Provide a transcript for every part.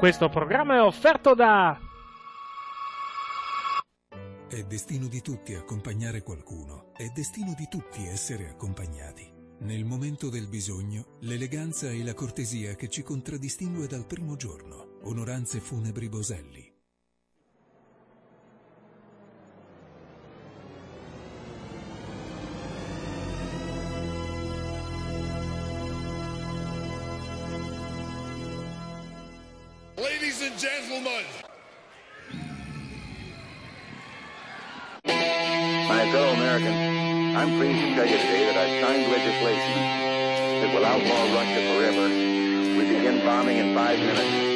Questo programma è offerto da... È destino di tutti accompagnare qualcuno, è destino di tutti essere accompagnati. Nel momento del bisogno, l'eleganza e la cortesia che ci contraddistingue dal primo giorno. Onoranze funebri Boselli. gentlemen. My fellow Americans, I'm pleased to tell you today that I've signed legislation that will outlaw Russia forever. We begin bombing in five minutes.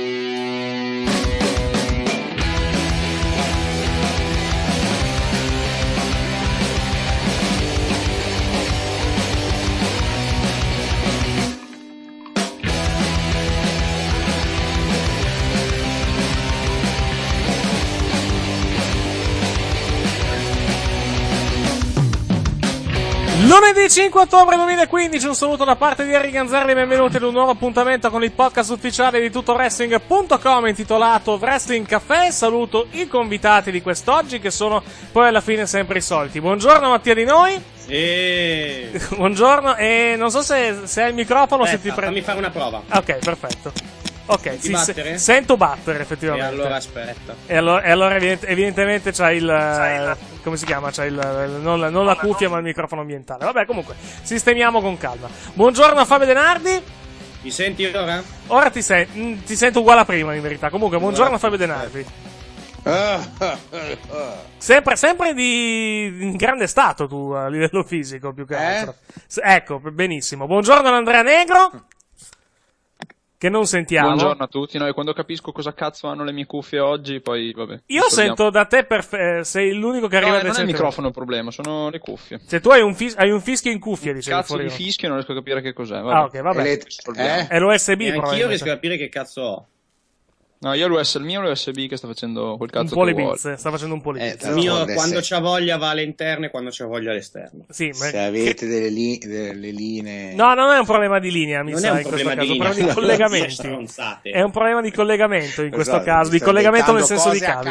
Lunedì 5 ottobre 2015, un saluto da parte di Harry Ganzarli e benvenuti ad un nuovo appuntamento con il podcast ufficiale di tuttowrestling.com intitolato Wrestling Café. Saluto i convitati di quest'oggi che sono poi alla fine sempre i soliti. Buongiorno Mattia Di Noi. Sì. Buongiorno e non so se, se hai il microfono Aspetta, eh, se ti prendi. Fammi fare una prova. Ok, perfetto. Ok, sì, battere? sento battere effettivamente. E allora aspetta. E allora, e allora evident- evidentemente c'ha il, il, Come si chiama? C'ha il. Non, la, non la cuffia, ma il microfono ambientale. Vabbè, comunque, sistemiamo con calma. Buongiorno a Fabio Denardi. Mi senti ora? Ora ti, se- mh, mm, ti sento uguale a prima, in verità. Comunque, buongiorno a Fabio Denardi. Certo. Sempre, sempre di in grande stato tu a livello fisico più che eh? altro. Eh? Ecco, benissimo. Buongiorno Andrea Negro che non sentiamo. Buongiorno a tutti, no, quando capisco cosa cazzo hanno le mie cuffie oggi, poi vabbè. Io sento da te perfetto, eh, sei l'unico che arriva no, eh, Non è il microfono il problema, sono le cuffie. Se tu hai un, fis- hai un fischio in cuffia, dicevi cazzo Cazzo di fischio, non riesco a capire che cos'è. Ah, vabbè. Ah, ok, vabbè. È, eh? è l'USB, Anch'io riesco a capire che cazzo ho. No, io l'US, il mio è l'USB che sta facendo quel cazzo. Un po' le pizze, sta facendo un po' le eh, pizze. il mio quando c'ha voglia va all'interno e quando c'ha voglia all'esterno. Sì, ma... Se avete delle, li... delle, linee... No, non è un problema di linea, mi non sa, in questo caso. È un problema di collegamenti. è un problema di collegamento in questo esatto, caso, di collegamento nel senso di cavi.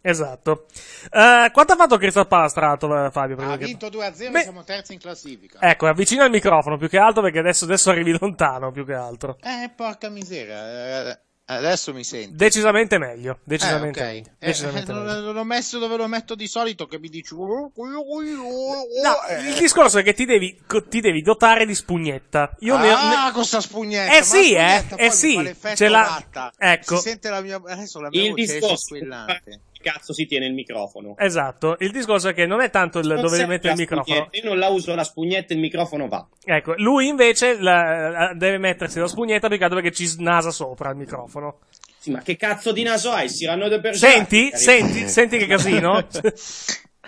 Esatto. Uh, quanto ha fatto Crystal Palace, tra eh, Fabio? Ha vinto 2-0, Beh, siamo terzi in classifica. Ecco, avvicina il microfono più che altro perché adesso, adesso arrivi lontano più che altro. Eh, porca miseria. Adesso mi sento. Decisamente meglio. Eh, eh, decisamente eh, okay. Decisamente eh, meglio. L'ho messo dove lo metto di solito, che mi dici. Oh, oh, oh, no, eh. il discorso è che ti devi, ti devi dotare di spugnetta. Io ah, ne, ne... questa spugnetta. Eh sì, spugnetta eh. Eh sì. Ce l'ha. Ecco. Si sente la mia, adesso la mia il voce discorso. squillante cazzo si tiene il microfono. Esatto, il discorso è che non è tanto il non dove mettere il microfono. Io non la uso la spugnetta, il microfono va. Ecco, lui invece la, deve mettersi la spugnetta perché, perché ci snasa sopra il microfono. Sì, ma che cazzo di naso hai? Sirano de Bergerac. Senti, senti, senti che casino.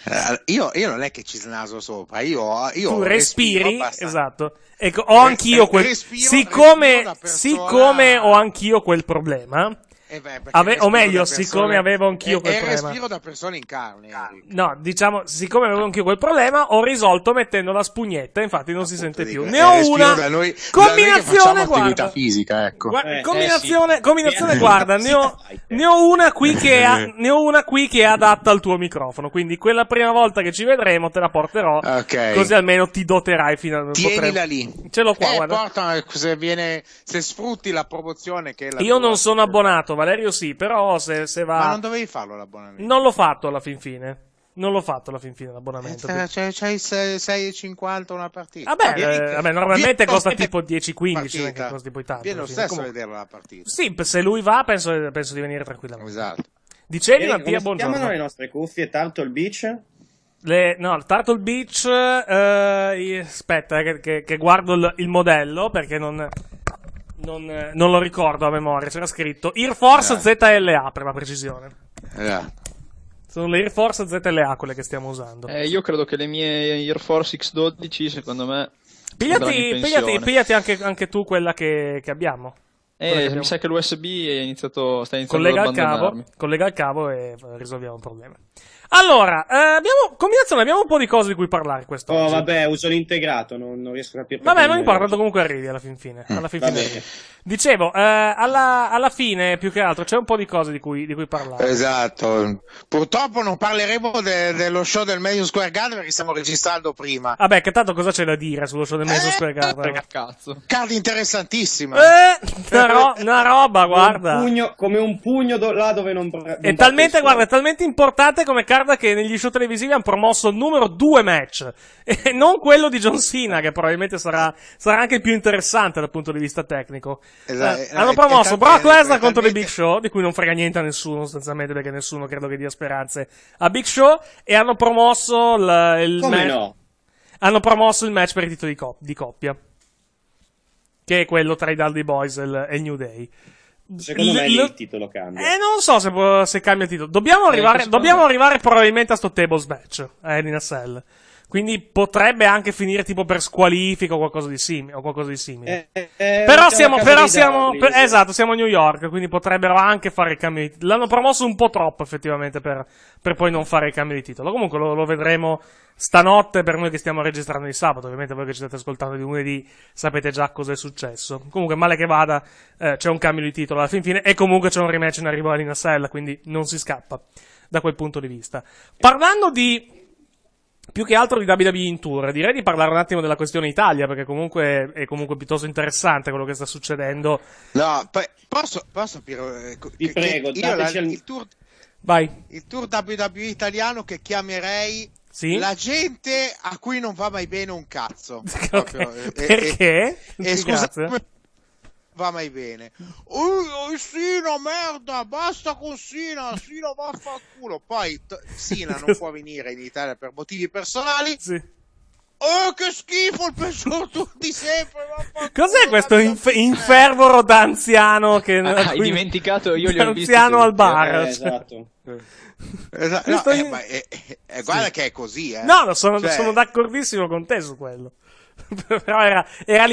Uh, io, io, non è che ci snaso sopra, io, io tu respiri, esatto. Ecco, ho anch'io quel respiro, siccome, respiro persona... siccome ho anch'io quel problema. Eh beh, Ave- o meglio, persone... siccome avevo anch'io eh, quel eh, problema. È respiro da persone in carne. Eric. No, diciamo, siccome avevo anch'io quel problema, ho risolto mettendo la spugnetta, infatti non Appunto si sente più. Eh, ne ho una. noi, combinazione, noi guarda. Fisica, ecco. Gua- eh, combinazione, sì. combinazione guarda, ne ho, ne ho, una qui che a- ne ho una qui che è adatta al tuo microfono, quindi quella prima volta che ci vedremo te la porterò. Okay. Così almeno ti doterai fino a Tienila potremo... lì. Ce l'ho qua, guarda. Porta, se, viene, se sfrutti la promozione che Io non sono abbonato, Valerio sì, però se, se va... Ma non dovevi farlo l'abbonamento? Non l'ho fatto alla fin fine. Non l'ho fatto alla fin fine l'abbonamento. Eh, c'hai, c'hai 6,50 una partita. Ah, ah, eh, vabbè, eh, vabbè normalmente Vien costa tipo 10-15, costa tipo tanto. Viene lo stesso Comunque. vederla la partita. Sì, se lui va penso, penso di venire tranquillamente. Esatto. Dicevi, Mattia, buongiorno. Come si chiamano le nostre cuffie Turtle Beach? Le, no, il Turtle Beach. Eh, aspetta, eh, che, che, che guardo il, il, modello perché non. Non, eh, non, lo ricordo a memoria, c'era scritto Air Force eh. ZLA per la precisione. Eh. Sono le Air Force ZLA quelle che stiamo usando. Eh, io credo che le mie Air Force X12, secondo me. Pigliati, pigliati, pigliati anche, anche, tu quella che, che abbiamo. Eh, che abbiamo. mi sa che l'USB è iniziato, sta iniziando collega ad abbandonarmi. Al cavo, collega al cavo e risolviamo il problema. Allora, eh, abbiamo, combinazione, abbiamo un po' di cose di cui parlare questo. Oh, vabbè, uso l'integrato, non, non riesco a capire. Vabbè, non importa, tanto comunque arrivi alla fin fine. Mm. Alla fin fine. Dicevo, eh, alla, alla, fine, più che altro, c'è un po' di cose di cui, di cui parlare. Esatto. Purtroppo non parleremo de, dello show del Medium Square Garden perché stiamo registrando prima. Vabbè, che tanto cosa c'è da dire sullo show del Medium eh, Square Garden? Eh, cazzo. Card interessantissima. Eh, una, ro- una roba, guarda. Un pugno, come un pugno do- là dove non... non è talmente, guarda, è talmente importante come card guarda che negli show televisivi hanno promosso il numero due match, e non quello di John Cena, che probabilmente sarà, sarà anche più interessante dal punto di vista tecnico. Esatto, eh, no, eh, eh, hanno eh, promosso Brock Lesnar contro i Big Show, di cui non frega niente a nessuno, sostanzialmente, perché nessuno credo che dia speranze a Big Show, e hanno promosso il, il match. No? Hanno promosso il match per il titolo di, co- di coppia. Che è quello tra i Daldy Boys e il, e il New Day. Secondo me l- il titolo cambia. Eh, non so se, se cambia il titolo. Dobbiamo, eh, arrivare, dobbiamo arrivare, probabilmente a sto tables match. Eh, Nina SL. Quindi potrebbe anche finire tipo per squalifico o qualcosa di simile. O qualcosa di simile. Eh, eh, eh però siamo, però siamo per, esatto, siamo a New York, quindi potrebbero anche fare il cambio di titolo. L'hanno promosso un po' troppo effettivamente per, per poi non fare il cambio di titolo. Comunque lo, lo vedremo stanotte per noi che stiamo registrando il sabato. Ovviamente voi che ci state ascoltando di lunedì sapete già cosa è successo. Comunque male che vada, eh, c'è un cambio di titolo alla fin fine e comunque c'è un rematch in arrivo alla Linasella, quindi non si scappa da quel punto di vista. Parlando di più che altro di WWE in tour, direi di parlare un attimo della questione Italia, perché comunque è comunque piuttosto interessante quello che sta succedendo. No, posso, posso Piero? Eh, Ti prego, la, il... il, tour, Vai. il tour WWE italiano che chiamerei sì? la gente a cui non va mai bene un cazzo. okay. Proprio. Perché? E, e, e scusate va mai bene. Oh, Sina, merda, basta con Sina, Sina vaffanculo. Poi t- Sina non può venire in Italia per motivi personali. Sì. Oh, che schifo, il peggior tour di sempre. Cos'è questo inf- infervoro da anziano che... Ah, hai dimenticato, io li ho visto. Anziano al bar. Eh, esatto. Esatto, no, eh, in... eh, ma, eh, eh, guarda sì. che è così, eh. No, sono, cioè... sono d'accordissimo con te su quello. Però era, era,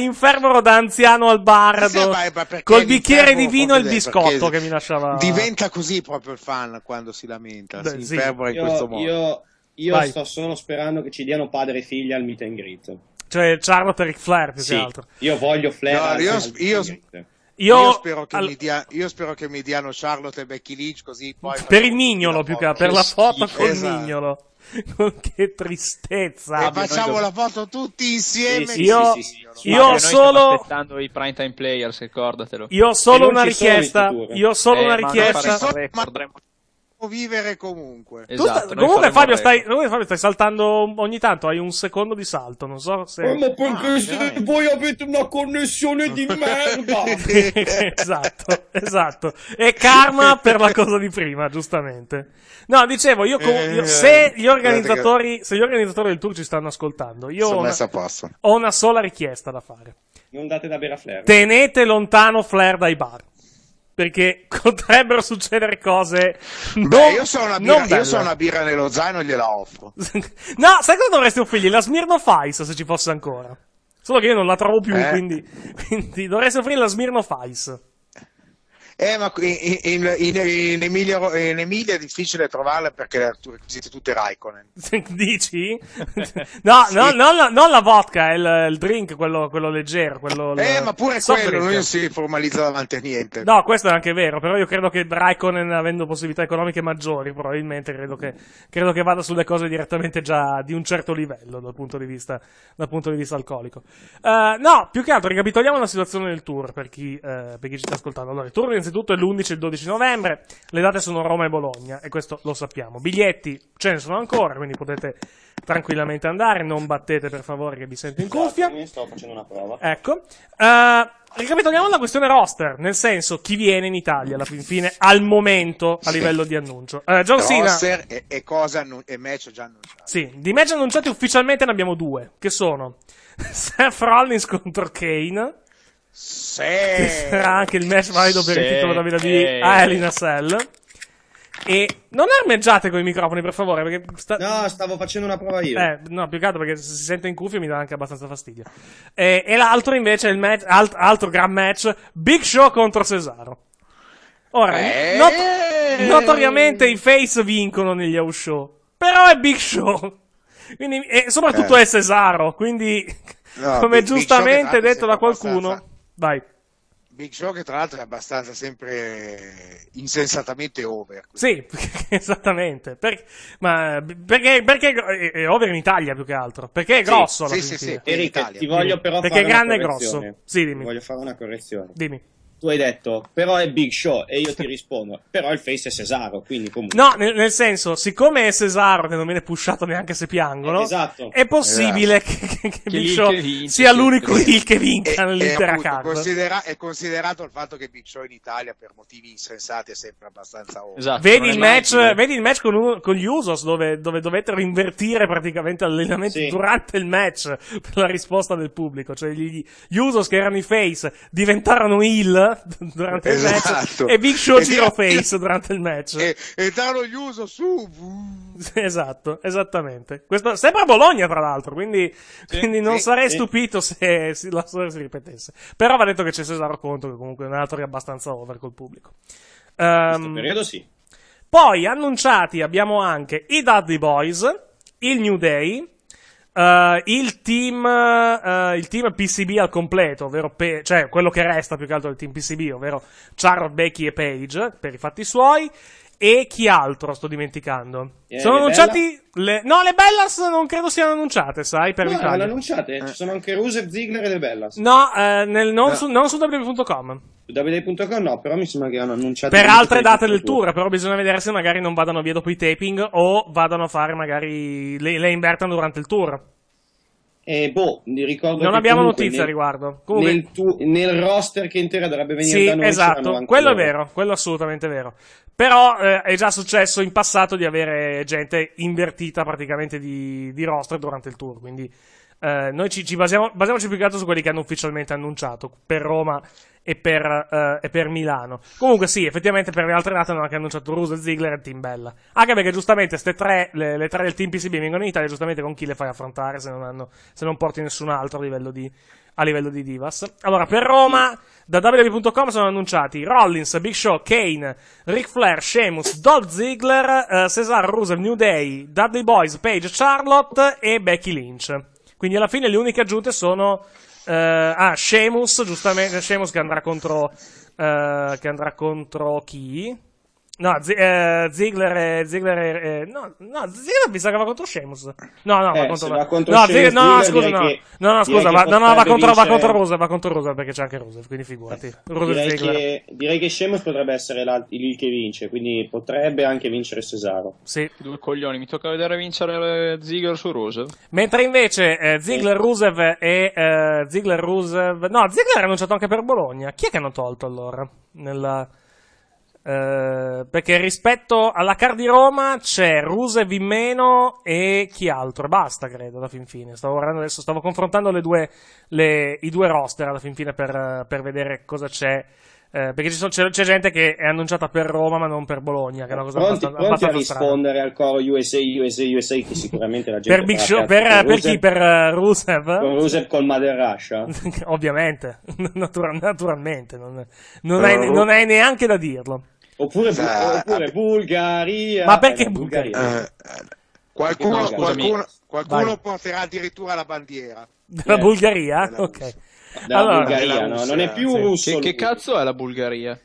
da anziano al bardo. Sì, ma, ma col bicchiere di vino e il biscotto che mi lasciava. Diventa così proprio il fan quando si lamenta. Beh, si sì. in io, questo modo. Io, io sto solo sperando che ci diano padre e figlia al meet and greet. Cioè Charlotte e Ric Flair più sì. che altro. Io voglio Flair. No, io, io, io, io, spero al... dia... io, spero che mi diano Charlotte e Becky Lynch così poi... Per il mignolo più che per la foto col esatto. mignolo. che tristezza. E facciamo la foto tutti insieme. Sì, sì, io, sì, io ho solo. aspettando i prime players, ricordatelo. Io ho solo una richiesta. Io ho solo eh, una richiesta. Sono... Ma vivere comunque. Esatto, sta... comunque Fabio stai... Fabio stai, saltando ogni tanto, hai un secondo di salto, non so se... Eh, ma perché ah, se voi avete una connessione di merda? esatto, esatto. E karma per la cosa di prima, giustamente. No, dicevo, io, com... io... Eh, se gli organizzatori, se gli organizzatori del tour ci stanno ascoltando, io ho una... ho una sola richiesta da fare. Non date da bere a Flair. Tenete lontano Flair dai bar perché potrebbero succedere cose. Non, io so una birra, io sono una birra nello zaino e gliela offro. no, sai cosa dovresti offrirgli? La Smirnoff Ice, se ci fosse ancora. Solo che io non la trovo più, eh? quindi, quindi dovresti offrire la Smirnoff Ice. Eh, ma in, in, in, Emilia, in, Emilia, è difficile trovarla perché siete tutte Raikkonen. Dici? no, sì. no, no, no, non la vodka, è il, il drink, quello, quello, leggero. Quello, eh, l... ma pure so quello drink. non si formalizza davanti a niente. No, questo è anche vero, però io credo che Raikkonen, avendo possibilità economiche maggiori, probabilmente credo che, credo che vada sulle cose direttamente già di un certo livello dal punto di vista, punto di vista alcolico. Uh, no, più che altro, ricapitoliamo la situazione del tour per chi, uh, per chi ci sta ascoltando. Allora, il tour innanzitutto è l'11 e il 12 novembre, le date sono Roma e Bologna e questo lo sappiamo. Biglietti ce ne sono ancora, quindi potete tranquillamente andare, non battete per favore che vi sento in cuffia. sto facendo una prova. Ecco. Uh, ricapitoliamo la questione roster, nel senso chi viene in Italia alla fin fine al momento a sì. livello di annuncio. Uh, John roster Cena, e, e, cosa annun- e match già annunciati. Sì, di match annunciati ufficialmente ne abbiamo due, che sono Seth Rollins contro Kane se... Che sarà anche il match valido per il titolo WWE a Elina Cell. E non armeggiate con i microfoni, per favore. Perché sta... No, stavo facendo una prova io. Eh, no, più che altro perché se si sente in cuffia mi dà anche abbastanza fastidio. E, e l'altro invece è il match, alt- altro gran match, Big Show contro Cesaro. Ora, eh... not- notoriamente i face vincono negli house show, però è Big Show. Quindi, e soprattutto eh. è Cesaro, quindi... No, come Big giustamente Big detto da qualcuno, Vai. Big Show che tra l'altro è abbastanza sempre insensatamente over. Quindi. Sì, esattamente. Per, ma perché, perché, è over in Italia più che altro? Perché è grosso. Sì, sì, sì, sì, Eric, ti voglio però perché fare è grande e grosso. Sì, dimmi. Ti voglio fare una correzione. Dimmi tu hai detto però è Big Show e io ti rispondo però il face è Cesaro quindi comunque no nel, nel senso siccome è Cesaro che non viene pushato neanche se piangono eh, esatto. è possibile esatto. che, che, che, Big Show che vince, sia certo. l'unico lì che vinca e, nell'intera e, appunto, considera- è considerato il fatto che Big Show in Italia per motivi insensati è sempre abbastanza over esatto, vedi, il match, vedi il match con, un, con gli Usos dove, dove dovettero invertire praticamente l'allenamento sì. durante il match per la risposta del pubblico cioè gli, gli Usos che erano i face diventarono heel Esatto. durante esatto. il match esatto. e Big Show Zero Face durante il match. E, e Dano Yuso su. Esatto, esattamente. Questo, sempre a Bologna, tra l'altro, quindi, sì, quindi non sì, sarei sì. stupito se, se la storia si ripetesse. Però va detto che c'è Cesaro Conto, che comunque è un altro che è abbastanza over col pubblico. Um, In questo ehm, periodo sì. Poi annunciati abbiamo anche i Dudley Boys, il New Day, Uh, il, team, uh, il team PCB al completo, ovvero Pe- cioè quello che resta più che altro del team PCB, ovvero Charlotte, Becky e Page per i fatti suoi. E chi altro sto dimenticando? Eh, sono le annunciati. Le... No, le Bellas non credo siano annunciate, sai, per no, l'Italia. No, le annunciate. Eh. Ci sono anche Rusev, Ziggler e le Bellas. No, eh, nel, non, no. Eh. Su, non su www.com. www.com no, però mi sembra che hanno annunciato. Per altre date del tour. però bisogna vedere se magari non vadano via dopo i taping o vadano a fare magari. le, le invertano durante il tour. Eh, boh, mi ricordo non abbiamo notizie a riguardo. Comunque, nel, tu, nel, roster che intera dovrebbe venire sì, da noi. Esatto, quello è vero, quello è assolutamente vero. Però eh, è già successo in passato di avere gente invertita praticamente di, di roster durante il tour, quindi eh, noi ci, ci, basiamo, basiamoci più che altro su quelli che hanno ufficialmente annunciato per Roma e per, eh, e per Milano. Comunque, sì, effettivamente per le altre date hanno anche annunciato Russo, Ziggler e Team Bella. Anche perché giustamente tre, le, le, tre del Team PCB vengono in Italia, giustamente con chi le fai affrontare se non, hanno, se non porti nessun altro a livello di, a livello di divas. Allora, per Roma, da WWE.com sono annunciati Rollins, Big Show, Kane, Ric Flair, Sheamus, Dolph Ziggler, eh, Cesaro, Rusev, New Day, Dudley Boys, Paige, Charlotte e Becky Lynch. Quindi alla fine le uniche aggiunte sono. Uh, ah, Sheamus, giustamente. Sheamus che andrà contro. Uh, che andrà contro chi? No, Z- eh, Ziggler, Ziggler eh, no, no, Ziggler mi sa che va contro Sheamus. No, no, eh, va contro, va contro no, Sheamus, no, no, scusa, no. Che, no, no, scusa, va, no, no, va contro, vincere... va contro Rusev, va contro Rusev perché c'è anche Rusev, quindi figurati. Eh, Rusev direi, che, direi che Sheamus potrebbe essere il che vince, quindi potrebbe anche vincere Cesaro. Sì. Due coglioni, mi tocca vedere vincere eh, Ziggler su Rusev. Mentre invece eh, Ziggler, eh. Rusev e eh, Ziggler, Rusev... No, Ziggler ha annunciato anche per Bologna. Chi è che hanno tolto allora? Nella... Eh, perché rispetto alla Car di Roma c'è Rusev in meno e chi altro? E Basta, credo, alla fin fine. Stavo guardando adesso, stavo confrontando le due, le, i due roster alla fin fine per, per vedere cosa c'è. Eh, perché sono, c'è, c'è, gente che è annunciata per Roma ma non per Bologna, che è una cosa pronti, abbastanza, pronti abbastanza a rispondere strana. al coro USA, USA, USA, che sicuramente la gente... per, Big Show, per, per, per chi? Per uh, Rusev? Con Rusev col Mother Russia? Ovviamente, Natura, naturalmente, non, non, hai, non hai neanche da dirlo. Oppure, bu- oppure Bulgaria. Ma perché eh, Bulgaria? Bulgaria? Eh, eh, qualcuno, perché qualcuno, qualcuno porterà addirittura la bandiera. Della Bulgaria? Della ok. Della allora, Bulgaria, no, non è più sì. russo. Che, che cazzo è la Bulgaria?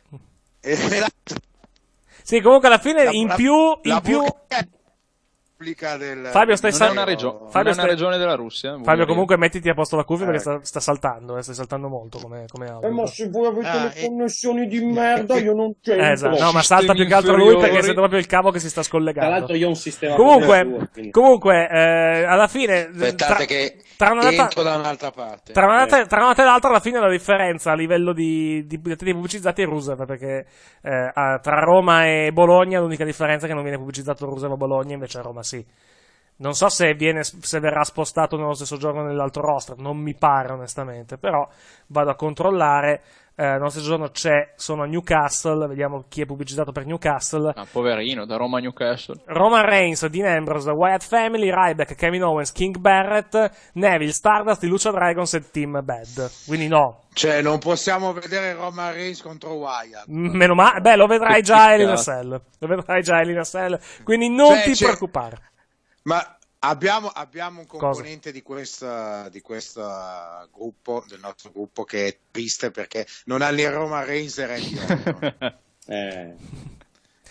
sì, comunque alla fine la, in più... La, in la più replica del... Fabio, stai sal... non, è Fabio non è una, stai... regione della Russia. Fabio, comunque dire. mettiti a posto la cuffia eh. perché sta, sta saltando, eh, stai saltando molto come, come audio. Eh, ma se voi avete ah, le eh. connessioni di eh, merda eh, io non c'entro. Esatto, no, ma salta più che altro lui perché sento proprio il cavo che si sta scollegando. Tra l'altro io ho un sistema... Comunque, suo, comunque eh, alla fine... Aspettate tra... che tra una data, da un'altra parte. Tra una, data, tra una data e l'altra, alla fine la differenza a livello di, di, di, di pubblicizzati è Rusev, perché eh, tra Roma e Bologna l'unica differenza è che non viene pubblicizzato Rusev a Bologna, invece a Roma sì così. Non so se, viene, se, verrà spostato nello stesso giorno nell'altro roster, non mi pare onestamente, però vado a controllare. Eh, nello stesso giorno c'è, sono a Newcastle, vediamo chi è pubblicizzato per Newcastle. Ah, poverino, da Roma a Newcastle. Roman Reigns, Dean Ambrose, Wyatt Family, Ryback, Kevin Owens, King Barrett, Neville, Stardust, Lucia Dragons e Team Bad. Quindi no. Cioè, non possiamo vedere Roman Reigns contro Wyatt. meno male, beh, lo vedrai già Elina Cell. Lo vedrai già Elina Cell. Quindi non cioè, ti cioè, preoccupare. Ma Abbiamo, abbiamo, un componente di, questa, di questo gruppo, del nostro gruppo, che è triste perché non ha né Roma Reigns né Randy Orton. eh.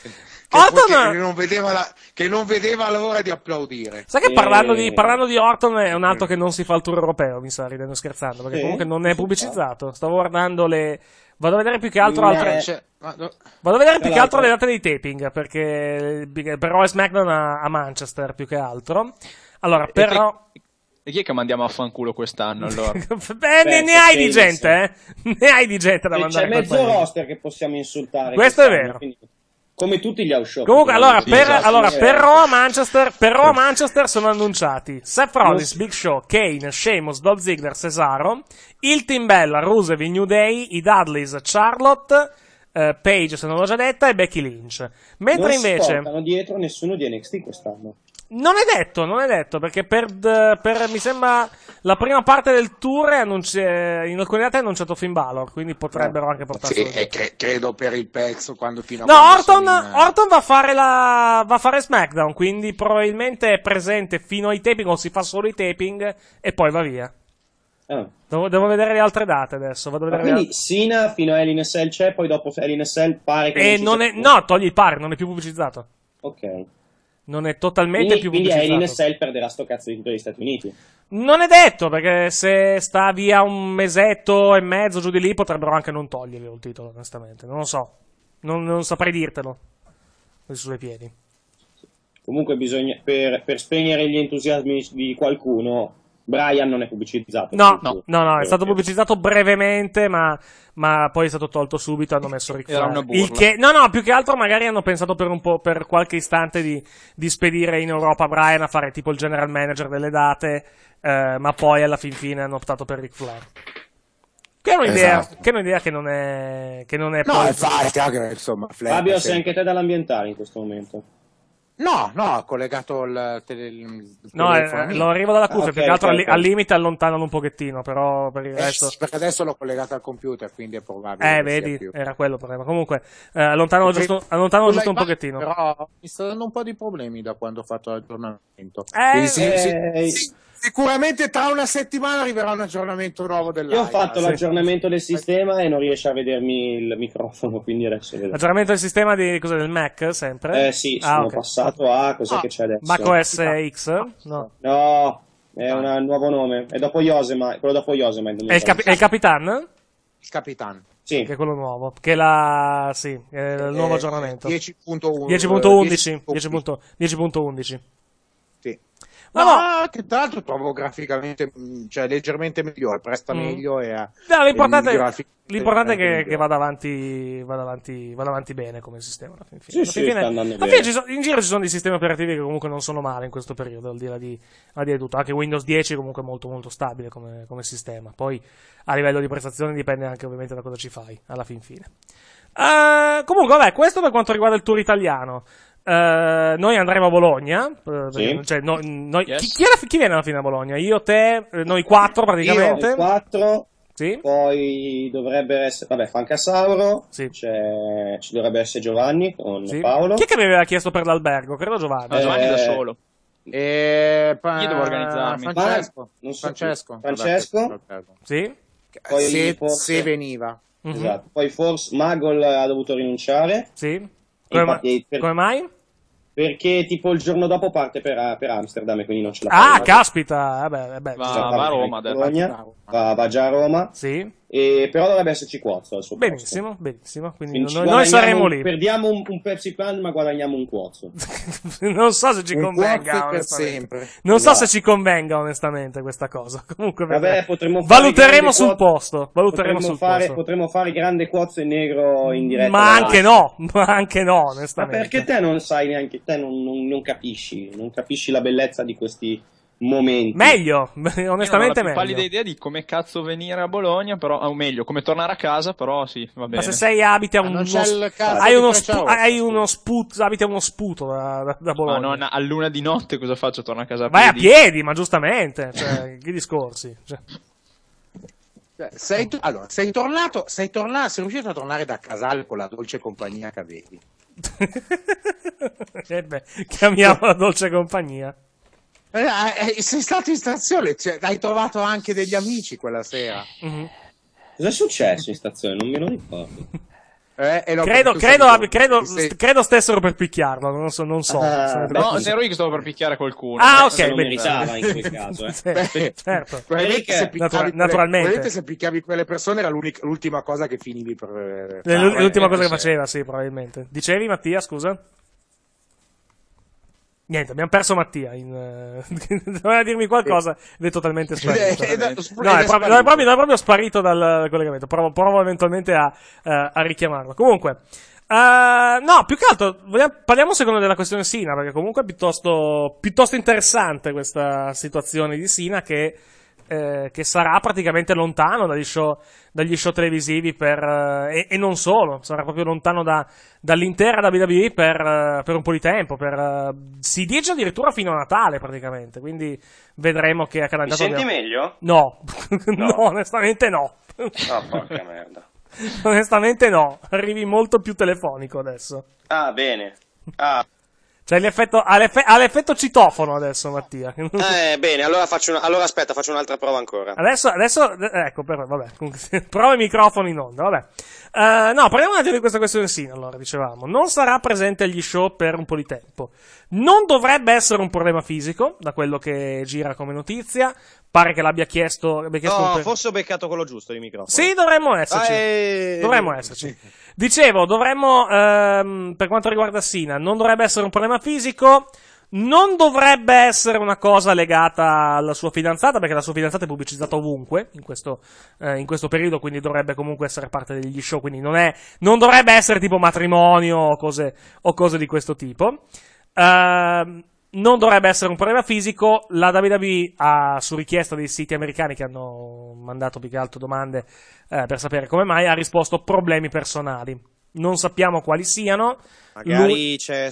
Che, Orton... che, non vedeva la, che non vedeva l'ora di applaudire. Sai che parlando, di, eh. parlando di Orton è un altro eh. che non si fa il tour europeo, mi sa, ridendo scherzando, perché sì, comunque non è pubblicizzato. Esatto. Stavo guardando le... Vado a vedere più che altro eh. altre... Vado a vedere più che altro le date dei taping, perché per Roy SmackDown a, a Manchester più che altro. Allora, però... E chi è che mandiamo a fanculo quest'anno allora? Beh, ne, ne, hai di gente, eh? Ne hai di gente da e mandare. C'è mezzo roster che possiamo insultare. Questo è vero. Finito come tutti gli outshot. Comunque, allora, per, allora per, Roma, Manchester, per, Roma, Manchester, sono annunciati Seth Rollins, Big Show, Kane, Sheamus, Dolph Ziggler, Cesaro, il Team Bella, Rusev, New Day, i Dudleys, Charlotte, eh, Page, se non l'ho già detta, e Becky Lynch. Mentre non invece... Non dietro nessuno di NXT quest'anno. Non è detto, non è detto, perché per, per mi sembra la prima parte del tour eh, in alcune date è annunciato Finn Balor, quindi potrebbero anche portarlo. Sì, e cre- credo per il pezzo quando fino a No, Orton, in... Eh, Orton va, a fare la, va a fare SmackDown, quindi probabilmente è presente fino ai taping o si fa solo i taping e poi va via. Ah. Devo, devo, vedere le altre date adesso. Vado a vedere quindi altre... Sina fino a Ellen SL c'è, poi dopo Ellen SL pare che. E non, non è, no, togli il pare, non è più pubblicizzato. Ok non è totalmente quindi, più quindi Alien Cell perderà sto cazzo di titolo degli Stati Uniti non è detto perché se sta via un mesetto e mezzo giù di lì potrebbero anche non toglierlo il titolo onestamente non lo so non, non saprei dirtelo sulle piedi comunque bisogna per, per spegnere gli entusiasmi di qualcuno Brian non è pubblicizzato. No, no, no, no, è stato pubblicizzato brevemente, ma, ma, poi è stato tolto subito. Hanno messo Ric Flair. Il che, no, no, più che altro magari hanno pensato per un po', per qualche istante di, di spedire in Europa Brian a fare tipo il general manager delle date, eh, ma poi alla fin fine hanno optato per Ric Flair. Che è un'idea, esatto. che, è un'idea che non è, che non è No, infatti, insomma, Flair, Fabio, sei anche te dall'ambientare in questo momento. No, no, ho collegato al tele, il no, eh, lo arrivo dalla cuffia, ah, okay, più che altro okay, al, okay. limite allontanano un pochettino, però per il eh, resto... perché adesso l'ho collegato al computer, quindi è probabile Eh, vedi, era quello il problema. Comunque, eh, allontanano perché... giusto, allontanano giusto un pochettino. Però mi sta dando un po' di problemi da quando ho fatto l'aggiornamento. Eh, quindi, eh, sì, sì, sì sicuramente tra una settimana arriverà un aggiornamento nuovo dell'AIA. Io ho fatto sì. l'aggiornamento del sistema e non riesce a vedermi il microfono, quindi adesso vedo. L'aggiornamento del sistema di, cosa, del Mac, sempre? Eh sì, ah, sono okay. passato a cos'è ah, che c'è adesso? Mac OS X? No. No, è un ah. nuovo nome. È dopo Yosema, quello dopo Yosema. È il, cap- è il Capitan? Il Capitan. Sì. che è quello nuovo, che la, sì, è il eh, nuovo eh, aggiornamento 10.11 10.11 10. 10. Sì. No, no, ah, che tra l'altro trovo graficamente, mm, cioè leggermente migliore, presta mm. meglio e ha... No, l'importante, è, l'importante è che, che vada, avanti, vada, avanti, vada avanti bene come sistema. Alla fine. Sì, alla sì, fine, alla fine, fine sono, in giro ci sono dei sistemi operativi che comunque non sono male in questo periodo, al di là di, al di là di tutto. Anche Windows 10 è comunque molto molto stabile come, come sistema. Poi a livello di prestazione dipende anche ovviamente da cosa ci fai, alla fin fine. Uh, comunque, vabbè, questo per quanto riguarda il tour italiano. Eh, noi andremo a Bologna. Eh, sì. Cioè, no, noi, yes. chi, chi, alla, chi, viene alla fine a Bologna? Io, te, eh, noi quattro praticamente. Io, quattro. Sì. Poi dovrebbe essere, vabbè, Francasauro. Sì. C'è, ci dovrebbe essere Giovanni con sì. Paolo. Chi è che mi aveva chiesto per l'albergo? Credo Giovanni. No, ah, Giovanni da solo. E... Pa... Io devo organizzarmi. Francesco. So Francesco. Francesco. Francesco. Sì. Poi se, se veniva. Mm-hmm. Esatto. Poi forse Magol ha dovuto rinunciare. Sì. Come, infatti, per... come mai? Perché tipo il giorno dopo parte per, per Amsterdam e quindi non ce la fa. Ah, caspita! Vabbè, eh eh vabbè. Va, va, a Roma cioè, adesso. Va, va già a Roma. Sì. E, però dovrebbe esserci Quozzo al suo posto. Benissimo, benissimo. Noi, noi, saremo lì. Perdiamo un, un Pepsi Plan, ma guadagniamo un Quozzo. non so se ci un convenga. Sempre. Non esatto. so se ci convenga, onestamente, questa cosa. Comunque, Vabbè, valuteremo sul quote, posto. Valuteremo potremmo sul fare, posto. Potremmo fare grande Quozzo e negro in diretta. Ma anche no, ma anche no, onestamente. Ma perché te non sai neanche, te non, non, non capisci, non capisci la bellezza di questi momenti. Meglio, onestamente meglio. Non ho pallida idea di come cazzo venire a Bologna, però, o meglio, come tornare a casa, però sì, va bene. Ma se sei abiti a un... c'è hai, uno spu- hai uno sputo, abiti a uno sputo da, da, da Bologna. Ma no, a luna di notte cosa faccio? Torno a casa a Vai piedi. a piedi, ma giustamente, cioè, che discorsi. Cioè. cioè. Sei, to- allora, sei tornato, sei, tornato, sei riuscito a tornare da Casal con la dolce compagnia che avevi. eh beh, chiamiamo la dolce compagnia. Eh, eh, sei stato in stazione, cioè, hai trovato anche degli amici quella sera. Mm-hmm. Cosa successo in stazione? Non me lo ricordo. Eh, no, credo, credo, ab- credo, credo, stessero per picchiarlo, non so. Non so uh, no, così. ero io che stavo per picchiare qualcuno. Ah, eh, ok. Non meritava in quel caso. Eh. certo. Probabilmente, se Natura- probabilmente se picchiavi quelle persone era l'ultima cosa che finivi per... Ah, l'ultima ah, cosa che faceva, sì, probabilmente. Dicevi, Mattia, scusa? Niente, abbiamo perso Mattia. In, uh, doveva dirmi qualcosa ed è totalmente eh, sparito. Eh, è, no, è, sparito. Proprio, proprio, è, proprio, sparito dal collegamento. Provo, provo eventualmente a, uh, a richiamarlo. Comunque, Uh, no, più che altro, vogliamo, parliamo secondo della questione Sina, perché comunque è piuttosto, piuttosto interessante questa situazione di Sina che eh, che sarà praticamente lontano dagli show, dagli show televisivi per, eh, e, e, non solo, sarà proprio lontano da, dall'intera WWE per, eh, per, un po' di tempo, per, eh, si dice addirittura fino a Natale praticamente, quindi vedremo che a Canada... Mi senti abbiamo... meglio? No, no. no, onestamente no. No, oh, porca merda. Onestamente no, arrivi molto più telefonico adesso. Ah, bene. Ah. Cioè l'effetto, ha, l'eff- ha, l'effetto citofono adesso, Mattia. Eh, bene, allora, una, allora aspetta, faccio un'altra prova ancora. Adesso, adesso eh, ecco, però, vabbè, comunque, prova i microfoni in onda, vabbè. Uh, no, parliamo un attimo di questa questione sì, allora, dicevamo. Non sarà presente agli show per un po' di tempo. Non dovrebbe essere un problema fisico, da quello che gira come notizia, Pare che l'abbia chiesto. L'abbia chiesto no, per... forse ho beccato quello giusto di microfono. Sì, dovremmo esserci. Ae... Ah, eh, dovremmo eh, esserci. Dicevo, dovremmo, ehm, per quanto riguarda Sina, non dovrebbe essere un problema fisico. Non dovrebbe essere una cosa legata alla sua fidanzata, perché la sua fidanzata è pubblicizzata ovunque in questo, eh, in questo periodo, quindi dovrebbe comunque essere parte degli show, quindi non, è, non dovrebbe essere tipo matrimonio o cose, o cose di questo tipo. Uh, non dovrebbe essere un problema fisico. La WWE, ha, su richiesta dei siti americani che hanno mandato più che altro domande eh, per sapere come mai, ha risposto problemi personali non sappiamo quali siano. Magari lui... c'è,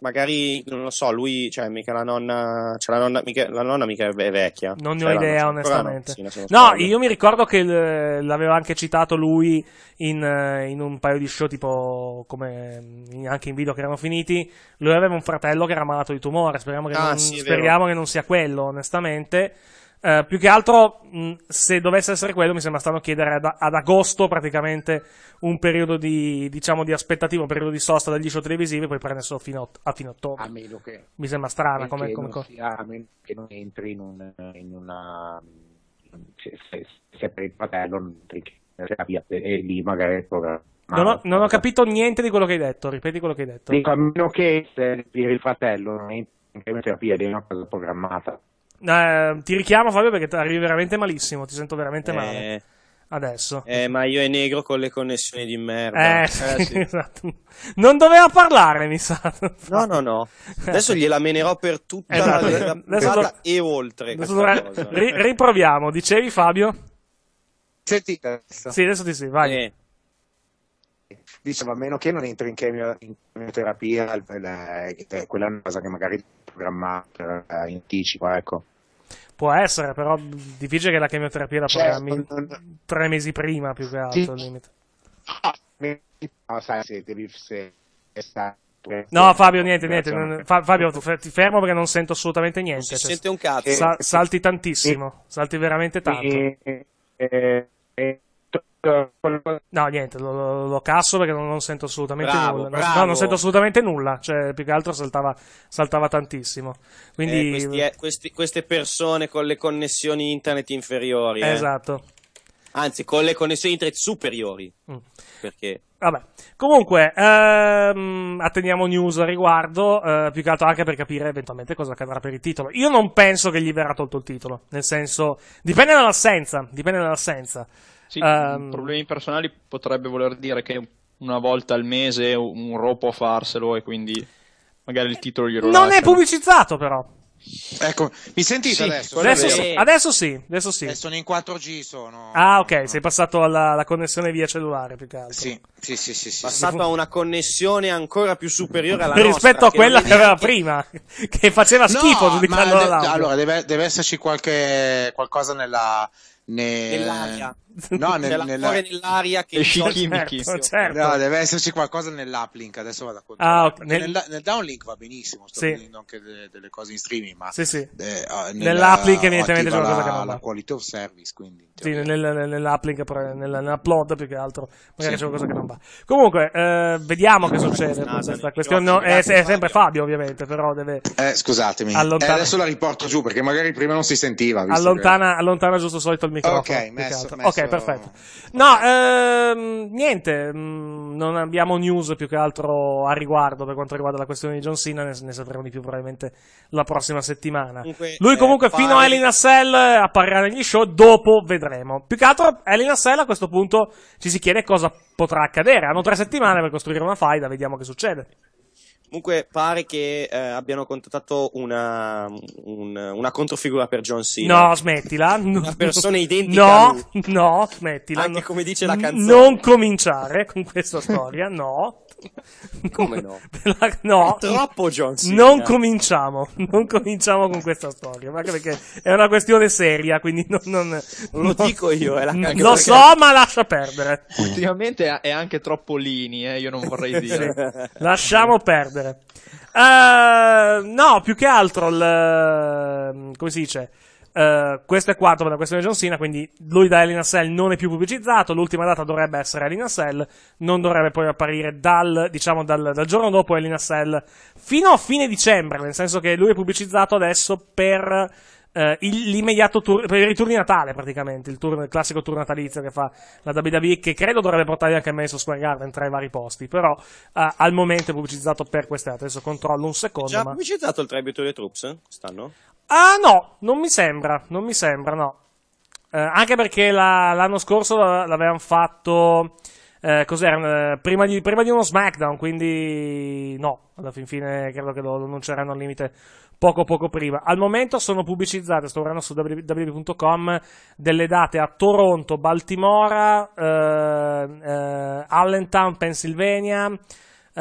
magari non lo so, lui, cioè mica la nonna, cioè la nonna mica, la nonna mica è vecchia. Non ne ho cioè, idea, onestamente. No, sì, no io mi ricordo che l'aveva anche citato lui in, eh, in, un paio di show, tipo come anche in video che erano finiti. Lui aveva un fratello che era malato di tumore. Speriamo che, ah, non, sì, speriamo che non sia quello, onestamente. Eh, più che altro, mh, se dovesse essere quello, mi sembra strano chiedere ad, ad, agosto praticamente un periodo di, diciamo, di aspettativa, un periodo di sosta dagli show televisivi e poi prenderselo fino a, fine ottobre. A meno che. Mi sembra strana come, come cosa. Sia, a meno che non entri in, un, in una. Se, se, se per il fratello non entri via, e lì magari il programma. Non ho, non ho, capito niente di quello che hai detto, ripeti quello che hai detto. Dico, a meno che se per il fratello non entri in terapia, è una cosa programmata eh, ti richiamo Fabio perché arrivi veramente malissimo, ti sento veramente male. Eh, Adesso. Eh, ma io è Negro con le connessioni di merda. Eh, eh sì, sì. esatto. Non doveva parlare, mi sa. No, no, no. Adesso gliela menerò per tutta esatto. la, la, do... e oltre. Ri- riproviamo, dicevi Fabio? Senti adesso. Eh, sì, adesso ti sì, vai. Eh. Diceva, a meno che non entri in, chemio, in chemioterapia, eh, quella è una cosa che magari programmata in anticipo, ecco. Può essere, però difficile che la chemioterapia la certo, programmi non... tre mesi prima più che altro. Sì. Limite. Ah, no, sai, se devi se è stato No, Fabio, niente, niente. Non, Fabio, ti fermo perché non sento assolutamente niente. Non si cioè, sente un cazzo. Sa, salti tantissimo, salti veramente tanto. E, e, e, No, niente, lo, lo, lo casso perché non, non sento assolutamente bravo, nulla. Bravo. No, non sento assolutamente nulla. Cioè, più che altro saltava, saltava tantissimo. Quindi... Eh, questi, eh, questi, queste persone con le connessioni internet inferiori. Eh. Esatto. Anzi, con le connessioni internet superiori. Mm. Perché... Vabbè. Comunque, ehm, atteniamo news a riguardo, eh, più che altro anche per capire eventualmente cosa accadrà per il titolo. Io non penso che gli verrà tolto il titolo, nel senso, dipende dall'assenza, dipende dall'assenza. Sì, um, problemi personali potrebbe voler dire che una volta al mese un ropo può farselo e quindi magari il titolo glielo Non lasciano. è pubblicizzato però. Ecco, mi sentite sì, adesso? Adesso sì, adesso sì, adesso sì. Eh, sono in 4G sono. Ah, ok, sei passato alla connessione via cellulare più che altro. Sì, sì, sì, sì, sì Passato sì. a una connessione ancora più superiore alla Rispetto nostra, a quella che, aveva che... prima, che faceva schifo no, giudicando la Allora, deve, deve esserci qualche qualcosa nella ne... nell'aria. No, nel, cioè, nella... nell'aria che esci chimichi. Certo, certo. No, deve esserci qualcosa nell'uplink, adesso vado a controllare. Ah, okay. nel... Nel, nel... downlink va benissimo, sto sì. anche delle, delle, cose in streaming, ma sì, sì. Eh, uh, eh, nell'uplink evidentemente c'è una cosa che non va. La quality of service, quindi. Sì, nell'uplink, nell'upload più che altro, magari sì. c'è qualcosa che non va. Comunque, eh, vediamo che succede no, questa questione. No, è, è, sempre Fabio, ovviamente, però deve... Eh, scusatemi, eh, allontana... adesso la riporto giù perché magari prima non si sentiva. Allontana, che... allontana giusto solito il microfono. Ok, messo, messo, ok, perfetto. No, ehm, niente, mm, non abbiamo news più che altro a riguardo per quanto riguarda la questione di John Cena, ne, ne sapremo di più probabilmente la prossima settimana. Dunque, Lui eh, comunque eh, fino a Elena Cell apparirà negli show, dopo vedremo. Più che altro Elena Cell a questo punto ci si chiede cosa potrà accadere. Hanno tre settimane per costruire una faida, vediamo che succede. Comunque pare che eh, abbiano contattato una, un, una, controfigura per John Cena. No, smettila. Una persona identica. No, no, smettila. Anche come dice la canzone. Non cominciare con questa storia, no. Come no? La... no, è troppo John Cena. Non cominciamo, non cominciamo con questa storia, anche perché è una questione seria, quindi non... non lo dico io, è la Lo so, ma lascia perdere. Ultimamente è anche troppo lini, eh, io non vorrei dire. sì. Lasciamo perdere. Uh, no, più che altro, il, come si dice? Eh, questo è quanto per la questione di John Cena, quindi lui da Elena Cell non è più pubblicizzato, l'ultima data dovrebbe essere Elena Cell, non dovrebbe poi apparire dal, diciamo, dal, dal giorno dopo Elena Cell fino a fine dicembre, nel senso che lui è pubblicizzato adesso per Uh, il, l'immediato tour, per i tour di Natale praticamente, il, tour, il classico tour natalizio che fa la WWE, che credo dovrebbe portare anche a Madison Square Garden tra i vari posti, però uh, al momento è pubblicizzato per queste date, adesso controllo un secondo. È già ma... pubblicizzato il Tribute to the Troops, eh? stanno? Ah no, non mi sembra, non mi sembra, no. Eh, anche perché la, l'anno scorso l'avevano fatto... Eh, cos'era? Eh, prima di, prima di, uno SmackDown, quindi no, alla fin fine credo che lo, annunceranno al limite poco poco prima. Al momento sono pubblicizzate, sto guardando su www.com, delle date a Toronto, Baltimora, eh, eh, Allentown, Pennsylvania,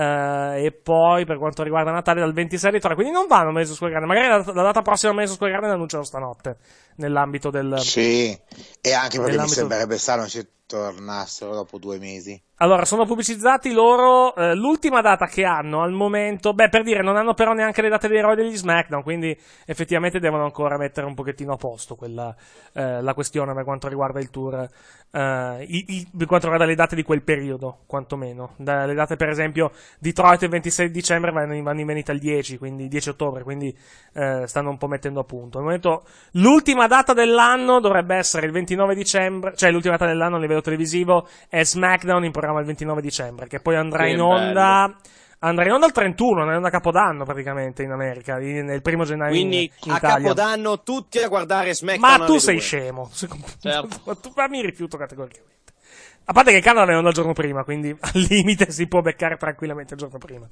eh, e poi per quanto riguarda Natale dal 26 alle 3, quindi non vanno a Madison Square Garden, magari la, la data prossima a Madison Square Garden annunciano stanotte nell'ambito del... Sì, e anche perché mi sembrerebbe strano se tornassero dopo due mesi. Allora, sono pubblicizzati loro eh, l'ultima data che hanno al momento. Beh, per dire, non hanno però neanche le date dei eroi degli SmackDown, quindi effettivamente devono ancora mettere un pochettino a posto quella, eh, la questione per quanto riguarda il tour, eh, i, i, per quanto riguarda le date di quel periodo, quantomeno. Da, le date, per esempio, Detroit il 26 dicembre vanno in, vanno in venita il 10, quindi 10 ottobre, quindi eh, stanno un po' mettendo a punto. Al momento, l'ultima data dell'anno dovrebbe essere il 29 dicembre, cioè l'ultima data dell'anno a livello televisivo è SmackDown in programma il 29 dicembre, che poi andrà che in onda. Andrà in onda il 31, non è una Capodanno praticamente in America, nel primo gennaio. Quindi in, in a Italia. Capodanno tutti a guardare SmackDown. Ma tu sei due. scemo, certo. ma mi rifiuto categoricamente. A parte che Canada è onda il giorno prima, quindi al limite si può beccare tranquillamente il giorno prima.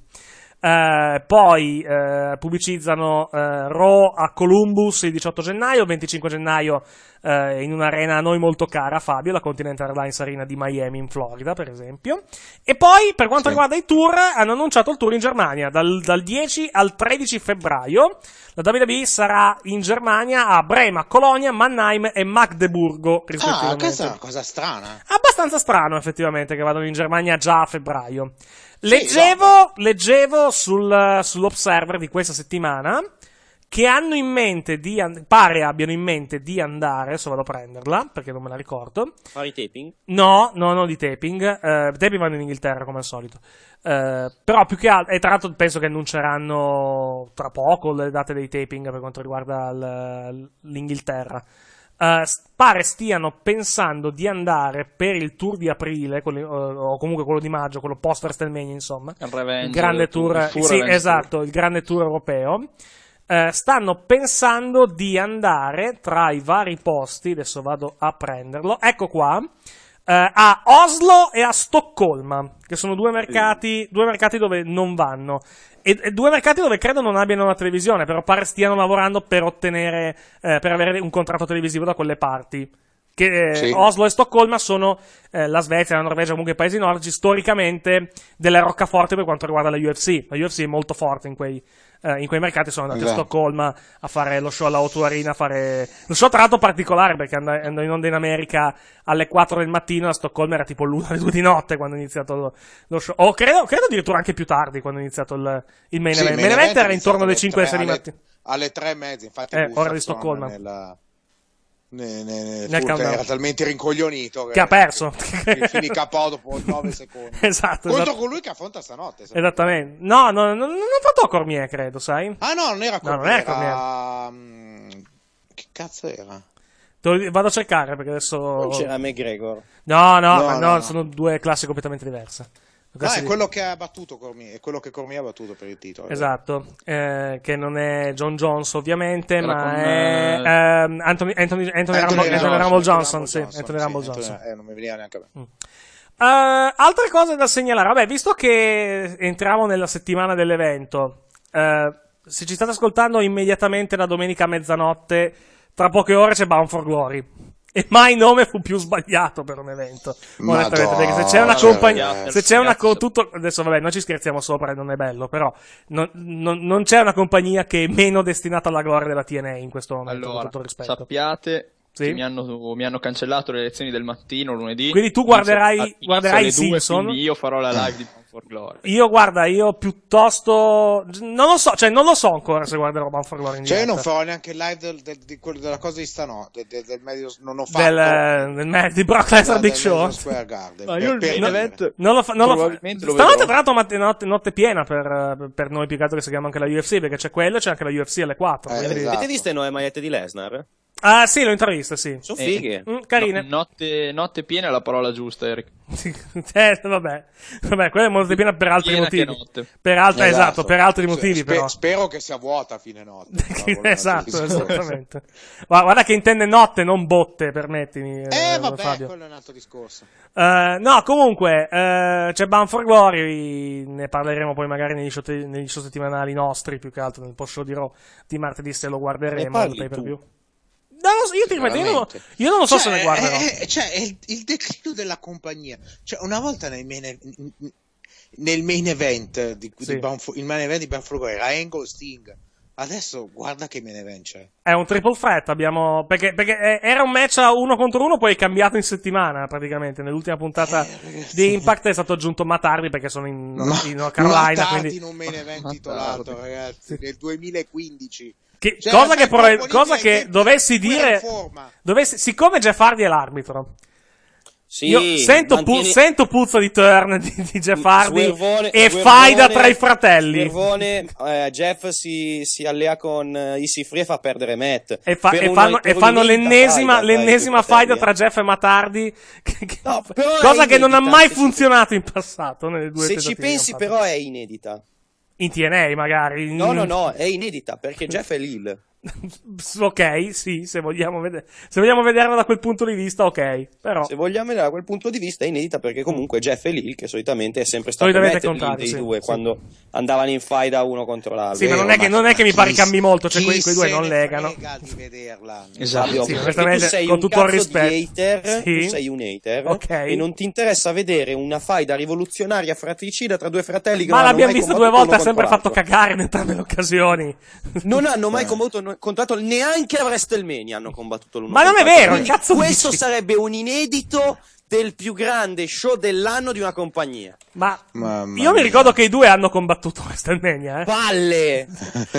Eh, poi eh, pubblicizzano eh, Raw a Columbus il 18 gennaio, 25 gennaio eh, in un'arena a noi molto cara, Fabio, la Continental Airlines Arena di Miami in Florida, per esempio. E poi, per quanto sì. riguarda i tour, hanno annunciato il tour in Germania dal, dal 10 al 13 febbraio. La WWE sarà in Germania a Brema, Colonia, Mannheim e Magdeburgo, rispettivamente. Ah, questa è una cosa strana. Abbastanza strano, effettivamente, che vadano in Germania già a febbraio. Leggevo, esatto. leggevo sul, sull'Observer di questa settimana che hanno in mente di and- pare abbiano in mente di andare adesso vado a prenderla perché non me la ricordo fare i taping? no no no di taping uh, taping vanno in Inghilterra come al solito uh, però più che altro e tra l'altro penso che annunceranno tra poco le date dei taping per quanto riguarda l- l'Inghilterra eh, pare stiano pensando di andare per il tour di aprile, quello, uh, eh, o comunque quello di maggio, quello post WrestleMania, insomma. Il, Revenge, il grande tour, tour sì, esatto, il grande tour europeo. Uh, stanno pensando di andare tra i vari posti, adesso vado a prenderlo, ecco qua, a Oslo e a Stoccolma, che sono due mercati, sì. due mercati dove non vanno e, e, due mercati dove credo non abbiano una televisione, però pare stiano lavorando per ottenere, eh, per avere un contratto televisivo da quelle parti. Che, eh, sì. Oslo e Stoccolma sono eh, la Svezia, la Norvegia, comunque i paesi nordici storicamente della roccaforte per quanto riguarda la UFC. La UFC è molto forte in quei, eh, in quei mercati sono andati esatto. a Stoccolma a fare lo show alla o Arena, a fare lo show tra l'altro particolare perché andando in onda in America alle 4 del mattino a Stoccolma era tipo l'1 alle 2 di notte quando è iniziato lo, lo show, o credo, credo, addirittura anche più tardi quando è iniziato il, il main event, sì, il main event era intorno alle 5 6 di mattina. Alle 3 e mezza, infatti, eh, ora di Stoccolma. Nella ne, ne, ne, nel countdown. era talmente rincoglionito che, che ha perso che, finì KO dopo 9 secondi esatto, contro esatto. colui che affronta stanotte esattamente no, no, no non affrontò Cormier credo sai ah no non era Cormier, no, non era Cormier. Era... Mm, che cazzo era Vado a cercare perché adesso. Non c'era McGregor. No, no, no, no, no sono due classi completamente diverse. Ah, è quello che ha battuto Cormier, è quello che Cormier ha battuto per il titolo. Eh. Esatto, eh, che non è John Jones ovviamente, Era ma con, è eh, ehm, Anthony, Anthony, Anthony, Anthony, Ramble, Ramble, Ramble Johnson, Johnson, Johnson, sì, Anthony Ramble Johnson. Anthony, eh, eh, non mi veniva neanche a me. Mm. Uh, altre cose da segnalare, vabbè, visto che entriamo nella settimana dell'evento, uh, se ci state ascoltando immediatamente da domenica a mezzanotte, tra poche ore c'è Bound for Glory e mai nome fu più sbagliato per un evento. Onestamente, perché se c'è una compagnia, se c'è una, co- tutto, adesso vabbè, noi ci scherziamo sopra, non è bello, però non, non, non c'è una compagnia che è meno destinata alla gloria della TNA in questo momento, allora, con tutto rispetto. Sappiate sì. Mi hanno, mi, hanno, cancellato le lezioni del mattino lunedì. Quindi tu guarderai, inizio, guarderai inizio Simpson. Due, io farò la live di Bound for Glory. Io guarda, io piuttosto. Non lo so, cioè non lo so ancora se guarderò Bound for Glory. In cioè, io non farò neanche il live del, del, di quello della cosa di stanotte. Del, del medio, non ho fatto. Del, del me, di Brock Lesnar Big Show. Garden. No, io il non, event, non lo fa, non lo fa. stanotte, tra l'altro, notte, notte, notte piena per, per noi, più che altro che si chiama anche la UFC. Perché c'è quello, e c'è anche la UFC alle 4. Eh, esatto. Avete visto le nuove magliette di Lesnar? Ah, sì, l'ho intervista, sì. Sono eh, fighe. Eh, mm, carine. No, notte, notte, piena è la parola giusta, Eric. eh, vabbè. Vabbè, quella è notte piena per altri piena motivi. Per alt- esatto. esatto, per altri motivi, Sper- però. Spero che sia vuota a fine notte. esatto, esattamente. Guarda che intende notte, non botte, permettimi. Eh, eh vabbè, Fabio. quello è un altro discorso. Uh, no, comunque, uh, c'è Banfor Glory, ne parleremo poi magari negli show, te- negli show, settimanali nostri, più che altro nel post show di Raw di martedì se lo guarderemo. Ne parli tu so, io, ti, io, non, io non lo so cioè, se ne guardano. È, eh, è, eh, cioè, è il, il, declino della compagnia. Cioè, una volta nel main, nel main event di, sì. di Banfo, il main event di Banfrogo era Angle Sting. Adesso guarda che main event c'è. È un triple threat, abbiamo... Perché, perché, eh, era un match a uno contro uno, poi è cambiato in settimana praticamente. Nell'ultima puntata eh, di Impact è stato aggiunto Matardi perché sono in, no, in North Carolina. Matardi quindi... in un main event titolato, ragazzi, nel 2015 che, cioè, cosa che, prob- cosa che dovessi dire, dovessi, siccome Jeff Hardy è l'arbitro, sì, io sento, mantieni... pu- sento, puzza di turn di, di Jeff mm, Hardy Swervone, e Swervone, faida tra i fratelli. Swervone, eh, Jeff si, si, allea con uh, eh, Easy Free e fa perdere Matt. E, fa- e fanno, e fanno l'ennesima, faida, l'ennesima faida tra eh. Jeff e Matt Hardy, che, che, no, cosa che inedita, non ha mai funzionato in passato. se ci pensi, però, è inedita in TNA magari. No, no, no, è inedita perché Jeff è Lil. ok, sì, se vogliamo, vede- se vogliamo vederla da quel punto di vista, ok. Però... Se vogliamo vederla da quel punto di vista è inedita perché comunque Jeff e Lil, che solitamente è sempre stato solitamente mette dei sì, due, sì. quando andavano in faida uno contro l'altro. Sì, ma eh, non è, che, non è che mi pare cambi molto, cioè quei, quei due non legano. di vederla. Esatto, sì, tu sei con tutto il rispetto. Hater, sì. Tu sei un hater okay. e non ti interessa vedere una faida rivoluzionaria fratricida tra due fratelli che Ma l'abbiamo visto due volte, ha sempre fatto cagare in entrambe le occasioni. Non hanno mai eh. combattuto contratto neanche a WrestleMania hanno combattuto l'uno. Ma non è vero, cazzo. Questo dici? sarebbe un inedito del più grande show dell'anno di una compagnia. Ma Mamma io mi ricordo che i due hanno combattuto WrestleMania, eh. Palle!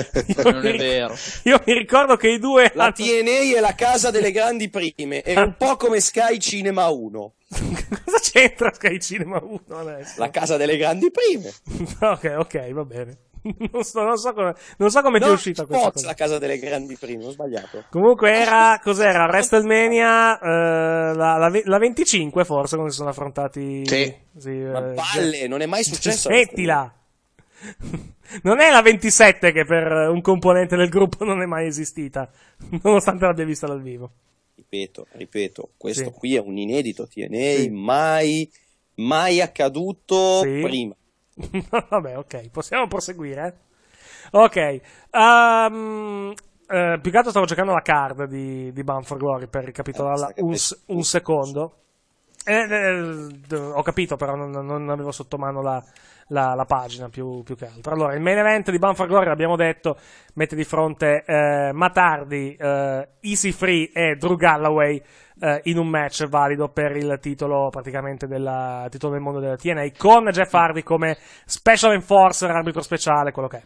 non è vero. Io mi ricordo che i due La hanno... TNA è la casa delle grandi prime, è un po' come Sky Cinema 1. Cosa c'entra Sky Cinema 1 adesso? La casa delle grandi prime. ok, ok, va bene. non, so, non, so, come, non so come no, ti è uscita questa Fox, cosa. la casa delle grandi prime, ho sbagliato. Comunque era, cos'era? WrestleMania, eh, la, la, la, 25 forse, quando si sono affrontati. Sì. sì eh, Ma eh, palle, non è mai successo. Smettila! Non è la 27 che per un componente del gruppo non è mai esistita, nonostante l'abbia vista dal vivo. Ripeto, ripeto, questo sì. qui è un inedito TNA, sì. mai, mai accaduto prima Vabbè, ok, possiamo proseguire. Eh? Ok, um, eh, più che altro stavo giocando la card di, di for Glory per ricapitolarla eh, un, un secondo. Eh, eh, ho capito, però non, non, avevo sotto mano la, la, la pagina più, più, che altro. Allora, il main event di for Glory, l'abbiamo detto, mette di fronte eh, Matardi, eh, Easy Free e Drew Galloway eh, in un match valido per il titolo praticamente della, titolo del mondo della TNA con Jeff Hardy come special enforcer, arbitro speciale, quello che è.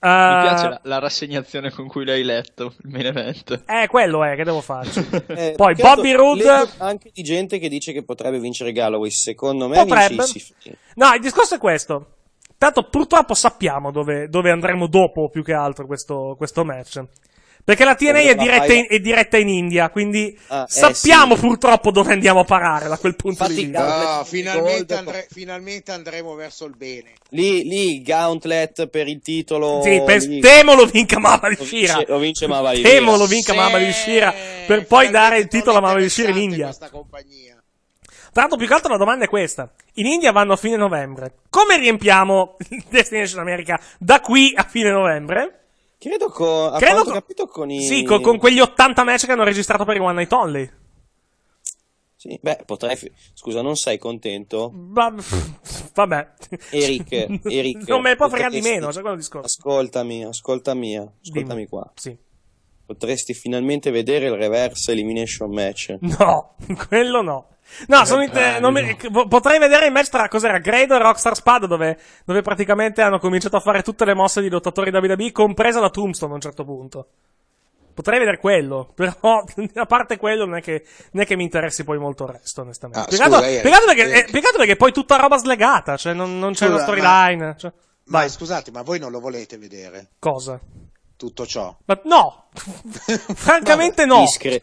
Uh, Mi eh, piace la, la, rassegnazione con cui l'hai letto, il main event. Eh, quello è, che devo farci. eh, Poi Bobby Roode... Anche di gente che dice che potrebbe vincere Galloway, secondo me... Potrebbe. Vinci, sì. No, il discorso è questo. Tanto purtroppo sappiamo dove, dove andremo dopo, più che altro, questo, questo match. Perché la TNA è diretta, in, è diretta, in, India, quindi ah, sappiamo eh, sì. purtroppo dove andiamo a parare da quel punto Infatti, di vista. No, finalmente, andre- finalmente, andremo verso il bene. Lì, lì Gauntlet per il titolo. Sì, per, temo lo vinca Mama di Shira. Lo vince Mama di Temo lo vinca sì, di Shira per poi dare il titolo a Mama di Shira in India. Tra l'altro, più che altro la domanda è questa. In India vanno a fine novembre. Come riempiamo Destination America da qui a fine novembre? Credo con. Credo con... capito con i. Sì, con, con, quegli 80 match che hanno registrato per i One Night Only. Sì, beh, potrei. Fi- Scusa, non sei contento? Va- vabbè. Eric, Eric. non me ne può fregare di meno, sai cioè, quello discorso. Ascoltami, ascoltami, ascoltami Dimmi. qua. Sì potresti finalmente vedere il reverse elimination match. No, quello no. No, inter- mi- potrei vedere il match tra cos'era Grado e Rockstar Spad, dove, dove, praticamente hanno cominciato a fare tutte le mosse di lottatori WWE, compresa la Tombstone a un certo punto. Potrei vedere quello, però a parte quello non è che, non è che mi interessi poi molto il resto, onestamente. Ah, piegato, scusa, eh, perché, eh, piegato perché poi tutta roba slegata, cioè non, non c'è scusa, una storyline. Ma, cioè, ma scusate, ma voi non lo volete vedere? Cosa? tutto ciò. Ma no, francamente no. Miscre-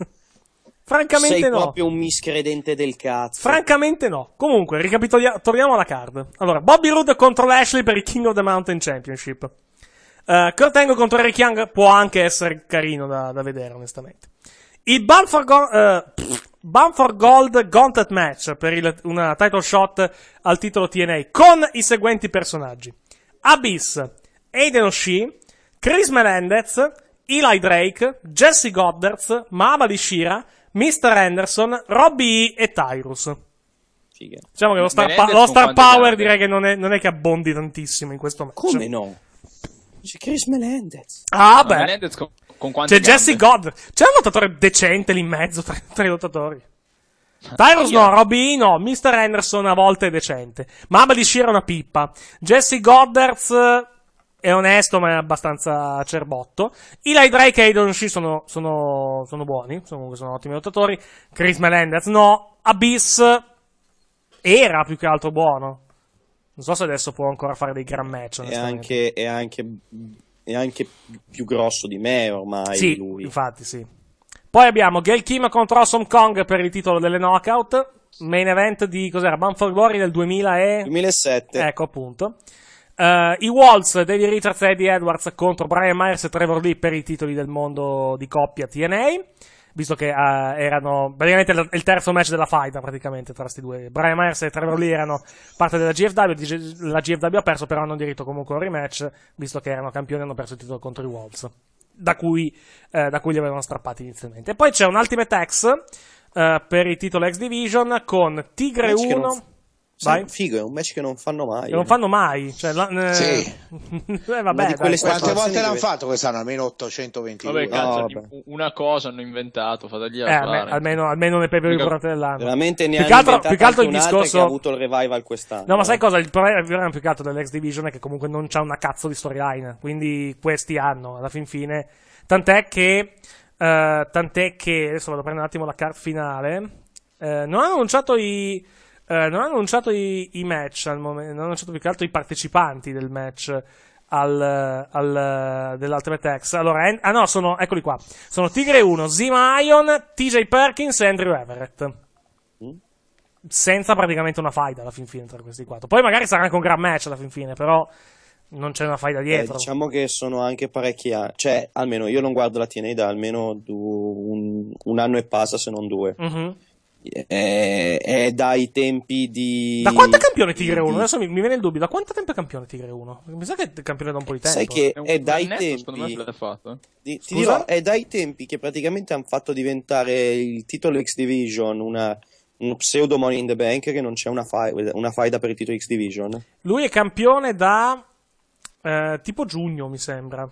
francamente Sei no. proprio un miscredente del cazzo. Francamente no. Comunque, ricapitoliamo, torniamo alla card. Allora, Bobby Roode contro Lashley per il King of the Mountain Championship. Uh, Kurt Angle contro Eric Young può anche essere carino da, da vedere, onestamente. Il Banford Gold, eh, uh, Banford Gold Gauntlet Match per il, una title shot al titolo TNA con i seguenti personaggi. Abyss, Aiden O'Shea, Chris Melendez, Eli Drake, Jesse Goddard, Mama di Shira, Mr. Anderson, Robbie e Tyrus. Figa. Diciamo che lo star, pa- lo star power eh. direi che non è, non è, che abbondi tantissimo in questo match. Come no? C'è Chris Melendez. Ah, beh. Melendez con, con C'è gambe? Jesse Goddard. C'è un lottatore decente lì in mezzo tra, tra i lottatori. Tyrus no, Robby no, Mr. Anderson a volte è decente. Mama di Shira è una pippa. Jesse Goddard è onesto, ma è abbastanza cerbotto. Eli Drake e Aidon Shi sono, sono, sono, buoni, sono, sono ottimi lottatori. Chris Melendez no. Abyss era più che altro buono. Non so se adesso può ancora fare dei gran match. È anche, è, anche, è anche più grosso di me ormai. Sì, lui. infatti, sì. Poi abbiamo Gail Kim contro Awesome Kong per il titolo delle knockout. Main event di cos'era? Banford Glory del 2000 e... 2007. Ecco appunto. Uh, I Waltz, Davy Richards e Eddie Edwards contro Brian Myers e Trevor Lee per i titoli del mondo di coppia TNA. Visto che uh, erano praticamente il, il terzo match della faida, praticamente tra questi due. Brian Myers e Trevor Lee erano parte della GFW. La GFW ha perso, però hanno diritto comunque a un rematch, visto che erano campioni e hanno perso il titolo contro i Waltz, da cui, uh, da cui li avevano strappati inizialmente. E poi c'è un Ultimate X per i titoli X Division con Tigre 1. Vai. Figo, è un match che non fanno mai. Che non fanno mai. Cioè, la, eh, sì. eh, vabbè, di quelle dai, quante volte l'hanno fatto quest'anno? Almeno 820. Vabbè, cazzo, no, vabbè. una cosa hanno inventato. Fatagli eh, almeno, almeno, almeno le pepe più riportate dell'anno. Veramente ne più hanno altro, più che altro il discorso... che ha avuto il revival quest'anno. No, ma sai cosa? Il problema più che altro dell'ex Division è che comunque non c'è una cazzo di storyline. Quindi questi hanno, alla fin fine. Tant'è che... Uh, tant'è che... Adesso vado a prendere un attimo la car finale. Uh, non hanno annunciato i eh, non hanno annunciato i, i, match al momento, non hanno annunciato più che altro i partecipanti del match al, al, dell'Ultimate X. Allora, en- ah no, sono, eccoli qua. Sono Tigre 1, Zima Ion, TJ Perkins e Andrew Everett. Senza praticamente una faida alla fin fine tra questi quattro. Poi magari sarà anche un gran match alla fin fine, però non c'è una faida eh, dietro. Eh, diciamo che sono anche parecchi anni, cioè almeno io non guardo la TNA da almeno du- un, un, anno e passa se non due. Mm-hmm è, dai tempi di. Da quanto è campione Tigre 1? Di... Adesso mi, mi, viene il dubbio, da quanto tempo è campione Tigre 1? Mi sa che è campione da un po' di tempo. Sai che è, è dai netto, tempi. Di, ti dirò, è dai tempi che praticamente hanno fatto diventare il titolo X Division una un pseudo Money in the Bank che non c'è una, fa- una faida per il titolo X Division. Lui è campione da eh, tipo giugno, mi sembra.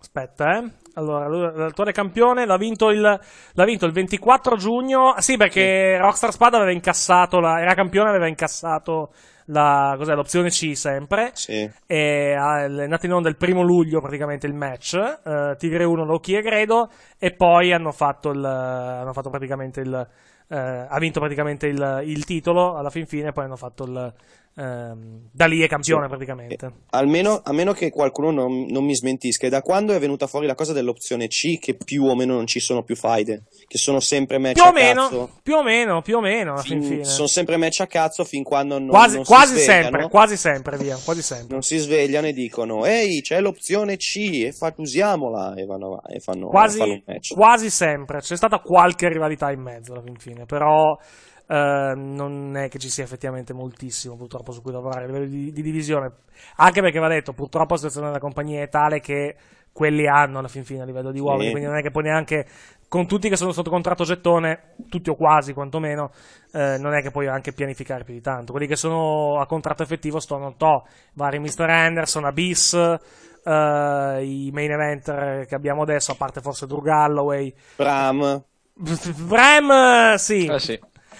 Aspetta, eh. Allora, l'attuale campione l'ha vinto, il, l'ha vinto, il, 24 giugno. Ah, sì, perché sì. Rockstar Spada aveva incassato, la, era campione, aveva incassato la, l'opzione C sempre. Sì. E, ah, è nato in onda il primo luglio praticamente il match. Uh, Tigre 1, Loki e Gredo. E poi hanno fatto, il, hanno fatto praticamente il. Uh, ha vinto praticamente il, il, titolo alla fin fine, poi hanno fatto il, ehm, da lì è campione sì. praticamente. Eh, almeno, a meno che qualcuno non, non, mi smentisca, è da quando è venuta fuori la cosa dell'opzione C che più o meno non ci sono più faide, che sono sempre match più a meno, cazzo. Più o meno, più o meno, fin, fin fine. Sono sempre match a cazzo fin quando non, quasi, non quasi sempre, quasi sempre, via, quasi sempre. Non si svegliano e dicono, ehi, c'è l'opzione C, e fa, usiamola, e, vanno, e fanno, quasi, fanno un match. Quasi sempre, c'è stata qualche rivalità in mezzo alla fin fine, però... Ehm, non è che ci sia effettivamente moltissimo purtroppo su cui lavorare a livello di, di divisione. Anche perché va detto, purtroppo la situazione della compagnia è tale che quelli hanno alla fin fine a livello di uomini, sì. quindi non è che poi neanche con tutti che sono sotto contratto gettone, tutti o quasi quantomeno, eh, non è che puoi anche pianificare più di tanto. Quelli che sono a contratto effettivo sono, non so, vari Mr. Anderson, Abyss, eh, i main eventer che abbiamo adesso, a parte forse Drew Galloway. Bram. Bram, sì. Eh sì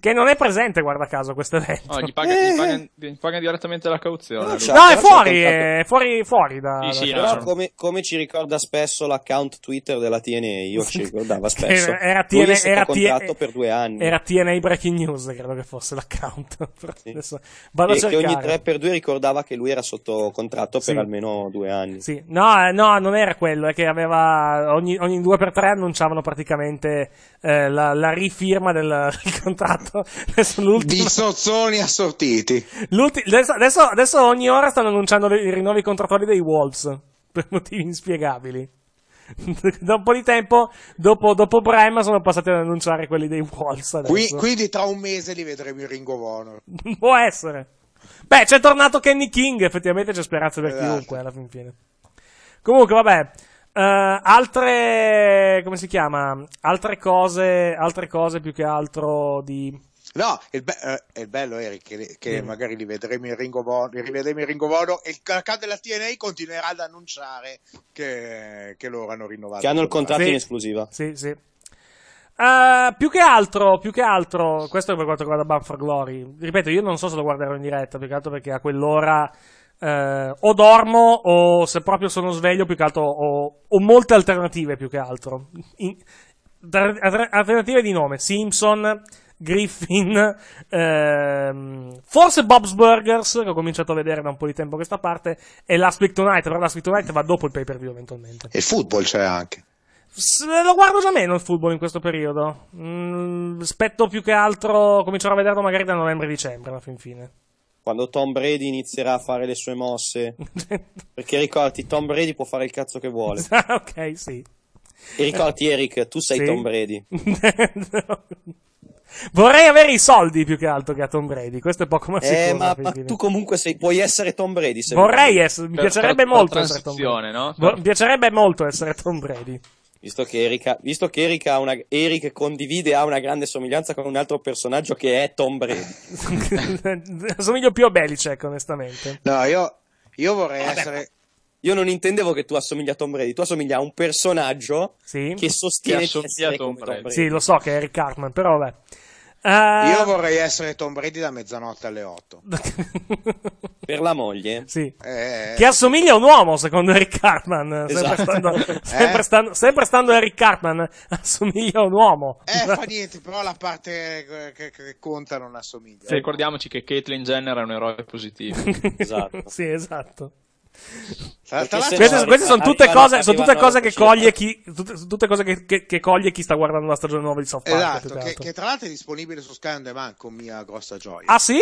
Che non è presente, guarda caso, questo evento. No, gli paga, eh. gli paga, gli paga direttamente la cauzione. No, no è fuori, è fuori, fuori da... Sì, da sì, però come, come, ci ricorda spesso l'account Twitter della TNA, io ci ricordavo spesso. era TNA, Lui era TNA, per due anni. Era TNA Breaking News, credo che fosse l'account. Sì. vado e a che ogni 3x2 ricordava che lui era sotto contratto sì. per almeno due anni. Sì, no, eh, no, non era quello, è che aveva... Ogni, ogni 2x3 annunciavano praticamente eh, la, la rifirma del, del contratto esatto. Adesso l'ultimo... Di sozzoni assortiti. Adesso, adesso, adesso, ogni ora stanno annunciando i rinnovi contrattuali dei Wolves, per motivi inspiegabili. da un po' di tempo, dopo, dopo Brema, sono passati ad annunciare quelli dei Wolves. Qui, quindi tra un mese li vedremo in Ringo of Honor. Può essere. Beh, c'è tornato Kenny King, effettivamente c'è speranza per esatto. chiunque alla fin fine. Comunque, vabbè. Uh, altre, come si chiama? Altre cose, altre cose più che altro di... No, è be- eh, bello Eric che, che mm. magari li vedremo in Ringo Vodo, rivedremo in Ringo Vodo e il cacao della TNA continuerà ad annunciare che, che loro hanno rinnovato. Che hanno il contratto sì. in esclusiva. Sì, sì. Uh, più che altro, più che altro, questo è per quanto riguarda Bound for Glory. Ripeto, io non so se lo guarderò in diretta, più che altro perché a quell'ora eh, o dormo o se proprio sono sveglio più che altro ho, ho molte alternative più che altro. In, alternative di nome, Simpson, Griffin, ehm, forse Bob's Burgers, che ho cominciato a vedere da un po' di tempo a questa parte, e Last Week Tonight, però Last Week Tonight va dopo il pay per view eventualmente. E football c'è anche. lo guardo già meno il football in questo periodo. Mm, aspetto più che altro, comincerò a vederlo magari da novembre-dicembre alla fin fine quando Tom Brady inizierà a fare le sue mosse. Perché ricordi, Tom Brady può fare il cazzo che vuole. Ah, ok, sì. E ricordi, Eric, tu sei sì. Tom Brady. no. Vorrei avere i soldi più che altro che a Tom Brady, questo è poco ma eh, sicuro. Eh, ma, ma tu comunque sei, puoi essere Tom Brady. Se Vorrei essere, mi piacerebbe molto essere Tom Brady. No? Vor- mi piacerebbe molto essere Tom Brady visto che, Erika, visto che Erika una, Eric condivide ha una grande somiglianza con un altro personaggio che è Tom Brady. Assomiglio più a Belicek, onestamente. No, io, io vorrei Vabbè. essere... Io non intendevo che tu assomigli a Tom Brady, tu assomigli a un personaggio sì. che sostiene che di essere Tom Tom Brady. Sì, lo so che è Eric Cartman, però vabbè. Uh... Io vorrei essere Tom Brady da mezzanotte alle 8. per la moglie? Sì. Eh... Che assomiglia a un uomo, secondo Eric Cartman. Esatto. Eh? Sempre, stando, sempre, eh? stando, sempre stando a Eric Cartman, assomiglia a un uomo. Eh, fa niente, però la parte che, che conta non assomiglia. Sì, ricordiamoci che Caitlyn Jenner è un eroe positivo. esatto. Sì, esatto queste, queste sono tutte cose, sono tutte cose che coglie chi, tutte, tutte cose che, che, che, coglie chi sta guardando la stagione nuova di South Park. Esatto, che, che, tra l'altro è disponibile su Sky On Demand con mia grossa gioia. Ah sì?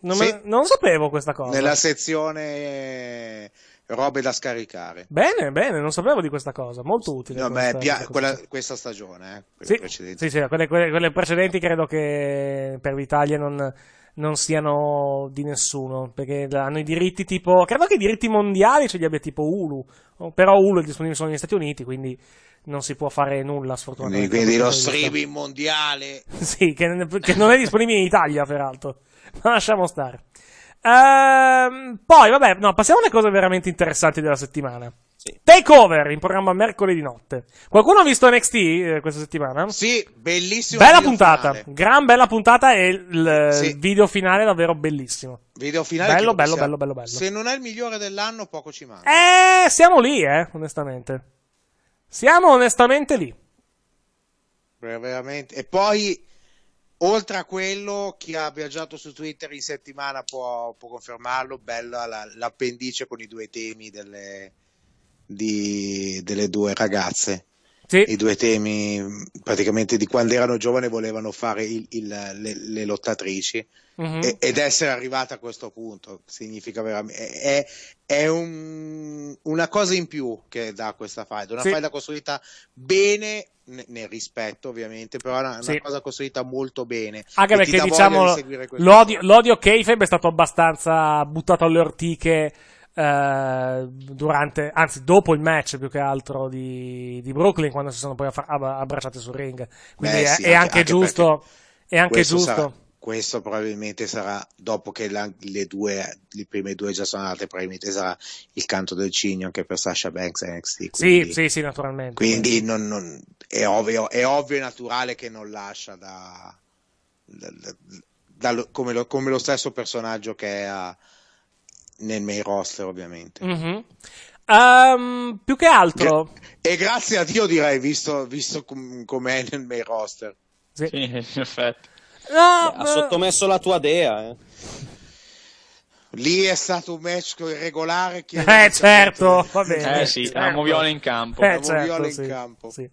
Non, sì. Me, non sapevo questa cosa. Nella sezione eh, robe da scaricare. Bene, bene, non sapevo di questa cosa, molto utile. No, questa, beh, pia- quella, questa stagione, eh, sì, Sì, sì, quelle, quelle, quelle, precedenti credo che per l'Italia non non siano di nessuno, perché hanno i diritti tipo, credo che i diritti mondiali ce li abbia tipo Hulu, però Hulu è disponibile solo negli Stati Uniti, quindi non si può fare nulla sfortunatamente. Quindi, lo streaming mondiale. sì, che, che, non è disponibile in Italia peraltro, ma lasciamo stare. Ehm, poi vabbè, no, passiamo alle cose veramente interessanti della settimana. Sì. Takeover in programma mercoledì notte. Qualcuno ha visto NXT eh, questa settimana? Sì, bellissimo. Bella puntata, finale. gran bella puntata e il sì. video finale davvero bellissimo. Video finale bello, bello, bello, bello, bello. Se non è il migliore dell'anno, poco ci manca. Eh, siamo lì, eh, onestamente. Siamo onestamente lì. veramente. E poi oltre a quello, chi ha viaggiato su Twitter in settimana può, può confermarlo. Bella la, l'appendice con i due temi delle, di, delle due ragazze. Sì. I due temi praticamente di quando erano giovani volevano fare il, il, le, le, lottatrici mm-hmm. e, ed essere arrivata a questo punto significa veramente è, è un, una cosa in più che dà questa fight, una sì. fight costruita bene nel rispetto ovviamente, però è una, sì. una, cosa costruita molto bene. Anche perché diciamo di l'odio, l'odio che Kayfabe è stato abbastanza buttato alle ortiche eh, durante, anzi dopo il match più che altro di, di Brooklyn quando si sono poi abbracciati sul ring. Quindi Beh, è, sì, è, anche, anche giusto. È anche giusto. Sarà, questo probabilmente sarà dopo che la, le, due, le prime due già sono andate, probabilmente sarà il canto del cigno anche per Sasha Banks NXT. Quindi, sì, sì, sì, naturalmente. Quindi Non, non, è, ovvio, è ovvio e naturale che non lascia da, da, da, da come, lo, come, lo, stesso personaggio che è a, nel main roster, ovviamente. Mm-hmm. Um, più che altro. e grazie a Dio, direi, visto, visto com- com'è nel main roster. Sì, sì in effetti. No, ha sottomesso la tua dea. Eh. Lì è stato un match regolare. eh, certo, va bene. Eh sì, certo. moviola in campo. Eh, certo, sì, in campo. Sì.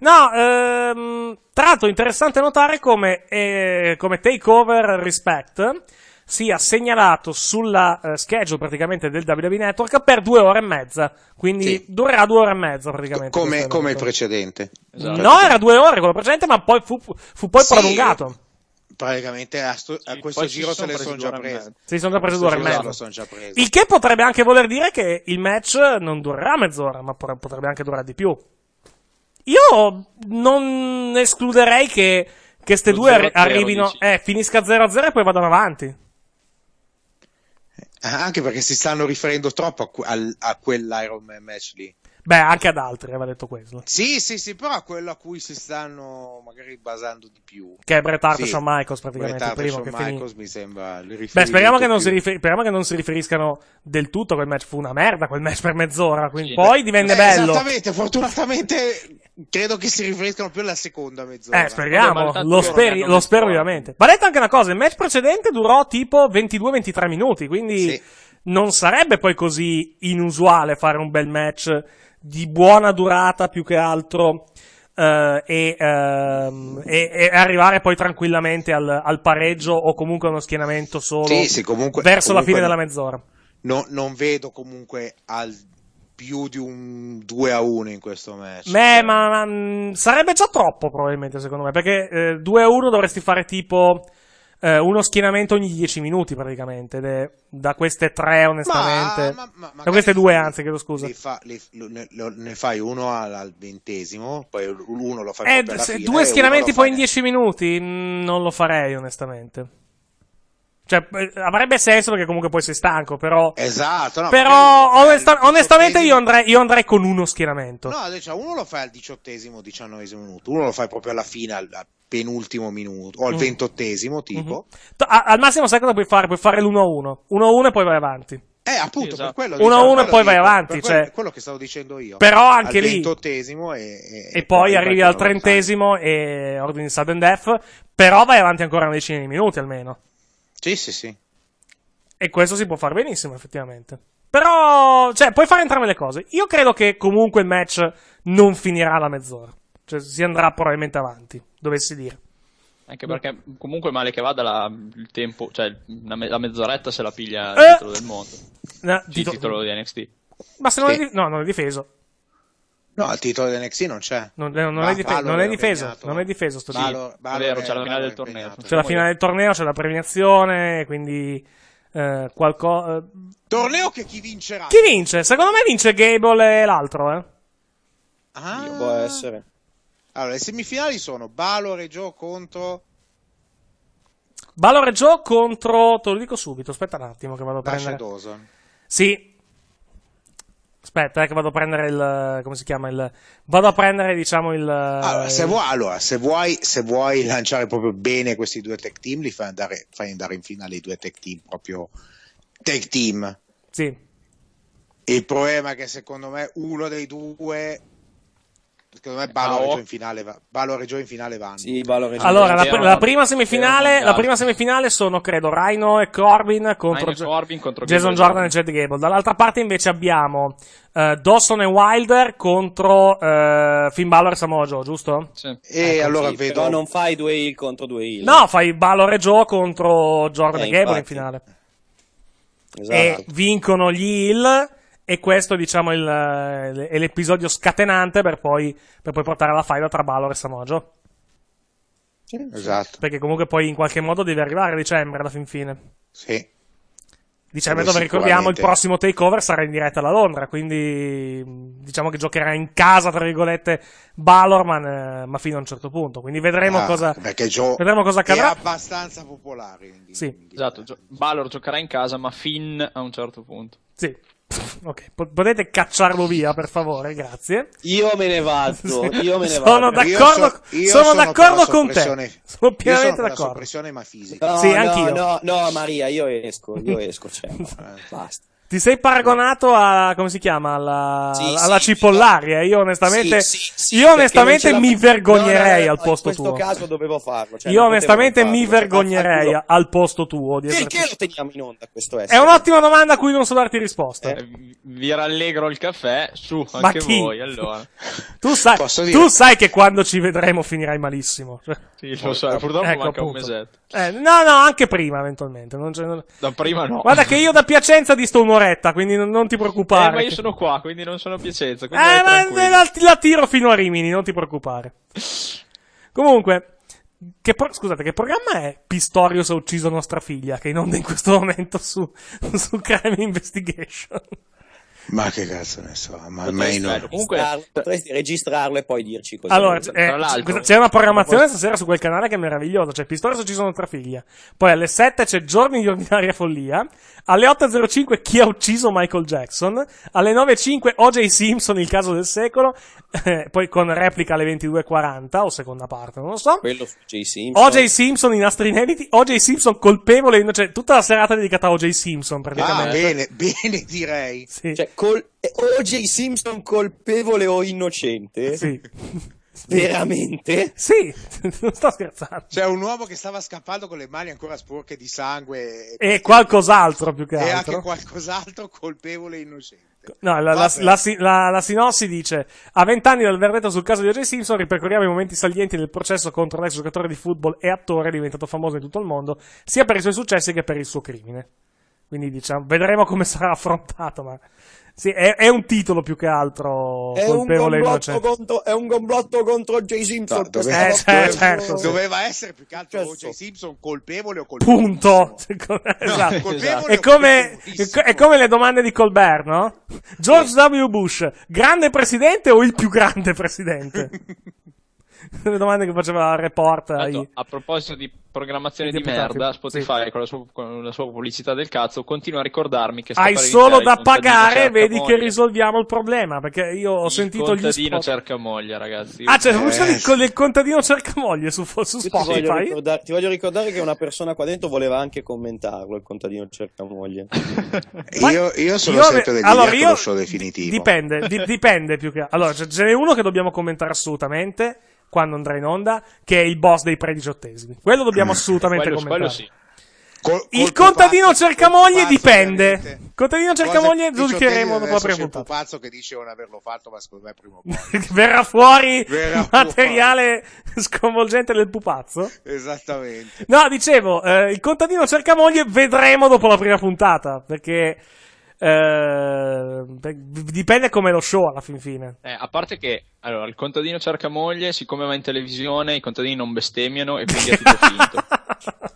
No, ehm, tra l'altro interessante notare come, eh, come takeover Respect sia segnalato sulla eh, schedule praticamente del WWE Network per due ore e mezza. Quindi sì. durerà due ore e mezza praticamente. Come, come il precedente. Esatto. No, era due ore quello precedente, ma poi fu, fu poi sì. prolungato praticamente a, sto, a questo giro se le sono già prese. Si sono già prese due ore e mezza. Il che potrebbe anche voler dire che il match eh, non durerà mezz'ora, ma potrebbe anche durare di più. Io non escluderei che queste due arrivino, eh, finisca 0-0 e poi vadano avanti. Eh, anche perché si stanno riferendo troppo a, a, a quell'Iron Man match lì. Beh, anche ad altri aveva detto questo. Sì, sì, sì, però a quello a cui si stanno magari basando di più. Che è Bret Hart e sì. Shawn Michaels praticamente. Bret Hart Shawn Michaels mi sembra Beh, speriamo che, rifer- speriamo che, non si riferiscano del tutto, quel match fu una merda, quel match per mezz'ora, quindi sì, poi divenne eh, bello. Esattamente, fortunatamente credo che si riferiscano più alla seconda mezz'ora. Eh, speriamo, lo, speri, lo spero ovviamente. Va detto anche una cosa, il match precedente durò tipo 22-23 minuti, quindi sì. non sarebbe poi così inusuale fare un bel match di buona durata più che altro. Uh, e, uh, e, e, arrivare poi tranquillamente al, al, pareggio o comunque a uno schienamento solo sì, sì, comunque, verso comunque la fine della mezz'ora. No, non vedo comunque al più di un 2 a 1 in questo match. Beh, ma, ma mm, sarebbe già troppo probabilmente secondo me, perché eh, 2 a 1 dovresti fare tipo eh, uno schienamento ogni 10 minuti praticamente, ed da queste tre onestamente, ma, ma, ma da queste due anzi, chiedo scusa. Li fa, li, ne, ne, fai uno al, al, ventesimo, poi uno lo fai eh, per se, Due schienamenti poi in 10 minuti, mm, non lo farei onestamente. Cioè, eh, avrebbe senso perché comunque poi sei stanco, però... Esatto, no, Però onesta- onestamente io andrei, io andrei, con uno schieramento. No, cioè, uno lo fai al diciottesimo, diciannovesimo minuto, uno lo fai proprio alla fine, al, al penultimo minuto, o al mm. ventottesimo tipo. Mm-hmm. A- al massimo sai cosa puoi fare? Puoi fare l'1-1. 1-1 e poi vai avanti. Eh, appunto, sì, esatto. Diciamo, per quello 1-1 diciamo, e poi vai avanti. Per quello, cioè... quello che stavo dicendo io. Però anche al lì. ventottesimo e, e, e, poi arrivi al trentesimo e ordini sudden death. Però vai avanti ancora una decina di minuti almeno. Sì, sì, sì. E questo si può fare benissimo, effettivamente. Però, cioè, puoi fare entrambe le cose. Io credo che comunque il match non finirà alla mezz'ora. Cioè, si andrà probabilmente avanti, dovessi dire. Anche perché comunque male che vada la, il tempo, cioè la, me, la mezz'oretta se la piglia il eh, titolo del mondo. No, il titolo, titolo di NXT. Ma se non, sì. è, no, non è difeso. No, il titolo di NXT non c'è. Non, non, eh, non, è, dife- non è, difeso. Non è difeso sto titolo. È vero, c'è la finale del torneo. Impegnato. C'è la finale del torneo, c'è la premiazione, quindi. Eh, qualcosa. Eh, torneo che chi vincerà? Chi vince? Secondo me vince Gable e l'altro, eh. Ah. Io può essere. Allora, le semifinali sono Balor e Joe contro. Balor e Joe contro. Te lo dico subito, aspetta un attimo che vado a Dash prendere. Dawson. Sì, Aspetta, eh, che vado a prendere il. Come si chiama? Il, vado a prendere, diciamo, il. Allora, se vuoi, allora, se vuoi, se vuoi lanciare proprio bene questi due tech team, li fai andare, fai andare in finale i due tech team, proprio tech team. Sì. Il problema è che secondo me uno dei due Secondo me eh, Balor Reggio in finale, va- Balo Reggio in finale vanno. Sì, Balor allora, la, la, prima semifinale, la prima semifinale sono, credo, Rhino e Corbin contro, G- Corbin contro Jason Gable. Jordan e Chad Gable. Dall'altra parte invece abbiamo uh, Dawson e Wilder contro uh, Finn Balor e Samoa Joe, giusto? Sì. E ecco, allora sì, vedo... non fai due heal contro due heal. No, fai Balo Reggio contro Jordan eh, e Gable infatti. in finale. Esatto. E vincono gli heal... E questo, diciamo, il, è l'episodio scatenante per poi, per poi portare alla faida tra Balor e Samojo. Esatto. Perché comunque poi in qualche modo deve arrivare a dicembre alla fin fine. Sì. Dicembre dove ricordiamo il prossimo takeover sarà in diretta da Londra, quindi diciamo che giocherà in casa, tra virgolette, Balorman, eh, ma fino a un certo punto. Quindi vedremo, ah, cosa, gio- vedremo cosa accadrà. È abbastanza popolare. In, sì. In esatto, gio- Balor giocherà in casa, ma fin a un certo punto. Sì, Ok, potete cacciarlo via per favore, grazie. Io me ne vado, io me ne sono D'accordo, io so, io sono, d'accordo con te. Sono pienamente sono d'accordo. pressione ma fisica. No, sì, no, anch'io. No, no, Maria, io esco, io esco, cioè, basta. Ti sei paragonato a, come si chiama, alla, sì, alla sì, Cipollari, eh? Io onestamente, sì, io onestamente mi vergognerei al posto tuo. In questo caso dovevo farlo. Cioè io onestamente farlo, mi vergognerei farlo. al posto tuo. Perché lo teniamo in onda questo essere? È un'ottima domanda a cui non so darti risposta. Eh, vi rallegro il caffè, su, anche voi, allora. tu, sai, tu sai che quando ci vedremo finirai malissimo. Sì, lo so, purtroppo ecco, manca appunto. un mesetto. Eh, no, no, anche prima eventualmente. Non non... Da prima no. Guarda che io da Piacenza di sto un'oretta, quindi non, non ti preoccupare. Eh, ma io sono qua, quindi non sono a Piacenza. Eh, ma la, la, tiro fino a Rimini, non ti preoccupare. Comunque, che pro... scusate, che programma è Pistorius ha ucciso nostra figlia? Che in onda in questo momento su, su Crime Investigation. Ma che cazzo ne so, ma almeno registrarlo, comunque potresti registrarlo e poi dirci cosa. Allora, eh, c'è una programmazione stasera su quel canale che è meravigliosa, cioè Pistorius ci sono tre figlie. Poi alle 7 c'è Giorni di ordinaria follia, alle 8:05 chi ha ucciso Michael Jackson, alle 9:05 OJ Simpson il caso del secolo, eh, poi con replica alle 22:40 o seconda parte, non lo so. Quello su J Simpson. OJ Simpson in astri inediti, OJ Simpson colpevole, cioè tutta la serata dedicata a OJ Simpson praticamente. Ah, bene, bene direi. Sì. Cioè, Col... OJ Simpson colpevole o innocente? Sì. Veramente? Sì, non sto scherzando. C'è un uomo che stava scappando con le mani ancora sporche di sangue. E qualcos'altro più che altro. E anche qualcos'altro colpevole e innocente. No, la, la, la, la, sinossi dice: A vent'anni dal verdetto sul caso di O.J. Simpson, ripercorriamo i momenti salienti del processo contro l'ex giocatore di football e attore diventato famoso in tutto il mondo, sia per i suoi successi che per il suo crimine. Quindi diciamo, vedremo come sarà affrontato, ma sì, è, è, un titolo più che altro è colpevole un innocente. Contro, è un complotto contro J. Simpson. No, doveva, eh, certo, certo, doveva, essere più che altro certo. J. Simpson colpevole o colpevole. Punto. Esatto. No, esatto. colpevole è, come, è, come, le domande di Colbert, no? George sì. W. Bush, grande presidente o il più grande presidente? le domande che faceva la report. Tanto, a proposito di programmazione di, merda, Spotify sì. con, la sua, con, la sua, pubblicità del cazzo continua a ricordarmi che hai solo da pagare, vedi moglie. che risolviamo il problema. Perché io ho il sentito gli. Il contadino cerca moglie, ragazzi. Ah, c'è cioè, eh. Sì. con il contadino cerca moglie su, su Spotify. Ti voglio, ti voglio, ricordare che una persona qua dentro voleva anche commentarlo. Il contadino cerca moglie. io, io, sono io sempre del allora, io, show definitivo. Dipende, di, dipende più che. Allora, cioè, ce n'è uno che dobbiamo commentare assolutamente quando andrà in onda, che è il boss dei prediciottesimi. Quello dobbiamo mm. assolutamente quello, commentare. Quello sì. Col, il contadino pazzo, cercamoglie pazzo, dipende. Veramente. Contadino cercamoglie giudicheremo dopo la prima puntata. pazzo che diceva non averlo fatto, ma secondo me prima o poi. Verrà fuori Verrà materiale fuori. sconvolgente del pupazzo. Esattamente. No, dicevo, eh, il contadino cercamoglie vedremo dopo la prima puntata, perché eh, dipende come lo show alla fin fine. Eh, a parte che allora, il contadino cerca moglie, siccome va in televisione, i contadini non bestemmiano e quindi è tutto finto.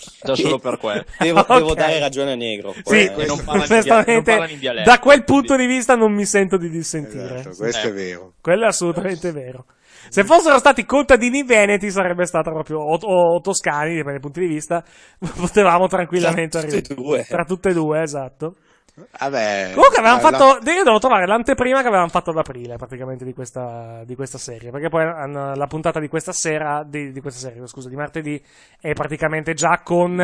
Già solo per quello. Devo, okay. devo dare ragione a Negro. Sì, eh, non onestamente, non in dialetto, da quel punto quindi. di vista non mi sento di dissentire. Esatto, questo è eh. vero. Quello è assolutamente vero. Se fossero stati contadini veneti sarebbe stata proprio, o, o, toscani, dipende dai punti di vista, potevamo tranquillamente arrivare. Tra tutte e due, esatto. Vabbè, Comunque avevamo la... fatto. Io devo trovare l'anteprima che avevamo fatto ad aprile, praticamente, di questa, di questa serie. Perché poi hanno, la puntata di questa sera, di, di, questa serie, scusa, di martedì, è praticamente già con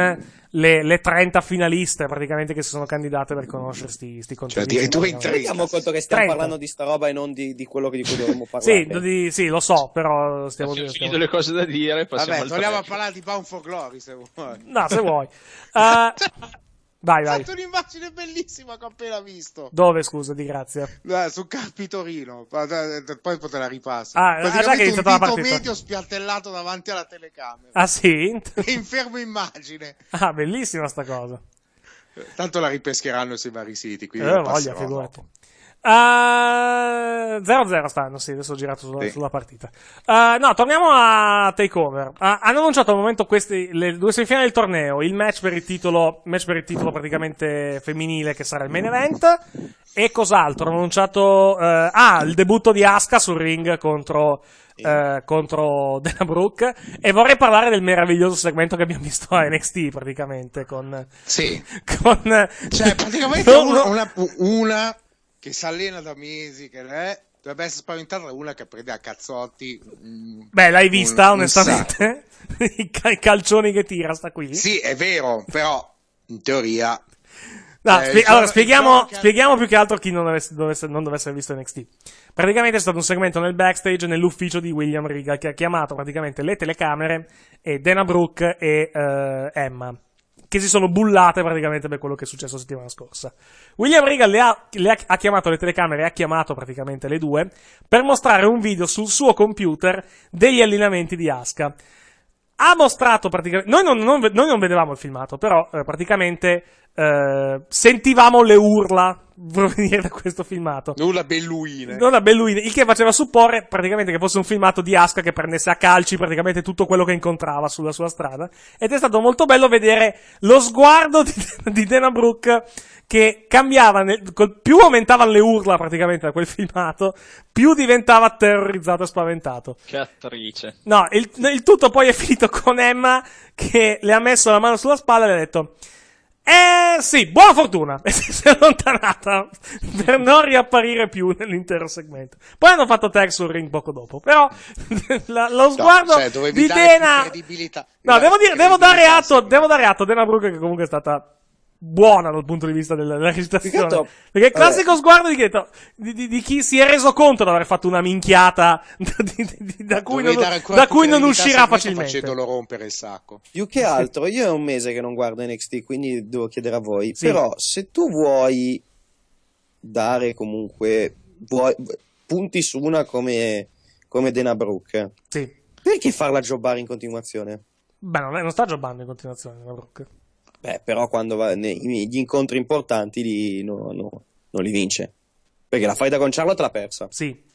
le, le 30 finaliste, praticamente, che si sono candidate per conoscere sti, sti cioè, contenuti. Cioè, tu in tre. Rendiamo conto che stiamo 30. parlando di sta roba e non di, di quello di cui dovremmo parlare. sì, di, sì, lo so, però stiamo. Abbiamo finito le cose da dire. Vabbè, torniamo a parlare di Bound for Glory, se vuoi. No, se vuoi. Uh, Vai, vai. Ho un'immagine bellissima che ho appena visto. Dove, scusa, di grazia? Eh, su Carpi Torino. Eh, eh, poi ah, te la ripasso. Ah, Praticamente ah, un dito partita. medio spiattellato davanti alla telecamera. Ah, sì? in fermo immagine. Ah, bellissima sta cosa. Tanto la ripescheranno sui vari siti, quindi... Eh, voglia, figurati. Dopo. Uh, 0-0 stanno, sì, adesso ho girato sulla, sì. sulla partita. Uh, no, torniamo a Takeover. Uh, hanno annunciato al momento questi, le due semifinali del torneo, il match per il titolo, match per il titolo praticamente femminile che sarà il main event, e cos'altro? Hanno annunciato, eh, ah, il debutto di Asuka sul ring contro, eh, contro Dana Brooke e vorrei parlare del meraviglioso segmento che abbiamo visto a NXT praticamente con... Sì. Con... Cioè praticamente uno, una, una che si allena da mesi, che è, dovrebbe essere spaventata una che prende a cazzotti. Mm, Beh, l'hai vista, un, onestamente? I calcioni che tira, sta qui. Sì, è vero, però in teoria. No, eh, spie- allora, spieghiamo, spieghiamo, più che altro chi non dovesse, dovesse, non dovesse aver visto NXT. Praticamente è stato un segmento nel backstage, nell'ufficio di William Regal, che ha chiamato praticamente le telecamere e Dana Brooke e uh, Emma che si sono bullate praticamente per quello che è successo la settimana scorsa. William Regal le ha, le ha, ha chiamato le telecamere, ha chiamato praticamente le due, per mostrare un video sul suo computer degli allineamenti di Asuka ha mostrato praticamente. Noi non, non, noi non, vedevamo il filmato, però eh, praticamente eh, sentivamo le urla provenire da questo filmato. Non la belluine. Non la belluine, il che faceva supporre praticamente che fosse un filmato di Aska che prendesse a calci praticamente tutto quello che incontrava sulla sua strada. Ed è stato molto bello vedere lo sguardo di, di Dana Brooke che cambiava, nel, col, più aumentava le urla praticamente da quel filmato, più diventava terrorizzato e spaventato. Che attrice. No, il, il tutto poi è finito con Emma che le ha messo la mano sulla spalla e le ha detto eh sì, buona fortuna! E si è allontanata per non riapparire più nell'intero segmento. Poi hanno fatto tag sul ring poco dopo, però la, lo sguardo cioè, no, cioè, di Dena... No, devo, dire, devo, dare atto, devo dare atto a Dena Brooke che comunque è stata buona dal punto di vista della, della recitazione. Perché, Perché è il classico vabbè. sguardo di, di, di, di, chi si è reso conto di aver fatto una minchiata da cui Dovevi non, da cui non uscirà facilmente. facendolo rompere il sacco. Più che altro, io è un mese che non guardo NXT, quindi devo chiedere a voi. Sì. Però, se tu vuoi dare comunque vuoi, punti su una come, come Dana Brooke, sì. perché farla jobbare in continuazione? Beh, non, è, non sta jobbando in continuazione Dana Brooke. Beh, però quando va negli incontri importanti li, no, no, non li vince. Perché la fight con Charlotte l'ha persa. Sì.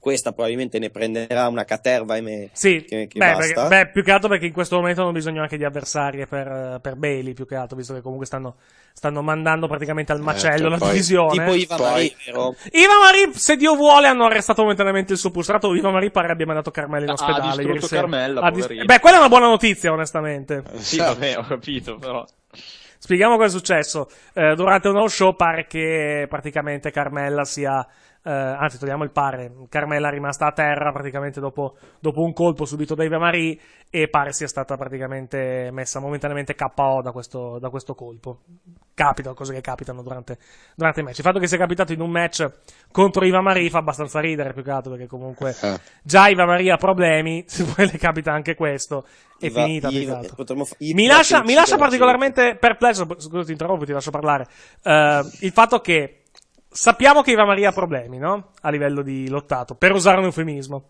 Questa probabilmente ne prenderà una caterva e me. Sì, che, che beh, perché, beh, più che altro perché in questo momento hanno bisogno anche di avversarie per, per Bailey, più che altro, visto che comunque stanno, stanno mandando praticamente al macello eh, la poi, divisione. Tipo Iva Marie, vero? Iva Marie, se Dio vuole, hanno arrestato momentaneamente il suo frustrato. Iva Marie pare abbia mandato Carmella in ospedale. Ha distrutto ieri Carmella, dist- Beh, quella è una buona notizia, onestamente. sì, vabbè, ho capito, però. Spieghiamo cosa è successo. Eh, durante uno show pare che praticamente Carmella sia eh, anzi togliamo il pare, Carmella è rimasta a terra praticamente dopo, dopo un colpo subito da Eva Marie e pare sia stata praticamente messa momentaneamente KO da questo, da questo colpo. Capita, cose che capitano durante, durante, il match. Il fatto che sia capitato in un match contro Iva Marie fa abbastanza ridere più che altro perché comunque eh. già Iva Marie ha problemi, se poi le capita anche questo è Iva, finita. Iva, Iva, eh, mi, lascia, mi lascia particolarmente perplesso, scusa ti interrompo, ti lascio parlare, uh, il fatto che sappiamo che Iva Maria ha problemi, no? A livello di lottato, per usare un eufemismo.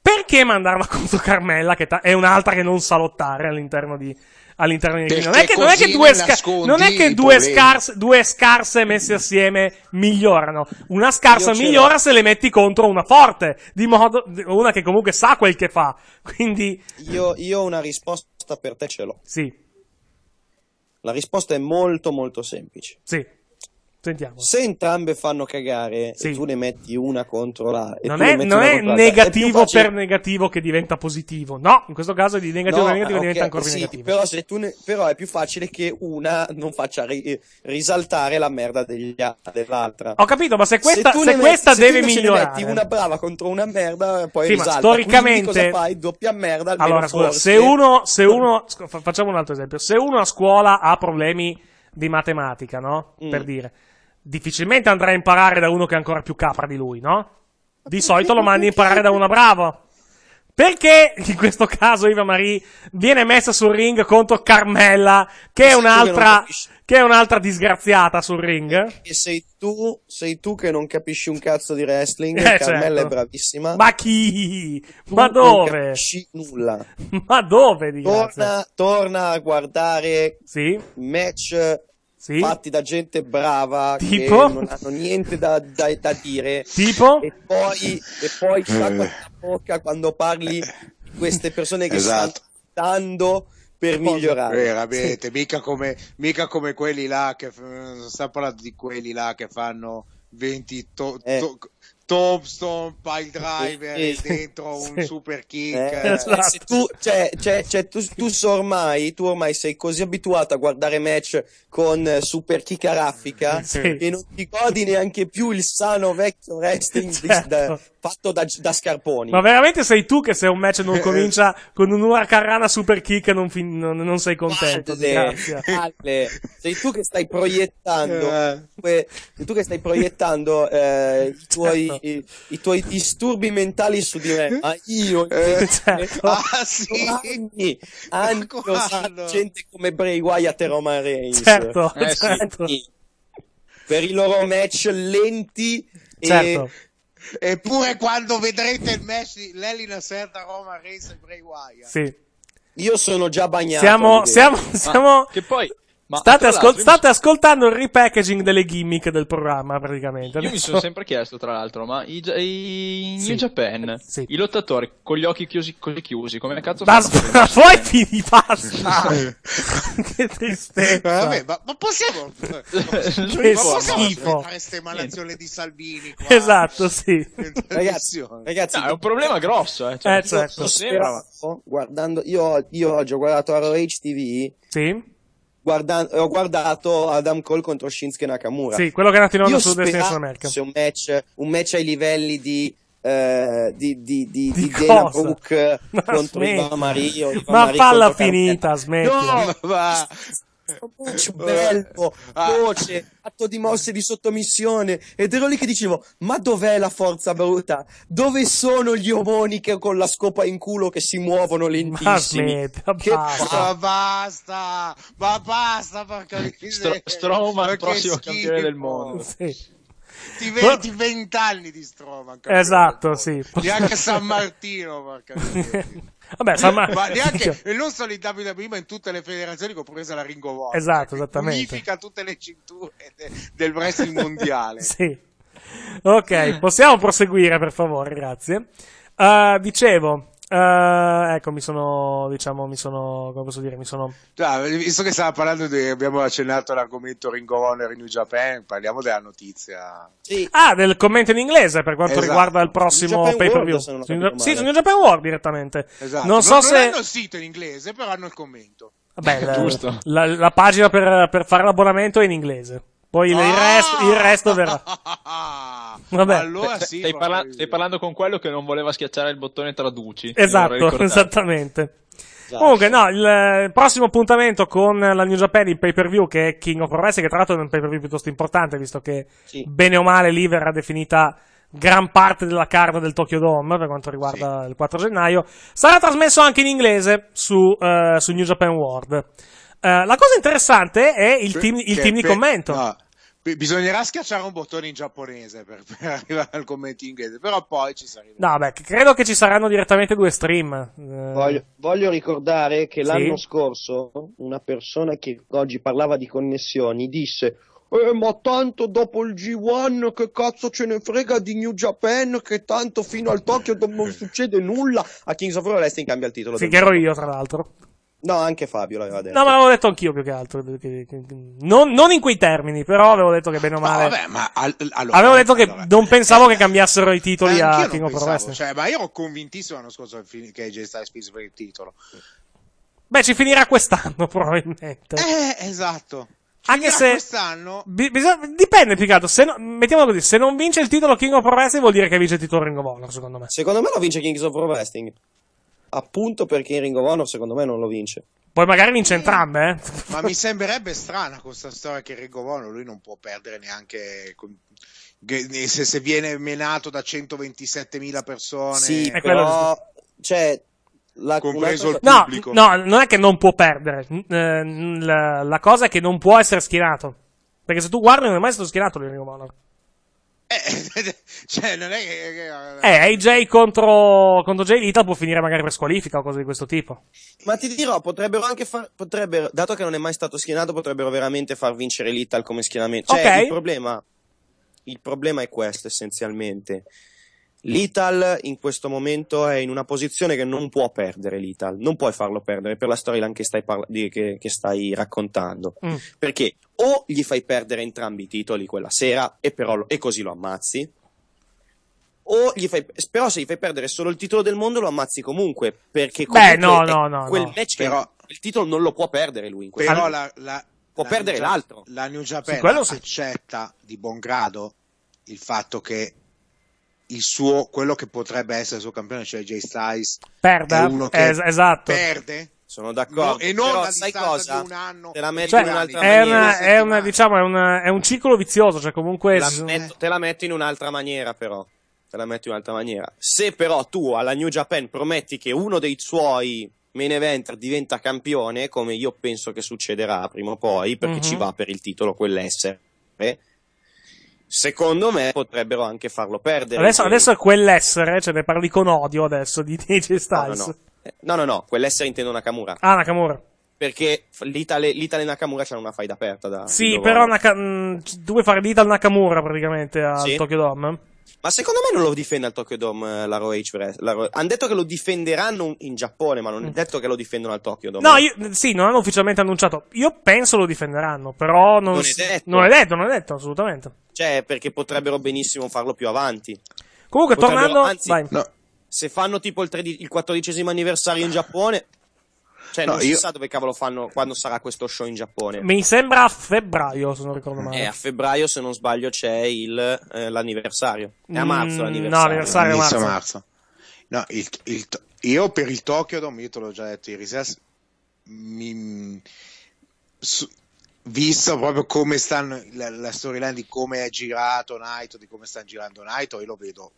Perché mandarla contro Carmella, che ta- è un'altra che non sa lottare all'interno di, all'interno di non, è che, non due, sca- non è che due, scarse, due, scarse, messe assieme migliorano. Una scarsa Io migliora se le metti contro una forte, di modo, una che comunque sa quel che fa. Quindi. Io, io una risposta per te ce l'ho. Sì. La risposta è molto, molto semplice. Sì. Sentiamo. Se entrambe fanno cagare sì. e tu ne metti una contro la... non è, non è negativo è per negativo che diventa positivo. No, in questo caso di negativo no, per negativo okay, diventa ancora sì, negativo. Però, ne... però, è più facile che una non faccia ri... risaltare la merda degli... dell'altra. Ho capito, ma se questa, se se metti, questa se deve migliorare... Se metti una brava contro una merda, poi sì, risalta. storicamente... cosa fai? Doppia merda Allora, scusa, forse... se uno... Se uno... Facciamo un altro esempio. Se uno a scuola ha problemi di matematica, no? Mm. Per dire difficilmente andrà a imparare da uno che è ancora più capra di lui, no? Di solito lo mandi a imparare da uno bravo. Perché in questo caso Iva Marie viene messa sul ring contro Carmella, che è un'altra, che è un'altra disgraziata sul ring? E sei tu, sei tu che non capisci un cazzo di wrestling. Eh, Carmella certo. è bravissima. Ma chi? Tu Ma dove? Non capisci nulla. Ma dove? Torna, torna a guardare sì? match sì? fatti da gente brava tipo? che non hanno niente da, da, da dire. Tipo? E poi, e poi eh. bocca quando parli di queste persone che esatto. stanno dando per Cosa migliorare. Eh, Veramente, sì. mica, come, mica come quelli là che eh, stanno parlando di quelli là che fanno 20 to, eh. to, Tombstone, pile driver e, e dentro sì. un super kick. Eh, eh esatto. tu, cioè, cioè, cioè, tu, tu, so ormai, tu, ormai, sei così abituato a guardare match con super kick a raffica sì. che non ti godi neanche più il sano vecchio wrestling certo. di, fatto da, da, scarponi. Ma veramente sei tu che se un match non comincia con un'ora carrana super kick non, fin- non, non sei contento? Valle, Valle, sei tu che stai proiettando, eh. sei tu che stai proiettando eh, i, tuoi, certo. i, i, tuoi, disturbi mentali su di me. Ma io, eh, certo. ah, sì. anni, anni ho gente come Bray Wyatt e Roman Reigns. Certo, eh, certo. per i loro match lenti certo. e Eppure quando vedrete il Messi, l'Elina Serta Roma Race e Bray Wyatt. Sì. Io sono già bagnato. Siamo, siamo, siamo... che poi State, ascol- state mi... ascoltando il repackaging delle gimmick del programma, praticamente. Adesso... Io mi sono sempre chiesto, tra l'altro, ma i, i... Sì. Japan, eh, sì. i lottatori con gli occhi chiusi, così chiusi, come cazzo fanno? Ma poi fini, basta! Ah. che tristezza! Eh, vabbè, ma, ma, possiamo... Eh, che ma schifo! queste malazioni di Salvini qua. Esatto, sì. ragazzi, ragazzi no, è un problema grosso, eh. Cioè, eh certo. Guardando, io, io oggi ho guardato ROH TV... Sì? guardando, ho guardato Adam Cole contro Shinsuke Nakamura. Sì, quello che è nato in onda su Destination America. Un match, un match ai livelli di eh, di, di, di, di, di Dana Brooke ma contro Ivana Mario. Ivana ma palla finita, smetti. No, va sto eh, eh, bello, ah. voce, atto di mosse di sottomissione. Ed ero lì che dicevo, ma dov'è la forza bruta? Dove sono gli omoni che con la scopa in culo che si muovono lentissimi? Ma che basta. Ma basta, ma basta, porca miseria. Stroma il prossimo schifo. campione del mondo. Sì. Ti vedi vent'anni di Stroma. Esatto, sì. Neanche San Martino, porca Vabbè, Samma... ma neanche, e cioè. non solo in Davide ma in tutte le federazioni, compresa la Ringo of Esatto, esattamente. Unifica tutte le cinture de- del wrestling mondiale. sì. Ok, possiamo proseguire per favore, grazie. Uh, dicevo, Uh, ecco, mi sono, diciamo, mi sono, come posso dire, mi sono... Ah, visto che stava parlando, di, abbiamo accennato l'argomento Ring of Honor in New Japan, parliamo della notizia. Sì. Ah, del commento in inglese per quanto esatto. riguarda il prossimo pay per view. Sì, su New Japan World direttamente. Esatto. Non, so non se... hanno il sito in inglese, però hanno il commento. Beh, la, la, la, pagina per, per, fare l'abbonamento è in inglese. Poi ah! il, resto, il resto verrà. Vabbè. Allora sì, stai, parla- stai, parlando con quello che non voleva schiacciare il bottone traduci. Esatto, esattamente. Esatto. Comunque, no, il eh, prossimo appuntamento con la New Japan in pay per view che è King of Pro Wrestling, che tra l'altro è un pay per view piuttosto importante, visto che sì. bene o male lì verrà definita gran parte della carta del Tokyo Dome per quanto riguarda sì. il 4 gennaio. Sarà trasmesso anche in inglese su, uh, su New Japan World. Uh, la cosa interessante è il, team, il team, di commento. No Bisognerà schiacciare un bottone in giapponese per, per arrivare al commento inglese, però poi ci sarà. No, beh, credo che ci saranno direttamente due stream. Eh. Voglio, voglio ricordare che sì? l'anno scorso una persona che oggi parlava di connessioni disse eh, ma tanto dopo il G1 che cazzo ce ne frega di New Japan che tanto fino al Tokyo non succede nulla. A Kings of the in cambia il titolo. Sì, che ero io tra l'altro. No, anche Fabio l'aveva detto. No, ma l'avevo detto anch'io più che altro. Non, non in quei termini, però avevo detto che bene o male. No, vabbè, ma all- allora, avevo detto che allora, non eh, pensavo eh, che cambiassero i titoli a King of Pro Cioè, ma io ero convintissimo l'anno scorso che AJ Styles spinse per il titolo. Beh, ci finirà quest'anno, probabilmente. Eh, esatto. Ci Anche se quest'anno bi- bisogna, dipende più che altro. Se no, mettiamolo così: se non vince il titolo King of Pro Wrestling, vuol dire che vince il titolo Ring of Honor. Secondo me, secondo me lo vince King of Pro Wrestling appunto perché in Ring of Honor secondo me non lo vince. Poi magari vince entrambe. Eh? Ma mi sembrerebbe strana questa storia che Ring of Honor lui non può perdere neanche con... se, se, viene menato da 127.000 persone. Sì, però... Cioè, la, compreso la... il pubblico. No, non è che non può perdere. Eh, la, cosa è che non può essere schierato. Perché se tu guardi non è mai stato schierato l'Unico Honor. Eh, cioè, non è che... Eh, AJ contro, contro Jay Little può finire magari per squalifica o cose di questo tipo. Ma ti dirò, potrebbero anche far... Potrebbero, dato che non è mai stato schienato, potrebbero veramente far vincere Little come schienamento. Cioè, okay. il, problema, il problema è questo, essenzialmente. Lital in questo momento è in una posizione che non può perdere Lital, non puoi farlo perdere per la storyline che, par- che, che stai, raccontando. Mm. Perché o gli fai perdere entrambi i titoli quella sera e, però, e così lo ammazzi, Fai, però se gli fai perdere solo il titolo del mondo lo ammazzi comunque perché comunque Beh, no, no, no, quel no. match però, il titolo non lo può perdere lui in però la, può la perdere New l'altro la New Japan sì, accetta di buon grado il fatto che il suo, quello che potrebbe essere il suo campione cioè Jay Styles perda, è uno che es- esatto. perde sono d'accordo. No, e non Però, sai cosa? un anno. Te la metto cioè, in un'altra è maniera. Una, è, una, diciamo, è, una, è, un ciclo vizioso. Cioè, comunque. La metto, te la metto in un'altra maniera, però. Te la metto in un'altra maniera. Se però tu alla New Japan prometti che uno dei suoi main eventer diventa campione, come io penso che succederà prima o poi, perché mm-hmm. ci mhm. va per il titolo quell'essere. Secondo me potrebbero anche farlo perdere. Adesso, adesso è quell'essere, cioè ne parli con odio adesso di DJ Styles. No, no, no. No, no, no, quell'essere intendo Nakamura. Ah, Nakamura. Perché l'Itale, e Nakamura c'è una fight aperta da. Sì, però Naka- mh, due fare l'Itale Nakamura praticamente al sì. Tokyo Dome. Ma secondo me non lo difende al Tokyo Dome eh, la Raw Ro- Hanno detto che lo difenderanno in Giappone, ma non è mm. detto che lo difendono al Tokyo Dome. No, io, sì, non hanno ufficialmente annunciato. Io penso lo difenderanno, però non, non, è, detto. non è detto. Non è detto, assolutamente. Cioè, perché potrebbero benissimo farlo più avanti. Comunque, tornando. Anzi, vai. No se fanno tipo il, 13, il 14 anniversario in Giappone, cioè no, non io... si sa dove cavolo fanno quando sarà questo show in Giappone. Mi sembra a febbraio, se non ricordo male. Eh, a febbraio, se non sbaglio, c'è il, eh, l'anniversario. È a marzo mm, l'anniversario. No, l'anniversario è marzo. marzo. No, il, il, io per il Tokyo Dome, io te l'ho già detto ieri sera, mi, su, visto proprio come stanno la, la storyline di come è girato Naito, di come stanno girando Naito, io lo vedo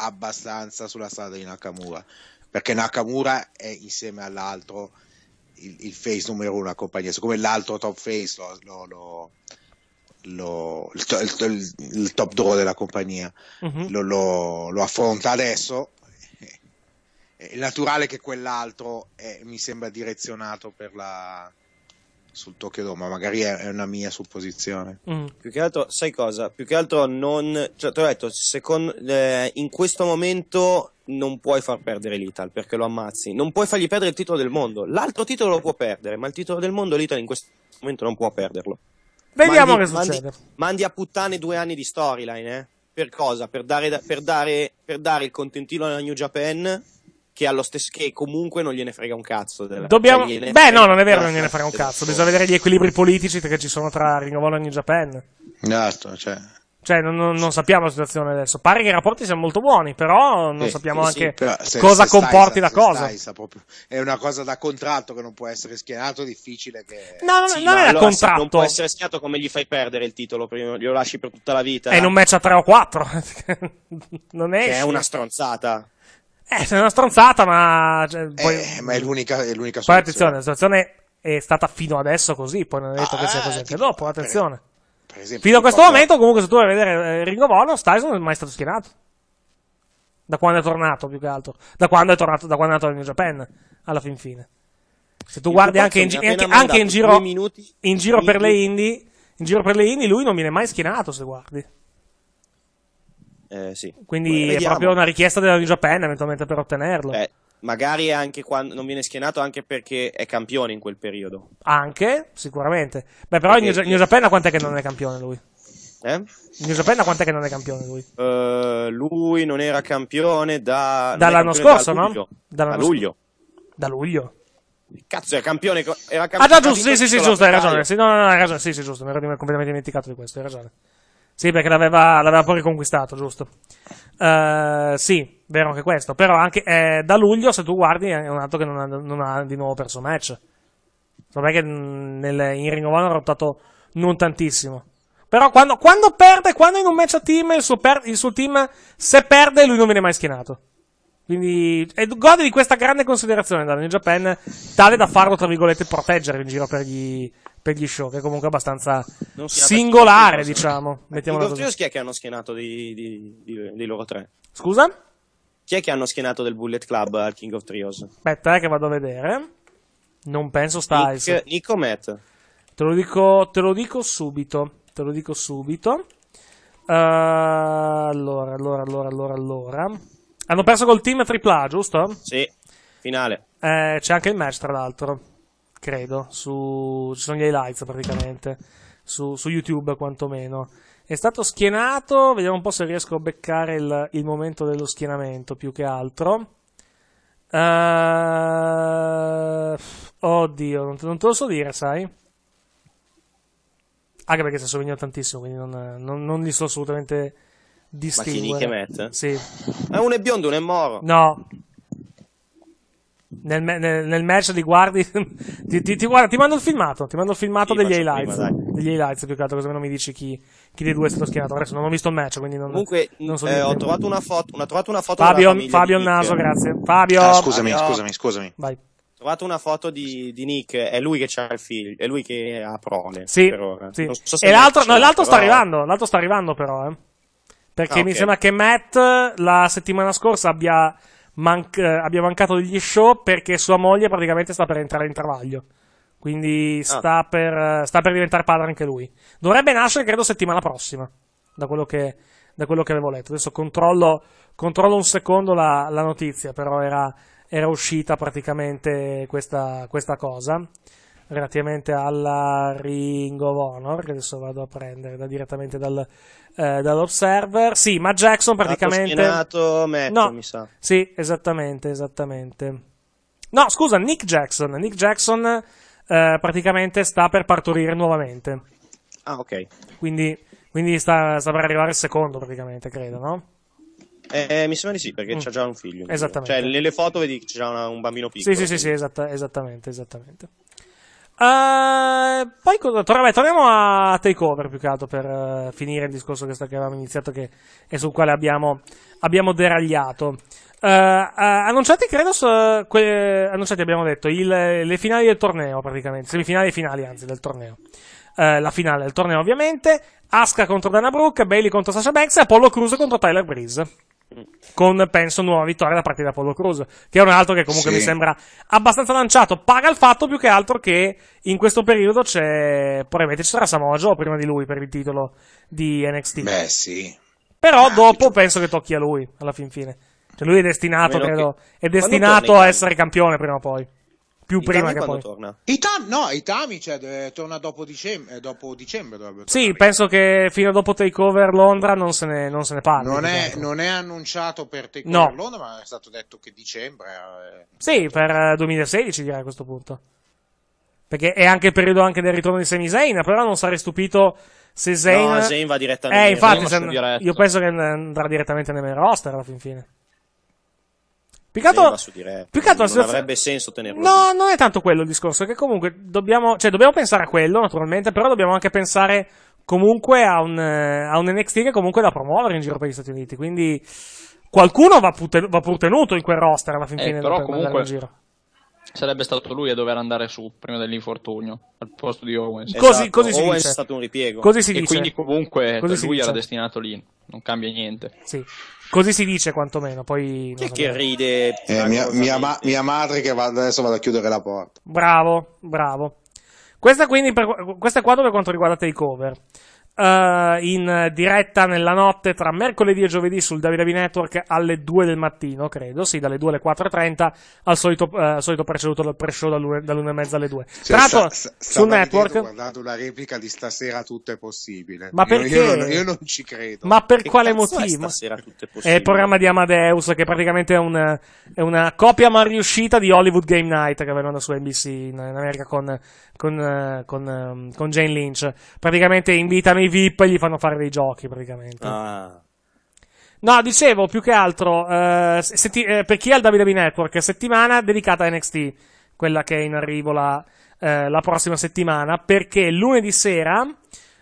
abbastanza sulla strada di Nakamura, perché Nakamura è insieme all'altro il, il face numero uno della compagnia, siccome l'altro top face lo, lo, lo, il, to, il, il, top draw della compagnia uh-huh. lo, affronta adesso. È naturale che quell'altro è, mi sembra direzionato per la, sul Tokyo Dome, magari è una mia supposizione. Mm. Più che altro, sai cosa? Più che altro non... Cioè, ti ho detto, secondo, eh, in questo momento non puoi far perdere l'Ital perché lo ammazzi. Non puoi fargli perdere il titolo del mondo. L'altro titolo lo può perdere, ma il titolo del mondo l'Ital in questo momento non può perderlo. Vediamo mandi, che succede. Mandi, mandi, a puttane due anni di storyline, eh? Per cosa? Per dare, per dare, per dare il contentino alla New Japan che, allo stesso, che comunque non gliene frega un cazzo. Della- Dobbiamo... Cioè, Beh, no, non è vero, non gliene frega un cazzo. Bisogna vedere gli equilibri politici che ci sono tra Ringovolo e New Japan. Esatto, cioè. Cioè, non, non, sappiamo la situazione adesso. Pare che i rapporti siano molto buoni, però non eh, sappiamo sì, anche se, cosa se comporti la cosa. Stai, è una cosa da contratto che non può essere schierato, difficile che... No, non, sì, non è da allora, contratto. Non può essere schierato come gli fai perdere il titolo, prima, glielo lasci per tutta la vita. È in un match a 3 o 4. non è. Che è una stronzata. Eh, è una stronzata, ma. Cioè, eh, poi... Eh, ma è l'unica, è l'unica Poi attenzione, la situazione è stata fino adesso così, poi non è detto ah, che sia così eh, anche dopo, attenzione. Per, per esempio, fino a questo cosa... momento, comunque, se tu vuoi a vedere eh, Ringo Volos, Tyson non è mai stato schienato. Da quando è tornato, più che altro. Da quando è tornato, da quando è andato in New Japan, alla fin fine. Se tu Il guardi anche, in, gi- anche, anche in, giro, minuti, in giro per le indie, in giro per le indie, lui non viene mai schienato, se guardi. Eh, sì. Quindi Vediamo. è proprio una richiesta della New Japan eventualmente per ottenerlo. Eh, magari anche quando non viene schienato anche perché è campione in quel periodo. Anche, sicuramente. Beh, però perché... New, New Japan da quant'è che non è campione lui? Eh? New Japan da quant'è che non è campione lui? Uh, lui non era campione da... Dall'anno campione scorso, da no? Dall'anno da luglio. Da luglio. Cazzo, era ah, campione. Era campione ah, no, giusto, sì, sì, sì, giusto, hai ragione. Sì, no, no, no, hai ragione. Sì, sì, giusto. Mi ero completamente dimenticato di questo, hai ragione. Sì, perché l'aveva, l'aveva poi riconquistato, giusto. Uh, sì, vero anche questo. Però anche eh, da luglio, se tu guardi, è un altro che non ha, non ha di nuovo perso match. Vabbè che mm, nel, in Ring of ha rottato non tantissimo. Però quando, quando, perde, quando in un match a team, il suo, per, il suo, team, se perde, lui non viene mai schienato. Quindi, e gode di questa grande considerazione da New Japan, tale da farlo, tra virgolette, proteggere in giro per gli, per gli show, che è comunque abbastanza singolare, diciamo. Mettiamola I così. chi è che hanno schienato di, dei, dei, dei loro tre? Scusa? Chi è che hanno schienato del Bullet Club al King of Trios? Aspetta, eh, che vado a vedere. Non penso Styles. Nick, Nick o Matt? Te lo dico, te lo dico subito. Te lo dico subito. Uh, allora, allora, allora, allora, allora. Hanno perso col team AAA, giusto? Sì, finale. Eh, c'è anche il match, tra l'altro credo, su, ci sono gli highlights praticamente, su, su YouTube quantomeno. È stato schienato, vediamo un po' se riesco a beccare il, il momento dello schienamento più che altro. Uh, oddio, non te, non te, lo so dire, sai? Anche perché si assomigliano tantissimo, quindi non, non, non li so assolutamente distinguere. Ma chi Sì. Ma ah, uno è biondo, uno è moro. No, nel, nel, nel match li guardi, ti, ti, ti, guarda, ti mando il filmato, ti mando il filmato sì, degli highlights, prima, degli highlights più che altro, così non mi dici chi, chi dei due è stato schierato. Adesso non ho visto il match, quindi non, Comunque, non so eh, ho trovato una foto, una, trovato una foto Fabio, Fabio il naso, Nick. grazie. Fabio, ah, scusami, Fabio. scusami, scusami. Vai. Ho trovato una foto di, di, Nick, è lui che c'ha il figlio, è lui che ha prole. Sì, sì. So e l'altro, no, l'altro però... sta arrivando, l'altro sta arrivando però, eh. Perché ah, okay. mi sembra che Matt la settimana scorsa abbia manc- eh, abbia mancato degli show perché sua moglie praticamente sta per entrare in travaglio. Quindi ah. sta, ah. per, eh, sta per diventare padre anche lui. Dovrebbe nascere, credo, settimana prossima. Da quello che, da quello che avevo letto. Adesso controllo, controllo un secondo la, la notizia, però era, era uscita praticamente questa, questa cosa relativamente alla Ring of Honor, che adesso vado a prendere da, direttamente dal, eh, dall'Observer. Sì, ma Jackson praticamente... Stato Matt, no, mi sa. Sì, esattamente, esattamente. No, scusa, Nick Jackson. Nick Jackson eh, praticamente sta per partorire nuovamente. Ah, ok. Quindi, quindi sta, sta per arrivare il secondo praticamente, credo, no? Eh, mi sembra di sì, perché mm. c'ha già un figlio. Esattamente. Cioè, nelle foto vedi che c'è già una, un bambino piccolo. Sì, sì, quindi. sì, sì esatta, esattamente, esattamente. Uh, poi cosa, vabbè, torniamo a Takeover più che altro per uh, finire il discorso che, sta, che avevamo iniziato che, e sul quale abbiamo, abbiamo deragliato. Uh, annunciati credo, que- annunciati abbiamo detto, il, le finali del torneo praticamente, semifinali e finali anzi del torneo. la finale del torneo ovviamente, Asuka contro Dana Brooke, Bailey contro Sasha Banks e Apollo Cruz contro Tyler Breeze con penso nuova vittoria da parte di Apollo Cruz, che è un altro che comunque sì. mi sembra abbastanza lanciato. Paga il fatto più che altro che in questo periodo c'è, probabilmente ci sarà Samoa Joe prima di lui per il titolo di NXT. Beh, sì. Però ah, dopo ti... penso che tocchi a lui alla fin fine. Cioè lui è destinato, credo, che... è destinato a essere campione prima o poi più prima che poi. torna? Itam- no, Itami cioè, torna dopo dicembre. Eh, dopo dicembre sì, penso che fino a dopo Takeover Londra non se ne, non se ne parli. Non è, non è, annunciato per Takeover no. Londra, ma è stato detto che dicembre. È... Eh. Sì, per 2016 eh, direi a questo punto. Perché è anche il periodo anche del ritorno di Semi Zayn, però non sarei stupito se Zayn... No, Zayn va direttamente. Eh, infatti, se... io penso che andrà direttamente nel main roster alla fin fine. Più che altro, più che altro non situazione... avrebbe senso tenerlo. No, lì. non è tanto quello il discorso, che comunque dobbiamo, cioè dobbiamo pensare a quello naturalmente, però dobbiamo anche pensare comunque a un, eh, a un NXT che comunque è da promuovere in giro per gli Stati Uniti, quindi qualcuno va, puten- va pur tenuto in quel roster alla fin eh, fine eh, però comunque... sarebbe stato lui a dover andare su prima dell'infortunio al posto di Owens. Esatto. Così, così si esatto, Owens dice. è stato un ripiego. Così si e dice. quindi comunque così lui era destinato lì, non cambia niente. Sì. Così si dice quantomeno. Poi, Chi so che ride? Eh, mia, mia, ma, mia, madre che va, adesso vado a chiudere la porta. Bravo, bravo. Questa, quindi per, questa è quanto per quanto riguarda Takeover. Uh, in diretta nella notte tra mercoledì e giovedì sul Davidavi Network alle 2 del mattino, credo, sì, dalle 2 alle 4.30, al solito, uh, solito preceduto dal pre-show dall'1 e mezza alle 2. Cioè, tra l'altro, sta, network... Ho guardato la replica di stasera tutto è possibile. Ma io, perché? Io non, io, non, ci credo. Ma per che quale motivo? È, è, il programma di Amadeus, che praticamente è una, è una copia malriuscita di Hollywood Game Night, che avevano su NBC in, America con, con, eh, con, ehm, con Jane Lynch. Praticamente invitami VIP e gli fanno fare dei giochi praticamente. Ah. No, dicevo più che altro, eh, senti- eh, per chi è al WWE Network, settimana dedicata a NXT, quella che è in arrivo la, eh, la prossima settimana, perché lunedì sera,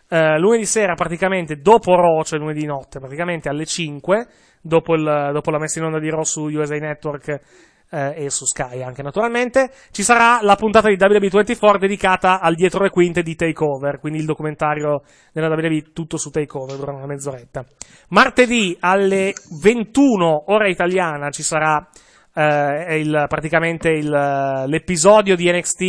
eh, lunedì sera praticamente dopo Raw, cioè lunedì notte, praticamente alle 5, dopo, il, dopo la messa in onda di Raw su USA Network eh, e su Sky anche naturalmente, ci sarà la puntata di WWE24 dedicata al dietro le quinte di Takeover, quindi il documentario della WWE tutto su Takeover dura una mezz'oretta. Martedì alle 21 ora italiana ci sarà eh, il, praticamente il, l'episodio di NXT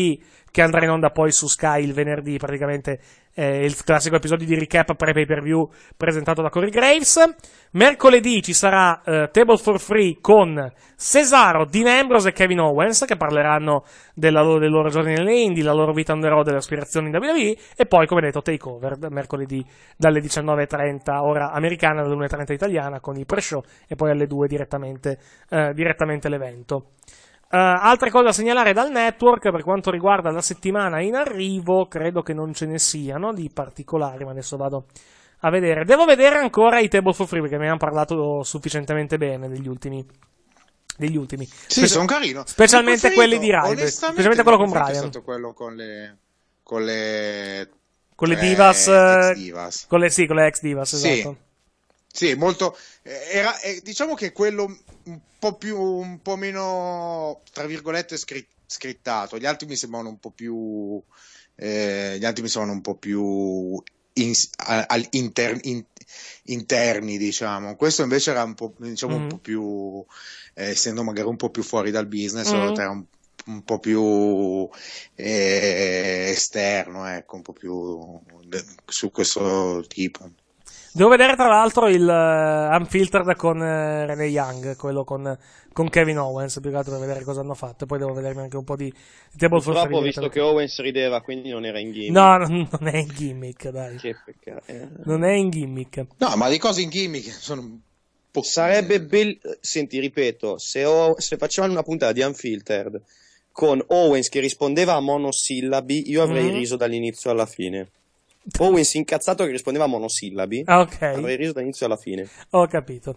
che andrà in onda poi su Sky il venerdì, praticamente eh, il classico episodio di recap pre-pay per view presentato da Corey Graves. Mercoledì ci sarà eh, Table for Free con Cesaro, Dean Ambrose e Kevin Owens che parleranno della, dei loro giorni nelle Indie, la loro vita on the road, delle aspirazioni in WWE e poi come detto Takeover mercoledì dalle 19.30 ora americana, dalle 1.30 italiana con il pre-show e poi alle 2 direttamente, eh, direttamente l'evento. Uh, eh, altre cose da segnalare dal network per quanto riguarda la settimana in arrivo, credo che non ce ne siano di particolari, ma adesso vado a vedere. Devo vedere ancora i table for free perché ne hanno parlato sufficientemente bene degli ultimi. Degli ultimi. Sì, Spe- sono carino. Specialmente quelli di Rai. Specialmente quello con Brian. È quello con le. Con le. Con le Divas. Eh, divas. Con le, sì, con le ex Divas, sì. esatto. Sì, molto. Eh, era, eh, diciamo che quello un po, più, un po' meno, tra virgolette, scri- scrittato. Gli altri mi sembrano un po' più. Eh, gli altri mi sembrano un po' più in, al, inter, in, interni, diciamo. Questo invece era un po', diciamo, mm-hmm. un mm. po più, eh, essendo magari un po' più fuori dal business, mm-hmm. era un, un, po' più eh, esterno, ecco, un po' più de, su questo tipo. Devo vedere tra l'altro il uh, Unfiltered con uh, Rene Young, quello con, con, Kevin Owens, più che altro per vedere cosa hanno fatto. Poi devo vedermi anche un po' di, di Table for Purtroppo ho visto che Owens rideva, quindi non era in gimmick. No, non, non è in gimmick, dai. Che peccato. Eh. Non è in gimmick. No, ma le cose in gimmick sono Sarebbe bello. Senti, ripeto, se, ho, se, facevano una puntata di Unfiltered con Owens che rispondeva a monosillabi, io avrei mm-hmm. riso dall'inizio alla fine. Owens incazzato che rispondeva a monosillabi. Ah, ok. Avrei riso dall'inizio alla fine. Ho capito.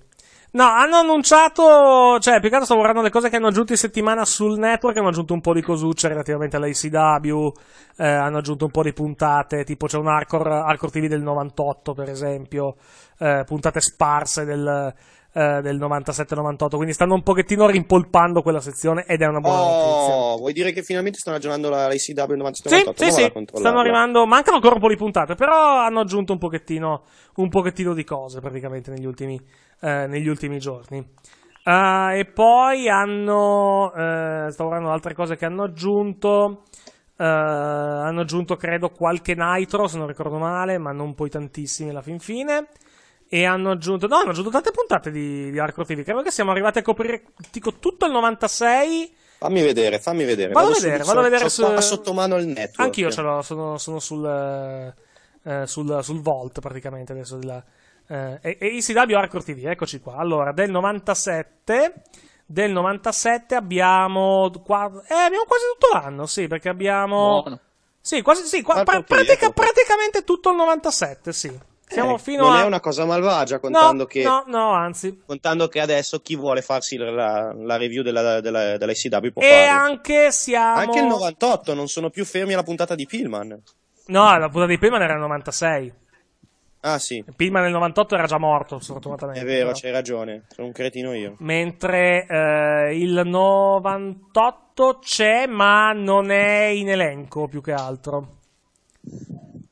No, hanno annunciato, cioè, più che altro sto guardando le cose che hanno aggiunto in settimana sul network, hanno aggiunto un po' di cosucce relativamente all'ACW, eh, hanno aggiunto un po' di puntate, tipo c'è un Hardcore, Hardcore TV del 98, per esempio, eh, puntate sparse del, eh, del 97-98, quindi stanno un pochettino rimpolpando quella sezione ed è una buona oh, notizia. vuoi dire che finalmente stanno aggiornando la ICW 97-98? Sì, Come sì, sì. stanno arrivando, mancano ancora un po' di puntate, però hanno aggiunto un pochettino, un pochettino di cose praticamente negli ultimi, eh, negli ultimi giorni. Uh, e poi hanno. Uh, eh, stavo guardando altre cose che hanno aggiunto. Uh, hanno aggiunto, credo, qualche Nitro, se non ricordo male, ma non poi tantissimi alla fin fine. E hanno aggiunto, no, hanno aggiunto tante puntate di, di Hardcore TV. Credo che siamo arrivati a coprire dico, tutto il 96. Fammi vedere, fammi vedere. Vado, vedere, vado a vedere. Su, vado a vedere su... sotto mano il network. Anch'io ce l'ho, sono, sono sul, eh, eh sul, sul Volt praticamente adesso. Della, eh, e, e ECW Hardcore TV, eccoci qua. Allora, del 97 del 97 abbiamo, qua, eh, abbiamo quasi tutto l'anno, sì, perché abbiamo... Buono. Sì, quasi, sì, qua, pra, pratica, ecco. praticamente tutto il 97, sì. Siamo eh, fino non a... è una cosa malvagia, contando no, che. No, no, anzi. Contando che adesso chi vuole farsi la, la review della, della, della ICW può e E anche siamo. Anche il 98, non sono più fermi alla puntata di Pillman. No, la puntata di Pillman era il 96. Ah, sì. Pillman nel 98 era già morto, sfortunatamente. È vero, però. c'hai ragione. Sono un cretino io. Mentre eh, il 98 c'è, ma non è in elenco più che altro.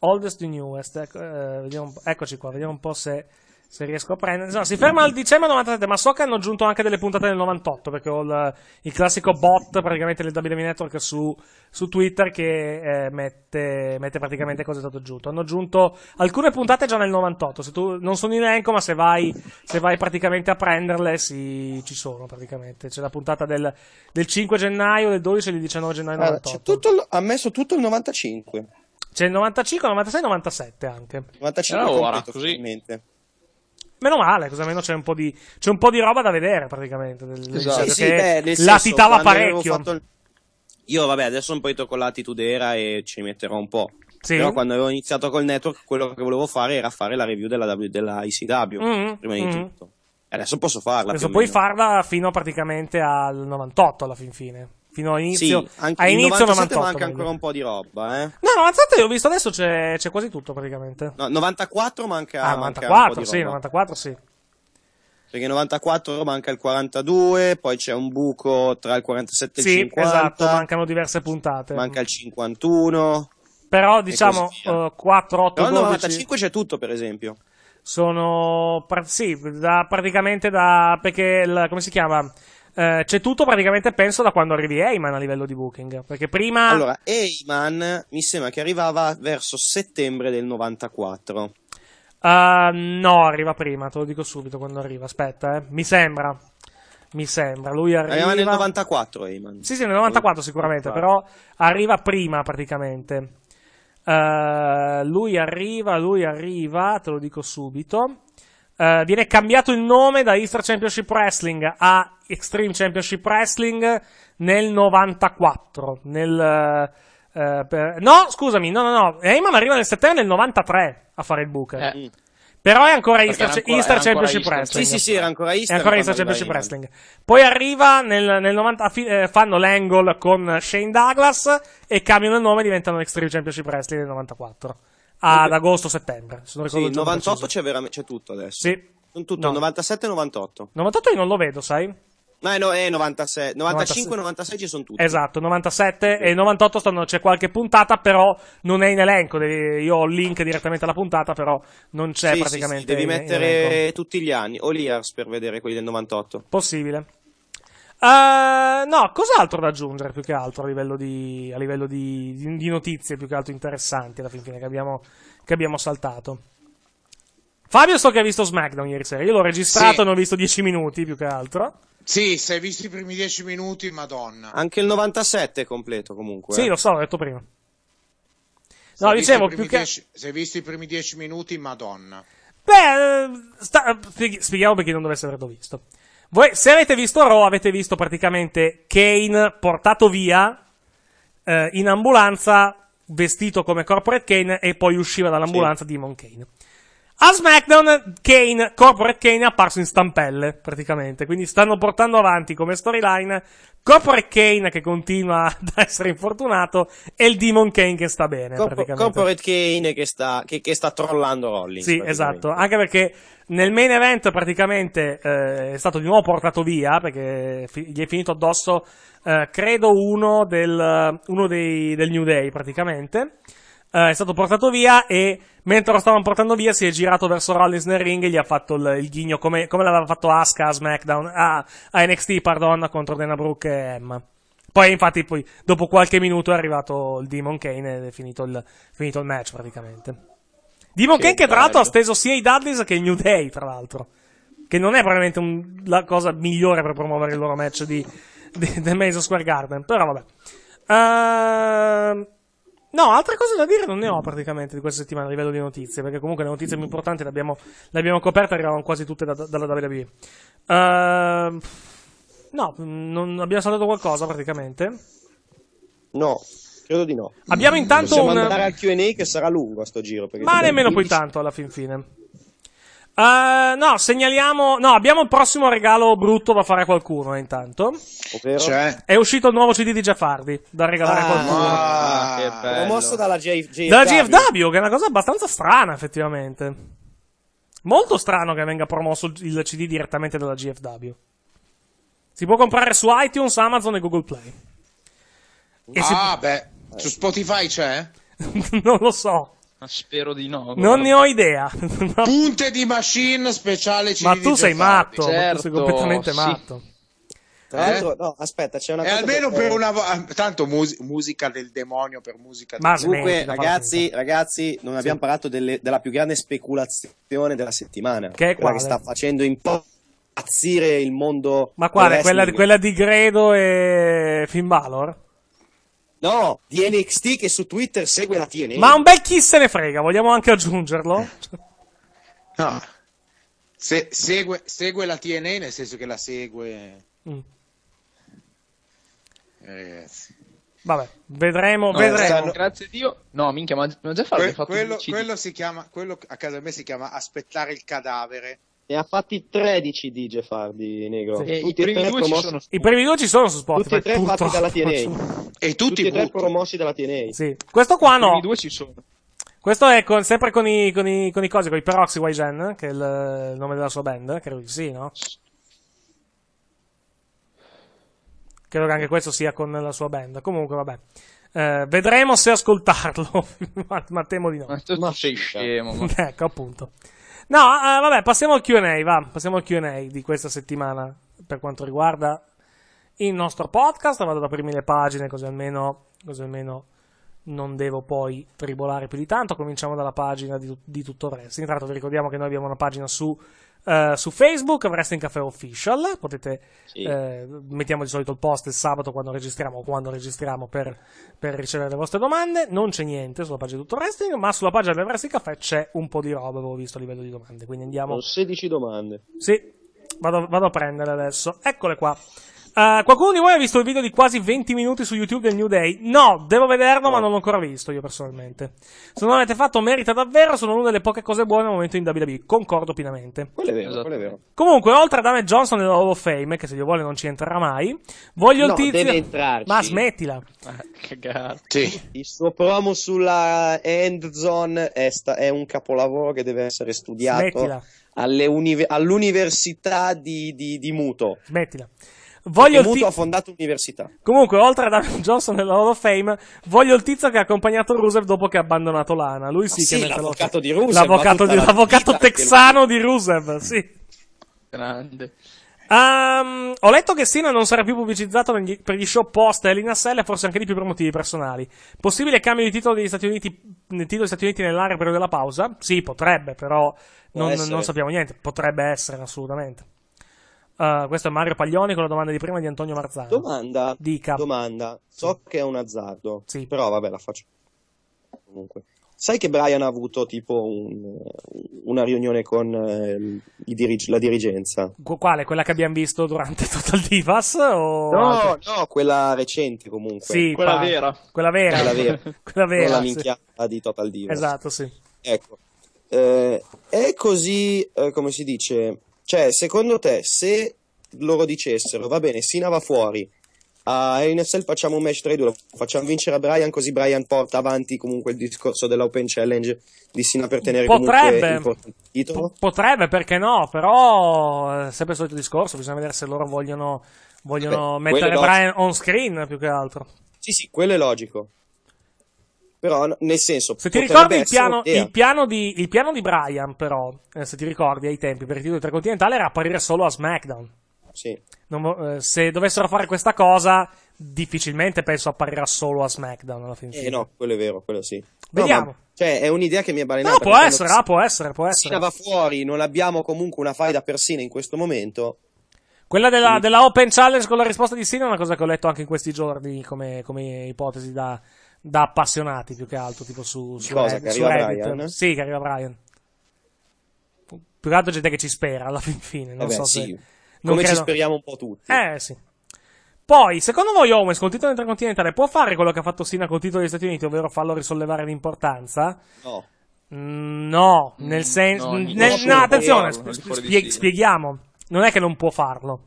Oldest to newest, ecco, eh, eccoci qua, vediamo un po' se, se riesco a prendere. No, si ferma al dicembre 97, ma so che hanno aggiunto anche delle puntate nel 98, perché ho il, il classico bot, praticamente del WM Network su, su Twitter, che eh, mette, mette, praticamente cosa è stato aggiunto. Hanno aggiunto alcune puntate già nel 98, se tu, non sono in elenco, ma se vai, se vai praticamente a prenderle, si, ci sono praticamente. C'è la puntata del, del 5 gennaio, del 12 e del 19 gennaio. Allora, 98. Tutto, ha messo tutto il 95. C'è cioè, il 95, 96 97 anche. 95 allora, completo, così. Finalmente. Meno male, così almeno c'è un, po di, c'è un po' di roba da vedere praticamente. Nel, esatto. Del, sì, che beh, latitava parecchio. Il... Io, vabbè, adesso un po' io con l'attitude era e ci metterò un po'. Sì. Però quando avevo iniziato col network, quello che volevo fare era fare la review della, w, della ICW, mm-hmm. prima di mm-hmm. tutto. E adesso posso farla. Adesso puoi farla fino praticamente al 98 alla fin fine fino a inizio. Sì, anche a inizio 97 98, manca ancora un po' di roba, eh. No, 97 l'ho visto adesso c'è, c'è quasi tutto praticamente. No, 94 manca Ah, 94, manca sì, 94 sì. Perché 94 manca il 42, poi c'è un buco tra il 47 sì, e il 50. esatto, mancano diverse puntate. Manca il 51. Però diciamo uh, 4, 8, Però 12. 95 c'è tutto, per esempio. Sono sì, da, praticamente da perché il, come si chiama? Eh, c'è tutto praticamente, penso, da quando arrivi Eyman a livello di booking. Perché prima. Allora, Eyman mi sembra che arrivava verso settembre del 94. Uh, ah, no, arriva prima, te lo dico subito quando arriva. Aspetta, eh. mi sembra. Mi sembra, lui arriva. Arriva nel 94, Eyman. Sì, sì, nel 94 sicuramente, 94. però arriva prima praticamente. Uh, lui arriva, lui arriva, te lo dico subito. Eh, viene cambiato il nome da Easter Championship Wrestling a Extreme Championship Wrestling nel 94. Nel, uh, per... No, scusami, no, no, no. Heyman arriva nel settembre del 93 a fare il Booker. Eh. Mm. Però è ancora Easter, ancora, Easter Championship ancora Wrestling. Sì, sì, sì, era ancora Easter. È ancora Easter Championship Wrestling. Wrestling. Poi arriva nel, nel 90, fanno l'angle con Shane Douglas e cambiano il nome e diventano Extreme Championship Wrestling nel 94 ad agosto-settembre. Sì, 98 c'è, veramente, c'è tutto adesso. Sì. Sono tutto, no. 97 e 98. 98 io non lo vedo, sai? No, no, è 96, 95 96 ci sono tutti. Esatto, 97 e 98 stanno, c'è qualche puntata, però non è in elenco. io ho il link direttamente alla puntata, però non c'è sì, praticamente. Sì, sì, devi in, mettere in tutti gli anni, o l'IARS per vedere quelli del 98. Possibile. Uh, no, cos'altro da aggiungere più che altro a livello, di, a livello di, di, di, notizie più che altro interessanti alla fin fine che abbiamo, che abbiamo saltato? Fabio so che hai visto SmackDown ieri sera, io l'ho registrato sì. e ne ho visto 10 minuti più che altro. Sì, se hai visto i primi 10 minuti, madonna. Anche il 97 è completo comunque. Sì, eh. lo so, l'ho detto prima. Se no, dicevo più che... Dieci, se hai visto i primi 10 minuti, madonna. Beh, eh, sta, spieghiamo per chi non dovesse averlo visto. Voi, se avete visto Raw, avete visto praticamente Kane portato via eh, in ambulanza, vestito come Corporate Kane, e poi usciva dall'ambulanza sì. Demon Kane. A SmackDown, Kane, Corporate Kane è apparso in stampelle, praticamente. Quindi stanno portando avanti come storyline Corporate Kane che continua ad essere infortunato e il Demon Kane che sta bene, Corp- praticamente. Corporate Kane che sta, che, che sta trollando Rollins. Sì, esatto. Anche perché nel main event praticamente eh, è stato di nuovo portato via perché fi- gli è finito addosso, eh, credo, uno, del, uno dei, del New Day, praticamente eh, è stato portato via e mentre lo stavano portando via si è girato verso Rollins nel ring e gli ha fatto il, il ghigno come, come l'aveva fatto Asuka a SmackDown, ah, a, NXT, pardon, contro Dana Brooke e Emma. Poi infatti poi, dopo qualche minuto è arrivato il Demon Kane ed è finito il, finito il match praticamente. Demon che Kane che tra l'altro ha steso sia i Dudleys che il New Day, tra l'altro. Che non è probabilmente un, la cosa migliore per promuovere il loro match di, di, del Madison Square Garden, però vabbè. Ehm... Uh, No, altre cose da dire non ne ho praticamente di questa settimana a livello di notizie, perché comunque le notizie più importanti le abbiamo, le abbiamo coperte, arrivavano quasi tutte da, da, dalla WWE. Uh, ehm, no, non abbiamo saltato qualcosa praticamente? No, credo di no. Abbiamo intanto Possiamo un... andare al Q&A che sarà lungo a sto giro. Ma nemmeno poi tanto alla fin fine. Uh, no, segnaliamo. No, abbiamo il prossimo regalo brutto da fare a qualcuno. Intanto Ovvero? Cioè? è uscito il nuovo CD di Jaffardi da regalare ah, a qualcuno. Ah, che bello. Promosso dalla J- GFW. Dalla GFW, che è una cosa abbastanza strana, effettivamente. Molto strano che venga promosso il CD direttamente dalla GFW. Si può comprare su iTunes, Amazon e Google Play. E ah, si... beh, su Spotify c'è? non lo so spero di no. Guarda. Non ne ho idea. Punte di machine speciale CD Ma tu sei matto, certo, tu sei completamente sì. matto. Eh? No, aspetta, c'è una cosa. E almeno per, per una volta. Ah, tanto mus- musica del demonio per musica del demonio. Comunque, ragazzi, ragazzi, non sì. abbiamo parlato delle, della più grande speculazione della settimana. Che è quella che sta facendo impazzire il mondo. Ma quale? Quella, quella, di Gredo e Finn Balor? No, di NXT che su Twitter segue la TNA. Ma un bel chi se ne frega, vogliamo anche aggiungerlo? no. Se, segue, segue, la TNA nel senso che la segue. Mm. ragazzi. Eh. Vabbè, vedremo, no, vedremo. Stanno... Grazie a Dio. No, minchia, ma, già farlo, que- quello, quello, si chiama, quello a casa mia si chiama aspettare il cadavere ne ha fatti 13 di Jeffardi Negro. Sì. I, primi promossi... sono... I, primi due ci sono su Spotify. Tutti e tre purtroppo. fatti dalla TNA. e tutti, tutti e tre promossi dalla TNA. Sì. Questo qua no. I primi due ci sono. Questo è con, sempre con i, con i, con i cosi, con i Peroxy Wygen, che è il, il, nome della sua band, credo che sì, no? Credo che anche questo sia con la sua band. Comunque, vabbè. Eh, vedremo se ascoltarlo, ma, ma temo di no. Ma tu sei scemo. ecco, appunto. No, eh, vabbè, passiamo al QA, va. Passiamo al QA di questa settimana per quanto riguarda il nostro podcast. Vado ad aprirmi le pagine, così almeno, così almeno non devo poi tribolare più di tanto. Cominciamo dalla pagina di, di tutto il resto. Intanto vi ricordiamo che noi abbiamo una pagina su eh, su Facebook, Wrestling Cafe Official, potete, sì. eh, mettiamo di solito il post il sabato quando registriamo o quando registriamo per, per, ricevere le vostre domande. Non c'è niente sulla pagina di tutto wrestling, ma sulla pagina del Wrestling Cafe c'è un po' di roba, avevo visto a livello di domande. Quindi andiamo. Ho 16 domande. Sì, vado, vado a prendere adesso. Eccole qua. Uh, qualcuno di voi ha visto il video di quasi 20 minuti su YouTube del New Day? No, devo vederlo, ma non l'ho ancora visto io personalmente. Se non l'avete fatto, merita davvero. Sono una delle poche cose buone al momento in WWE. Concordo pienamente. Quello è vero, esatto. quello è vero. Comunque, oltre a Dame Johnson nella Hall of Fame, che se Dio vuole non ci entrerà mai, voglio no, il tizio. Deve entrarci. Ma smettila. Ah, sì. Il suo promo sulla end zone è, sta... è un capolavoro che deve essere studiato. Smettila. Unive- all'università di, di, di Muto. Smettila. Voglio il ti- ha fondato università. Comunque, oltre ad Adam Johnson nella Hall of Fame, voglio il tizio che ha accompagnato Rusev dopo che ha abbandonato Lana. Lui sì, ah, che sì, l'avvocato di Rusev. L'avvocato, di, la l'avvocato texano lo... di Rusev, sì. Grande. Um, ho letto che Sina non sarà più pubblicizzato negli, per gli show post e l'Inassella, forse anche di più per motivi personali. Possibile cambio di titolo degli Stati Uniti, nel titolo degli Stati Uniti nell'area prima della pausa? Sì, potrebbe, però non, non sappiamo niente. Potrebbe essere, assolutamente. Uh, questo è Mario Paglioni con la domanda di prima di Antonio Marzano. Domanda. Dica. Domanda. So sì. che è un azzardo. Sì. Però vabbè, la faccio. Comunque. Sai che Brian ha avuto tipo un, una riunione con eh, dirige, la dirigenza? Quale? Quella che abbiamo visto durante Total Divas? O... No, no, quella recente comunque. Sì, quella pa- vera. Quella vera. Quella vera. quella vera la minchiata sì. di Total Divas. Esatto, sì. Ecco. Eh, è così, eh, come si dice, cioè, secondo te, se loro dicessero, va bene, Sina va fuori, a NSL facciamo un match tra i facciamo vincere a Brian così Brian porta avanti comunque il discorso dell'Open Challenge di Sina per tenere potrebbe, comunque titolo. potrebbe, perché no, però è eh, sempre il solito discorso, bisogna vedere se loro vogliono, vogliono Beh, mettere Brian on screen più che altro. Sì, sì, quello è logico. Però, nel senso, se ti ricordi il piano, il, piano di, il piano, di, Brian, però, eh, se ti ricordi ai tempi per il titolo intercontinentale, era apparire solo a SmackDown. Sì. Non, eh, se dovessero fare questa cosa, difficilmente penso apparirà solo a SmackDown alla eh, fine. Eh no, quello è vero, quello sì. Vediamo. No, ma, cioè, è un'idea che mi ha balenato No, può essere, ah, può essere, può essere. Cina va fuori, non abbiamo comunque una faida per Sina in questo momento. Quella della, della, Open Challenge con la risposta di Sina è una cosa che ho letto anche in questi giorni come, come ipotesi da, da appassionati più che altro, tipo su, su, Cosa, Red, su Reddit. Brian? Sì, che arriva Brian. Più che altro gente che ci spera alla fin fine. Non eh beh, so sì. se. Non Come credo... ci speriamo un po' tutti. Eh sì. Poi, secondo voi Owens con il titolo intercontinentale può fare quello che ha fatto Sina con titolo degli Stati Uniti, ovvero farlo risollevare l'importanza? No. Mm, no, nel mm, senso... No, nel... no attenzione, sp- spie- spieghiamo. Non è che non può farlo.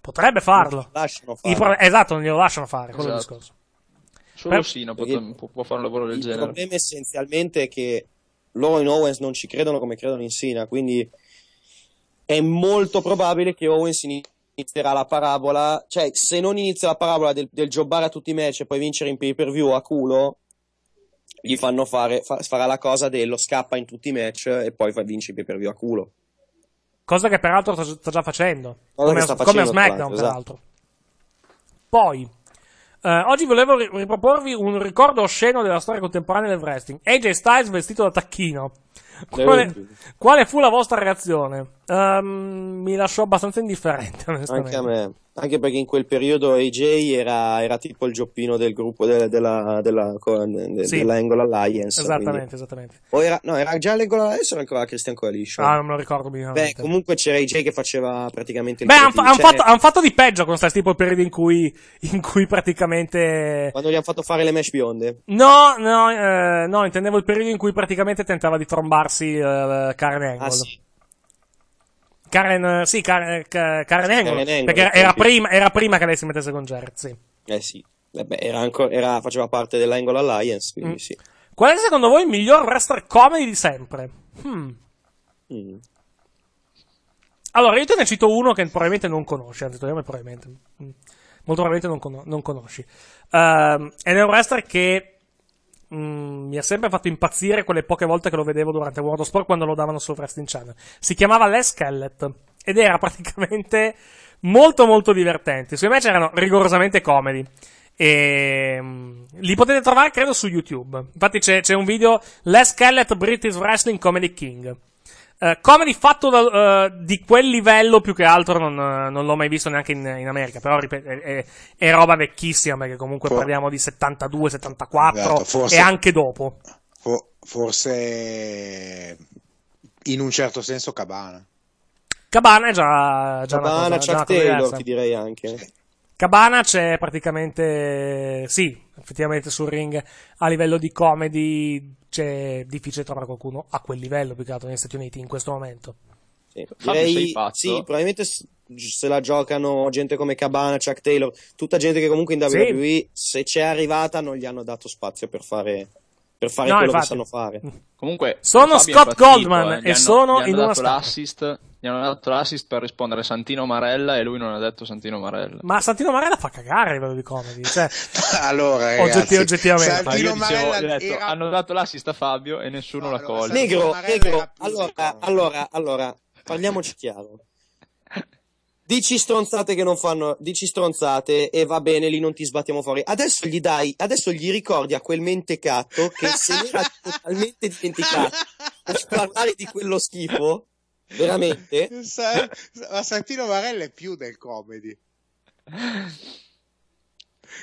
Potrebbe farlo. Lasciano fare. Pro- esatto, non glielo lasciano fare, quello è il esatto. discorso. Solo Però, Sino può, può, fare un lavoro del il genere. Il problema essenzialmente è che loro in Owens non ci credono come credono in Sina, quindi è molto probabile che Owens inizierà la parabola, cioè se non inizia la parabola del, del jobbare a tutti i match e poi vincere in pay per view a culo, gli fanno fare, fa, farà la cosa dello scappa in tutti i match e poi fa, vince in pay per view a culo. Cosa che peraltro sta, già facendo. Cosa come, a, sta come a SmackDown, esatto. peraltro. Poi, eh, oggi volevo ri- riproporvi un ricordo osceno della storia contemporanea del wrestling. AJ Styles vestito da tacchino. Quale, quale fu la vostra reazione? Um, mi lasciò abbastanza indifferente. Anche a me, anche perché in quel periodo AJ era, era tipo il gioppino del gruppo de, della, della, de, sì. dell'Angle Alliance. Esattamente, quindi. esattamente. O era, no, era già l'Angle Alliance o era ancora Christian Coalition? Ah, non me lo ricordo bene. Beh, comunque c'era AJ che faceva praticamente il Beh, hanno han cioè fatto, han fatto, di peggio con questi tipo periodo in cui, in cui praticamente. Quando gli hanno fatto fare le mesh bionde? No, no, eh, no, intendevo il periodo in cui praticamente tentava di trombarsi eh, Karen Angle. Ah, sì. Karen, eh, sì, Karen, eh, Karen, Karen Engel, Engel, perché era prima, era prima, che lei si mettesse con Jared, sì. Eh sì, Vabbè, eh, era ancora, era, faceva parte dell'Angle Alliance, quindi mm. sì. Qual è secondo voi il miglior wrestler comedy di sempre? Hmm. Mm. Allora, io te ne cito uno che probabilmente non conosci, anzi, probabilmente, mm, molto probabilmente non, con- non conosci. Uh, è un wrestler che Mm, mi ha sempre fatto impazzire quelle poche volte che lo vedevo durante World of Sport quando lo davano su Wrestling Channel. Si chiamava Les Kellett ed era praticamente molto molto divertente. Sui match erano rigorosamente comedy. E ehm, li potete trovare, credo, su YouTube. Infatti c'è, c'è un video Les Skelet British Wrestling Comedy King. Eh, comedy fatto da, uh, di quel livello più che altro non, uh, non l'ho mai visto neanche in, in America, però ripeto, è, è, è, roba vecchissima perché comunque For... parliamo di 72, 74 esatto, forse, e anche dopo. For, forse in un certo senso Cabana. Cabana è già, già Cabana, una cosa, Chuck Taylor ti direi anche. Cabana c'è praticamente, sì, effettivamente sul ring a livello di comedy c'è difficile trovare qualcuno a quel livello più che altro negli Stati Uniti in questo momento. Sì, direi, sì, probabilmente se la giocano gente come Cabana, Chuck Taylor, tutta gente che comunque in WWE sì. se c'è arrivata non gli hanno dato spazio per fare per fare no, quello infatti. che sanno fare. Mm. Comunque, sono Scott partito, Goldman eh. e sono in una l'assist, Gli hanno dato l'assist per rispondere Santino Marella e lui non ha detto Santino Marella. Ma Santino Marella fa cagare a livello di comedy. Cioè, allora, ragazzi, oggetti, oggettivamente. Santino Marella dicevo, detto, era... hanno dato l'assist a Fabio e nessuno no, la allora, Negro, negro. Allora, allora, allora, parliamoci chiaro. Dici stronzate che non fanno, dici stronzate e va bene, lì non ti sbattiamo fuori. Adesso gli dai, adesso gli ricordi a quel mentecatto che se ne era totalmente dimenticato per parlare di quello schifo, veramente. Ma Santino Varella è più del comedy.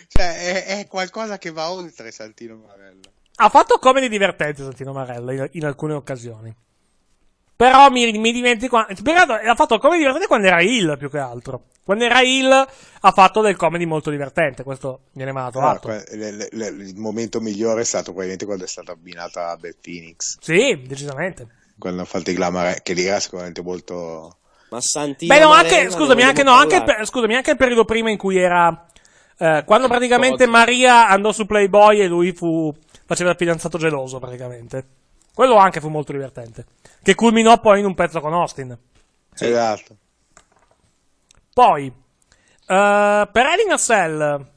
Cioè, è, è qualcosa che va oltre Santino Marella. Ha fatto comedy divertente Santino Marella in, in alcune occasioni. Però mi, mi dimentico. Sperato ha fatto il comedy divertente quando era Hill più che altro. Quando era Hill ha fatto del comedy molto divertente. Questo gliene va dato ah, que- Il momento migliore è stato probabilmente quando è stata abbinata a Beth Phoenix. Sì, decisamente. Quando ha fatto i glamour, che lì era sicuramente molto. Ma Santino. Beh, no, anche, scusami, anche, no, anche scusami, anche il periodo prima in cui era. Eh, quando praticamente Maria andò su Playboy e lui fu. faceva il fidanzato geloso, praticamente. Quello anche fu molto divertente. Che culminò poi in un pezzo con Austin. Esatto. Poi, uh, per Elling a Cell,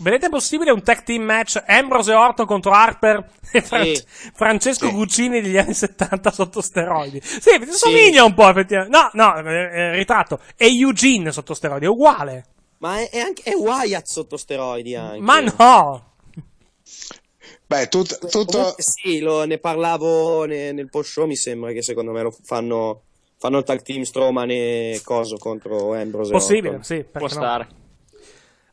vedete possibile un tag team match Ambrose e Orton contro Harper e Fran- Francesco sì. Guccini degli anni 70 sotto steroidi? Sì, ti somiglia sì. un po', effettivamente. No, no, eh, eh, ritratto. E Eugene sotto steroidi, è uguale. Ma è, è, anche, è Wyatt sotto steroidi anche. Ma no! Beh, tut, tutto... Sì, lo, ne parlavo ne, nel post-show, mi sembra che secondo me lo fanno, fanno il tag team Strowman e Coso contro Ambrose Possibile, sì, Può no. stare.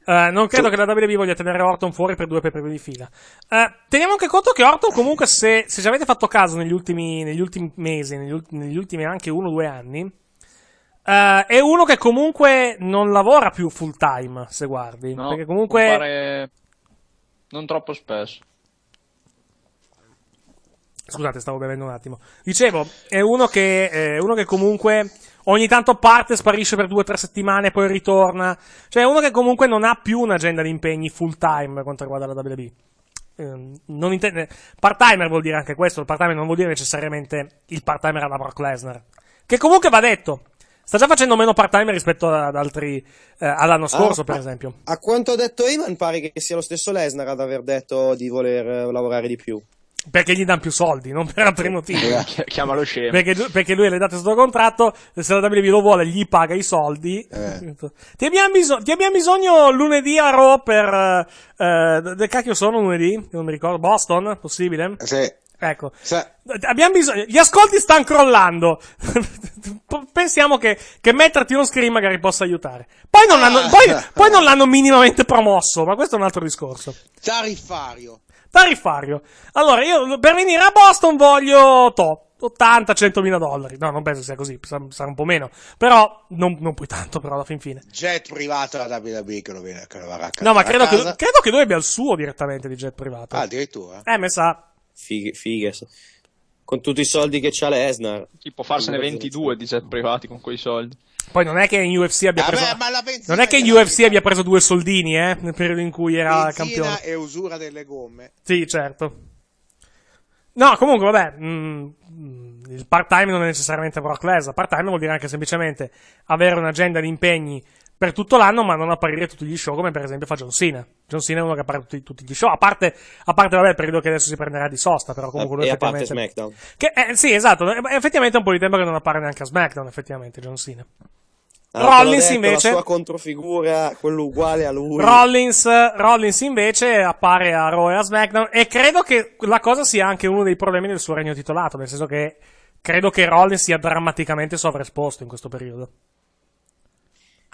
Uh, non credo che la WWE voglia tenere Orton fuori per due pay-per-view di fila. Uh, teniamo anche conto che Orton, comunque, se, se ci avete fatto caso negli ultimi, negli ultimi mesi, negli, negli, ultimi anche uno o due anni, uh, è uno che comunque non lavora più full time. Se guardi, no, perché comunque. Non troppo spesso. Scusate, stavo bevendo un attimo. Dicevo, è uno che, è eh, uno che comunque ogni tanto parte, sparisce per due o tre settimane, poi ritorna. Cioè, è uno che comunque non ha più un'agenda di impegni full time per quanto riguarda la WB. Ehm, eh, intende... part-timer vuol dire anche questo. Part-timer non vuol dire necessariamente il part-timer alla Brock Lesnar. Che comunque va detto. Sta già facendo meno part-timer rispetto ad altri eh, all'anno ah, scorso, ah, per esempio. A quanto ha detto Eman, pare che sia lo stesso Lesnar ad aver detto di voler eh, lavorare di più. Perché gli danno più soldi, non per altri motivi. Chiamalo scemo. Perché, perché lui è legato a questo contratto, se la WWE lo vuole gli paga i soldi. Eh. Ti, abbiamo biso- ti, abbiamo bisogno lunedì a Raw per... Eh, del cacchio sono lunedì? Non mi ricordo. Boston? Possibile? Sì. Ecco. Se... Abbiamo bisogno... Gli ascolti stanno crollando. Pensiamo che, che metterti uno screen magari possa aiutare. Poi non, ah. l'hanno, poi, poi non l'hanno minimamente promosso, ma questo è un altro discorso. Tarifario tariffario. Allora, io per venire a Boston voglio top. 80-100 mila dollari. No, non penso sia così, sarà un po' meno. Però non, non puoi tanto, però alla fin fine. Jet privato alla WWE che lo viene che lo va a raccattare. No, ma credo che, credo che, lui abbia il suo direttamente di jet privato. Ah, addirittura. Eh, me sa. Fighe, fighe. Con tutti i soldi che c'ha Lesnar. Chi può farsene 22 di jet privati con quei soldi? Poi non è che in UFC abbia ah, preso. Vabbè, non è che in UFC abbia preso due soldini, eh? Nel periodo in cui era benzina campione. e usura delle gomme. Sì, certo. No, comunque, vabbè. Mh, mm, mm, il part time non è necessariamente Brock Lesnar. Part time vuol dire anche semplicemente avere un'agenda di impegni per tutto l'anno, ma non apparire tutti gli show, come per esempio fa John Cena. John Cena è uno che appare tutti, tutti gli show, a parte, a parte, vabbè, il periodo che adesso si prenderà di sosta, però ah, comunque lui e effettivamente... a parte SmackDown. Che, eh, sì, esatto, effettivamente è un po' di tempo che non appare neanche a SmackDown, effettivamente, John Cena. Ah, Rollins detto, invece... La sua controfigura, quello uguale a lui. Rollins, Rollins invece appare a Raw e a SmackDown, e credo che la cosa sia anche uno dei problemi del suo regno titolato, nel senso che credo che Rollins sia drammaticamente sovraesposto in questo periodo.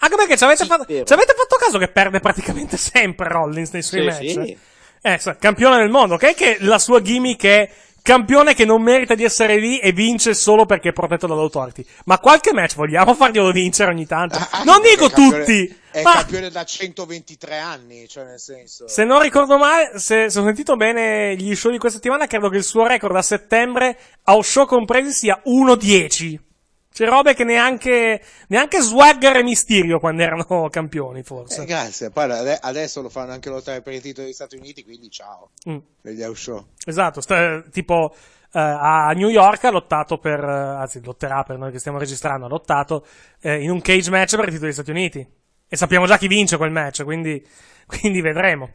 Anche perché ci avete, sì, fatto, ci avete, fatto, caso che perde praticamente sempre Rollins nei suoi sì, match? Sì. Eh, so, campione del mondo, ok? Che la sua gimmick è campione che non merita di essere lì e vince solo perché è protetto dall'autority. Ma qualche match vogliamo farglielo vincere ogni tanto? Ah, ah non dico campione, tutti! È ma... campione da 123 anni, cioè nel senso... Se non ricordo male, se, se, ho sentito bene gli show di questa settimana, credo che il suo record a settembre, a show compresi, sia 1-10. C'è cioè, robe che neanche, neanche Swagger e Mysterio quando erano campioni, forse. Eh, grazie. Poi adesso lo fanno anche lottare per il titolo degli Stati Uniti, quindi ciao. Mm. Negli house show. Esatto, sta, tipo... Uh, a New York ha lottato per, eh, anzi lotterà per noi che stiamo registrando, ha lottato uh, in un cage match per il titolo degli Stati Uniti. E sappiamo già chi vince quel match, quindi, quindi vedremo.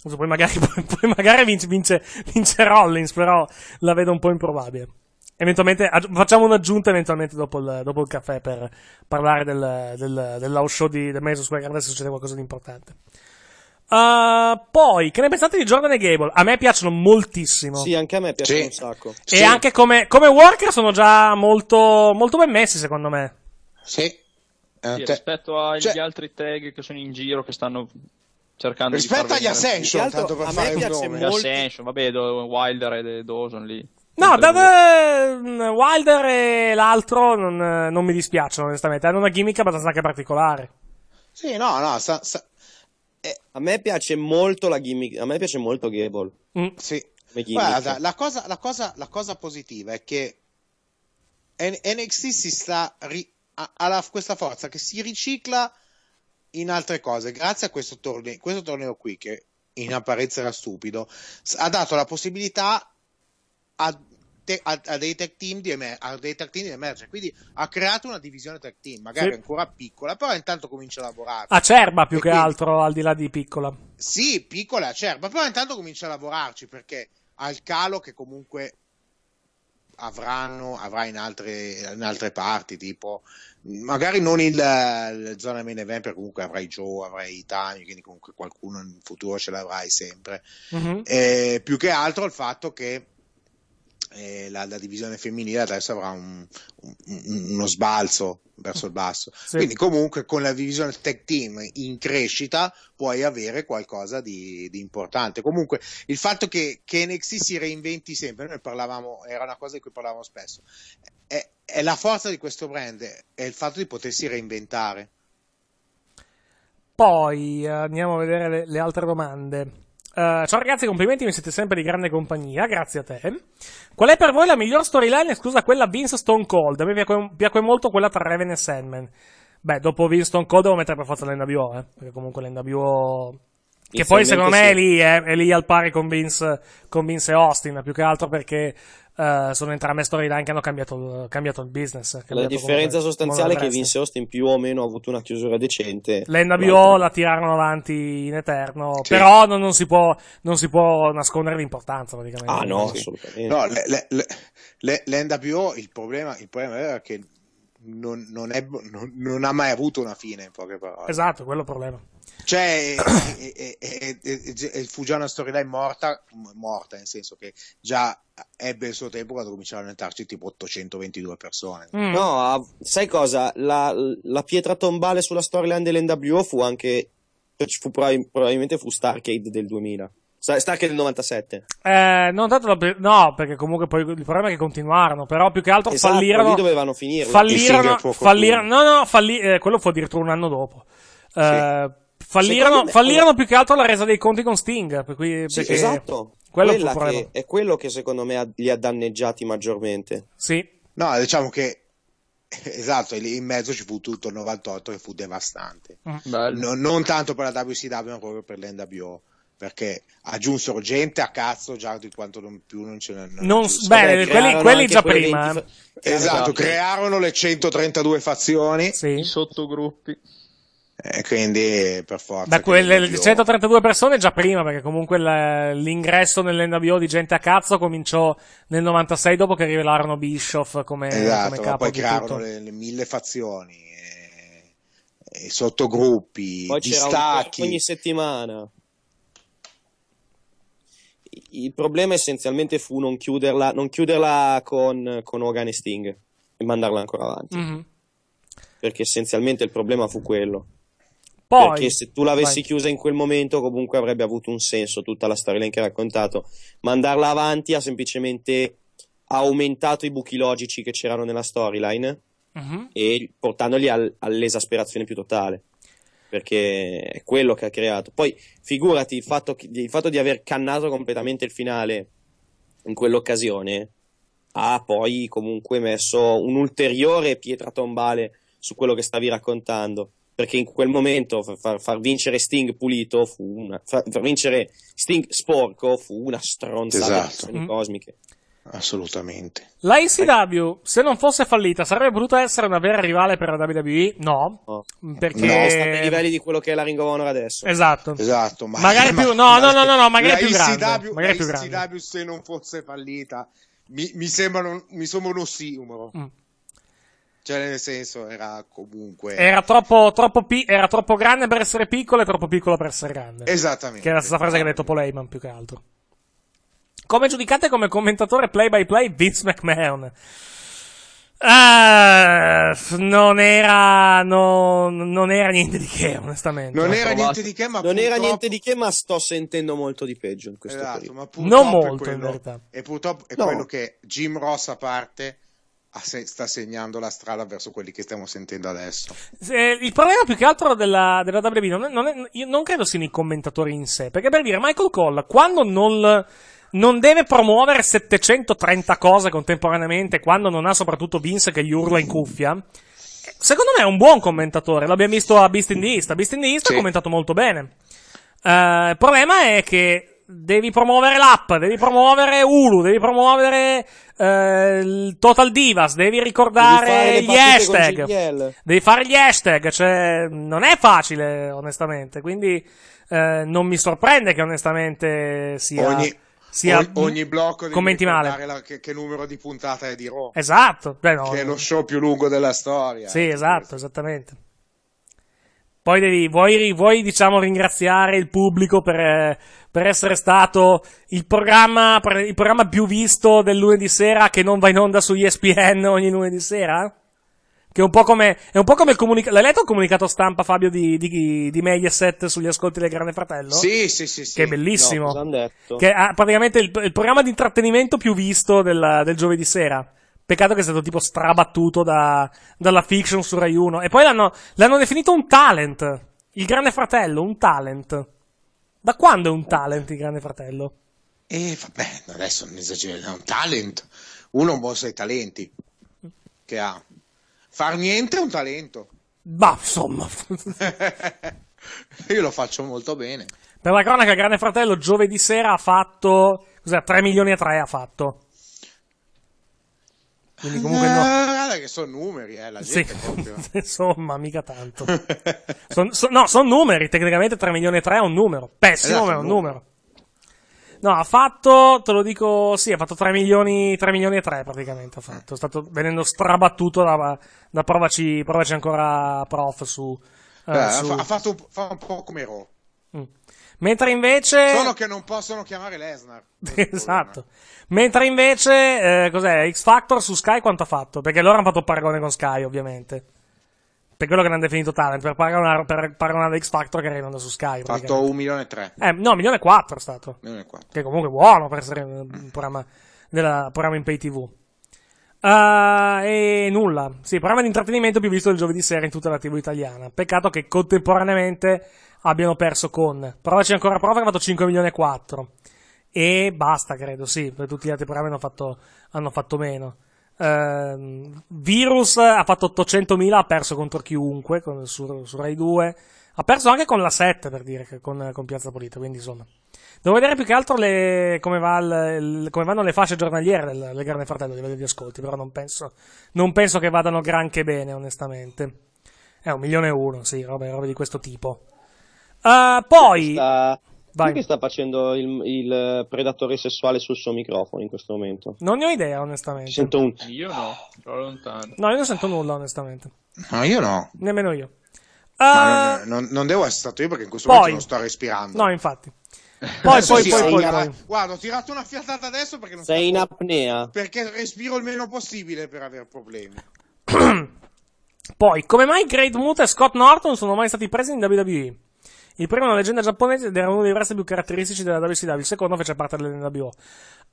Poi magari, poi magari vince, vince, vince Rollins, però la vedo un po' improbabile eventualmente facciamo un'aggiunta eventualmente dopo il, dopo il caffè per parlare del, del, dell'house show di The Madison Square Garden se succede qualcosa di importante. Uh, poi, che ne pensate di Jordan e Gable? A me piacciono moltissimo. Sì, anche a me piacciono sì. un sacco. E sì. anche come, come, worker sono già molto, molto ben messi, secondo me. Sì. Eh, sì Rispetto agli cioè... altri tag che sono in giro, che stanno cercando rispetto di. Rispetto agli Ascension, tanto per a fare un nome. Molti... Ascension, vabbè, Wilder e Dawson lì. No, da, da, mm, Wilder e l'altro non, non mi dispiacciono, onestamente. Hanno una gimmick abbastanza anche particolare. Sì, no, no, sa, sa... Eh, a me piace molto la gimmick, a me piace molto Gable. Mm. Sì. Guarda, la cosa, la, cosa, la cosa, positiva è che NXT si sta ri- ha, la, questa forza che si ricicla in altre cose grazie a questo torneo, questo torneo qui che in apparenza era stupido ha dato la possibilità a te- a-, a, dei tech team di emer- a dei tech team di emergere. Quindi ha creato una divisione tech team, magari sì. ancora piccola, però intanto comincia a lavorare. Acerba più e che quindi... altro, al di là di piccola. Sì, piccola e acerba, però intanto comincia a lavorarci perché al calo che comunque avranno, avrà in altre, in altre, parti, tipo magari non il, zona main event, perché comunque avrai Joe, avrai Tani, quindi comunque qualcuno in futuro ce l'avrai sempre. Mm-hmm. Eh, più che altro il fatto che eh, la, la, divisione femminile adesso avrà un, un, uno sbalzo verso il basso. Sì. Quindi, comunque, con la divisione tech team in crescita puoi avere qualcosa di, di importante. Comunque, il fatto che, che, NXT si reinventi sempre, noi parlavamo, era una cosa di cui parlavamo spesso. È, è la forza di questo brand, è il fatto di potersi reinventare. Poi eh, andiamo a vedere le, le altre domande. Uh, ciao ragazzi, complimenti, mi siete sempre di grande compagnia, grazie a te. Qual è per voi la miglior storyline esclusa quella Vince Stone Cold? A me piace, piace molto quella tra Raven e Sandman. Beh, dopo Vince Stone Cold devo mettere per forza l'NWO, eh, perché comunque l'NWO... Che poi secondo me sì. è lì, eh, è lì al pari con Vince, con Vince e Austin, più che altro perché Uh, sono entrambe storyline che hanno cambiato, cambiato il business. Cambiato la differenza sostanziale è che Vince Austin più o meno ha avuto una chiusura decente. L'NWO la tirarono avanti in eterno, sì. però non, non, si può, non, si può, nascondere l'importanza praticamente. Ah no, sì. assolutamente. No, le, le, le, il problema, il problema era che non, non, è, non, non, ha mai avuto una fine, in poche parole. Esatto, quello è il problema. Cioè, è, è, fu già una storyline morta, morta nel senso che già ebbe il suo tempo quando cominciarono a entrarci tipo 822 persone. Mm. No, sai cosa? La, la, pietra tombale sulla storyline dell'NWO fu anche, fu, probabilmente fu Starcade del 2000. Starcade del 97. Eh, non tanto la, no, perché comunque poi il problema è che continuarono, però più che altro esatto, fallirono. Lì dovevano finirlo. Fallirono, fallirono, no, no, falli, eh, quello fu addirittura un anno dopo. Sì. Eh, Fallirono, me, fallirono più che altro la resa dei conti con Sting. Per cui, sì, esatto. Quello che, è quello che secondo me ha, li ha danneggiati maggiormente. Sì. No, diciamo che Esatto, e lì in mezzo ci fu tutto il 98 che fu devastante. Mm. No, non tanto per la WCW, ma proprio per l'NWO. Perché aggiunsero gente a cazzo già di quanto non più non ce n'è. Non, bene, quelli, quelli già prima. 20... Eh. Esatto, esatto, crearono le 132 fazioni. Sì. I sottogruppi. Eh, quindi per forza. Da quelle 132 persone già prima, perché comunque l'ingresso nell'NWO di gente a cazzo cominciò nel 96 dopo che rivelarono Bischoff come, esatto, come capo. Poi crearono le, le, mille fazioni, e, eh, e sottogruppi, poi distacchi. ogni settimana. Il problema essenzialmente fu non chiuderla, non chiuderla con, con Hogan e Sting e mandarla ancora avanti. Mm-hmm. Perché essenzialmente il problema fu quello poi, perché se tu l'avessi vai. chiusa in quel momento comunque avrebbe avuto un senso tutta la storyline che hai raccontato mandarla avanti ha semplicemente aumentato i buchi logici che c'erano nella storyline uh-huh. e portandoli al, all'esasperazione più totale perché è quello che ha creato poi figurati il fatto, che, il fatto di aver cannato completamente il finale in quell'occasione ha poi comunque messo un'ulteriore pietra tombale su quello che stavi raccontando perché in quel momento far, far vincere Sting pulito fu una, far, far, vincere Sting sporco fu una stronzata esatto. Mm. cosmiche. Assolutamente. La ICW, se non fosse fallita, sarebbe potuta essere una vera rivale per la WWE? No. no. Mm, perché... No, sta ai livelli di quello che è la Ring of Honor adesso. Esatto. Esatto. Ma... Magari ma... più... No, no, no, no, no magari più grande. ICW, magari la più ICW se non fosse fallita, mi, mi, sembra, un, mi sembra uno simolo. Mm. Cioè, nel senso, era comunque. Era troppo, troppo pi- era troppo grande per essere piccolo e troppo piccolo per essere grande. Esattamente. Che è la stessa frase che ha detto Paul Heyman più che altro. Come giudicate come commentatore play by play Vince McMahon? Uh, non era. No, non era niente di che, onestamente. Non ecco, era niente di che, ma. Non purtroppo... era niente di che, ma sto sentendo molto di peggio in questo esatto, periodo. non molto, quello, in verità. E purtroppo è no. quello che Jim Ross a parte sta segnando la strada verso quelli che stiamo sentendo adesso. Eh, il problema più che altro della, della WWE non, non, non credo siano i commentatori in sé, perché per dire Michael Cole quando non non deve promuovere 730 cose contemporaneamente quando non ha soprattutto Vince che gli urla in cuffia. Secondo me è un buon commentatore. L'abbiamo visto a Beast in the East. A Beast in the East sì. ha commentato molto bene. Uh, il problema è che devi promuovere l'app, devi promuovere Hulu, devi promuovere eh, il Total Divas, devi ricordare devi gli hashtag. Devi fare gli hashtag, cioè non è facile onestamente, quindi eh, non mi sorprende che onestamente sia... Ogni sia ogni, ogni blocco di commenti male la, che, che, numero di puntata è di Raw esatto Beh, no, che è lo show più lungo della storia sì esatto questo. esattamente poi devi, vuoi, vuoi, diciamo ringraziare il pubblico per, eh, per essere stato il programma, il programma più visto del lunedì sera che non va in onda su ESPN ogni lunedì sera? Che è un po' come, è un po come il comunicato. L'hai letto il comunicato stampa, Fabio, di, di, di Mediaset sugli ascolti del Grande Fratello? Sì, sì, sì. sì. Che è bellissimo. No, che ha praticamente il, il, programma di intrattenimento più visto del, del giovedì sera. Peccato che sia stato tipo strabattuto da, dalla fiction su Rai 1. E poi l'hanno, l'hanno definito un talent. Il Grande Fratello, un talent. Da quando è un talent il Grande Fratello? E eh, vabbè, adesso non esageriamo, è un talent. Uno un po' sei talenti che ha. Far niente è un talento. Ma insomma. Io lo faccio molto bene. Per la cronaca, Grande Fratello giovedì sera ha fatto... Cos'è? 3 milioni e 3 ha fatto. Quindi comunque no. Eh, guarda che sono numeri, eh, la gente sì. Insomma, mica tanto. son, son, no, sono numeri, tecnicamente 3 milioni e 3 è un numero. Pessimo, esatto, è un numero. No, ha fatto, te lo dico, sì, ha fatto 3 milioni, 3 milioni e 3 praticamente, ha fatto. È stato venendo strabattuto da, da provaci, provaci ancora prof su... Eh, su... Ha fatto un, fa un po' come Ro. Mm. Mentre invece. Solo che non possono chiamare Lesnar. esatto. Mentre invece, eh, cos'è? X Factor su Sky quanto ha fatto? Perché loro hanno fatto il paragone con Sky, ovviamente. Per quello che ne hanno definito talent, per paragonare, per paragonare X Factor che era in su Sky. Ha fatto un milione e tre. Eh, no, un milione e quattro è stato. Milione e quattro. Che comunque è buono per essere un programma, della, programma in pay tv. Uh, eh, e nulla. Sì, programma di intrattenimento più visto il giovedì sera in tutta la TV italiana. Peccato che contemporaneamente abbiano perso con provaci ancora prova che ha fatto 5 milioni e 4 e basta credo sì tutti gli altri programmi hanno fatto, hanno fatto meno uh, Virus ha fatto 800.000 ha perso contro chiunque con, su, su, Rai 2 ha perso anche con la 7 per dire con, con Piazza Pulita quindi insomma devo vedere più che altro le, come, va il, il, come, vanno le fasce giornaliere del, del Grande Fratello a livello di ascolti però non penso, non penso che vadano granché bene onestamente è eh, un milione e uno sì roba, robe di questo tipo Uh, poi... Sta... Chi sta facendo il, il, predatore sessuale sul suo microfono in questo momento? Non ne ho idea, onestamente. Sento un... Io no, sono lontano. No, io non sento nulla, onestamente. No, io no. Nemmeno io. Uh... Non, non, devo essere stato io perché in questo poi... momento non sto respirando. No, infatti. Poi, poi, poi, poi, poi, Guarda, ho tirato una fiatata adesso perché non sei in apnea. Perché respiro il meno possibile per avere problemi. poi, come mai Great Moot e Scott Norton sono mai stati presi in WWE? Il primo è una leggenda giapponese ed era uno dei wrestler più caratteristici della WCW. Il secondo fece parte della NWO. Uh,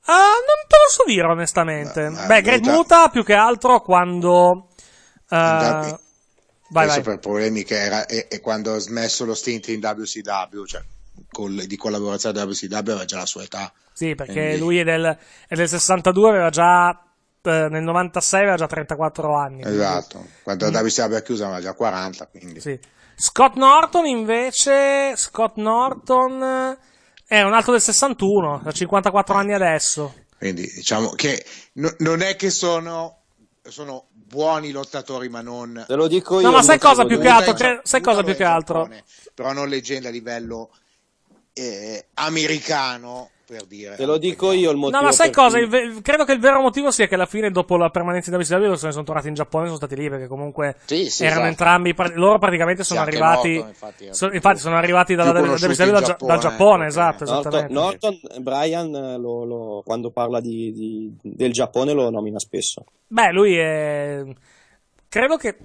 ah, non te lo so dire, onestamente. No, no, Beh, Great già... Muta più che altro quando. Uh, eh, Andami. vai, vai. per problemi che era. E, e quando ha smesso lo stint in WCW, cioè col, di collaborazione della WCW, aveva già la sua età. Sì, perché Quindi... lui è del, è del 62, aveva già eh, nel 96 aveva già 34 anni. Esatto, quindi. quando mm. Davis abbia chiuso aveva già 40, quindi. Sì. Scott Norton invece, Scott Norton eh, è un altro del 61, ha 54 anni adesso. Quindi diciamo che no, non è che sono, sono, buoni lottatori, ma non... Te lo dico io. No, ma sai cosa più che altro? Sai, sai cosa più che altro? Però non leggende a livello eh, americano per dire. Te lo dico io il motivo. No, ma sai cosa? Cui... Credo che il vero motivo sia che alla fine, dopo la permanenza in WCW, loro sono tornati in Giappone e sono stati lì perché comunque sì, sì, erano esatto. entrambi. Loro praticamente sono arrivati. Norton, infatti, so, più, eh, sono arrivati dalla WCW da, Giappone, dal Giappone. Esatto, Norton, Norton Brian, eh, lo, lo, quando parla di, di, del Giappone, lo nomina spesso. Beh, lui è. Credo che.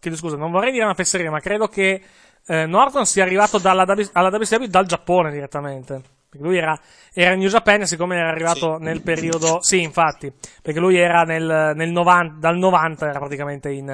Chiedo scusa, non vorrei dire una fesseria, ma credo che. Eh, Norton sia arrivato dalla, alla WCW dal Giappone direttamente. Perché lui era, era in New Japan, siccome era arrivato sì. nel periodo. Sì, infatti, perché lui era nel, nel 90, dal 90 era praticamente in,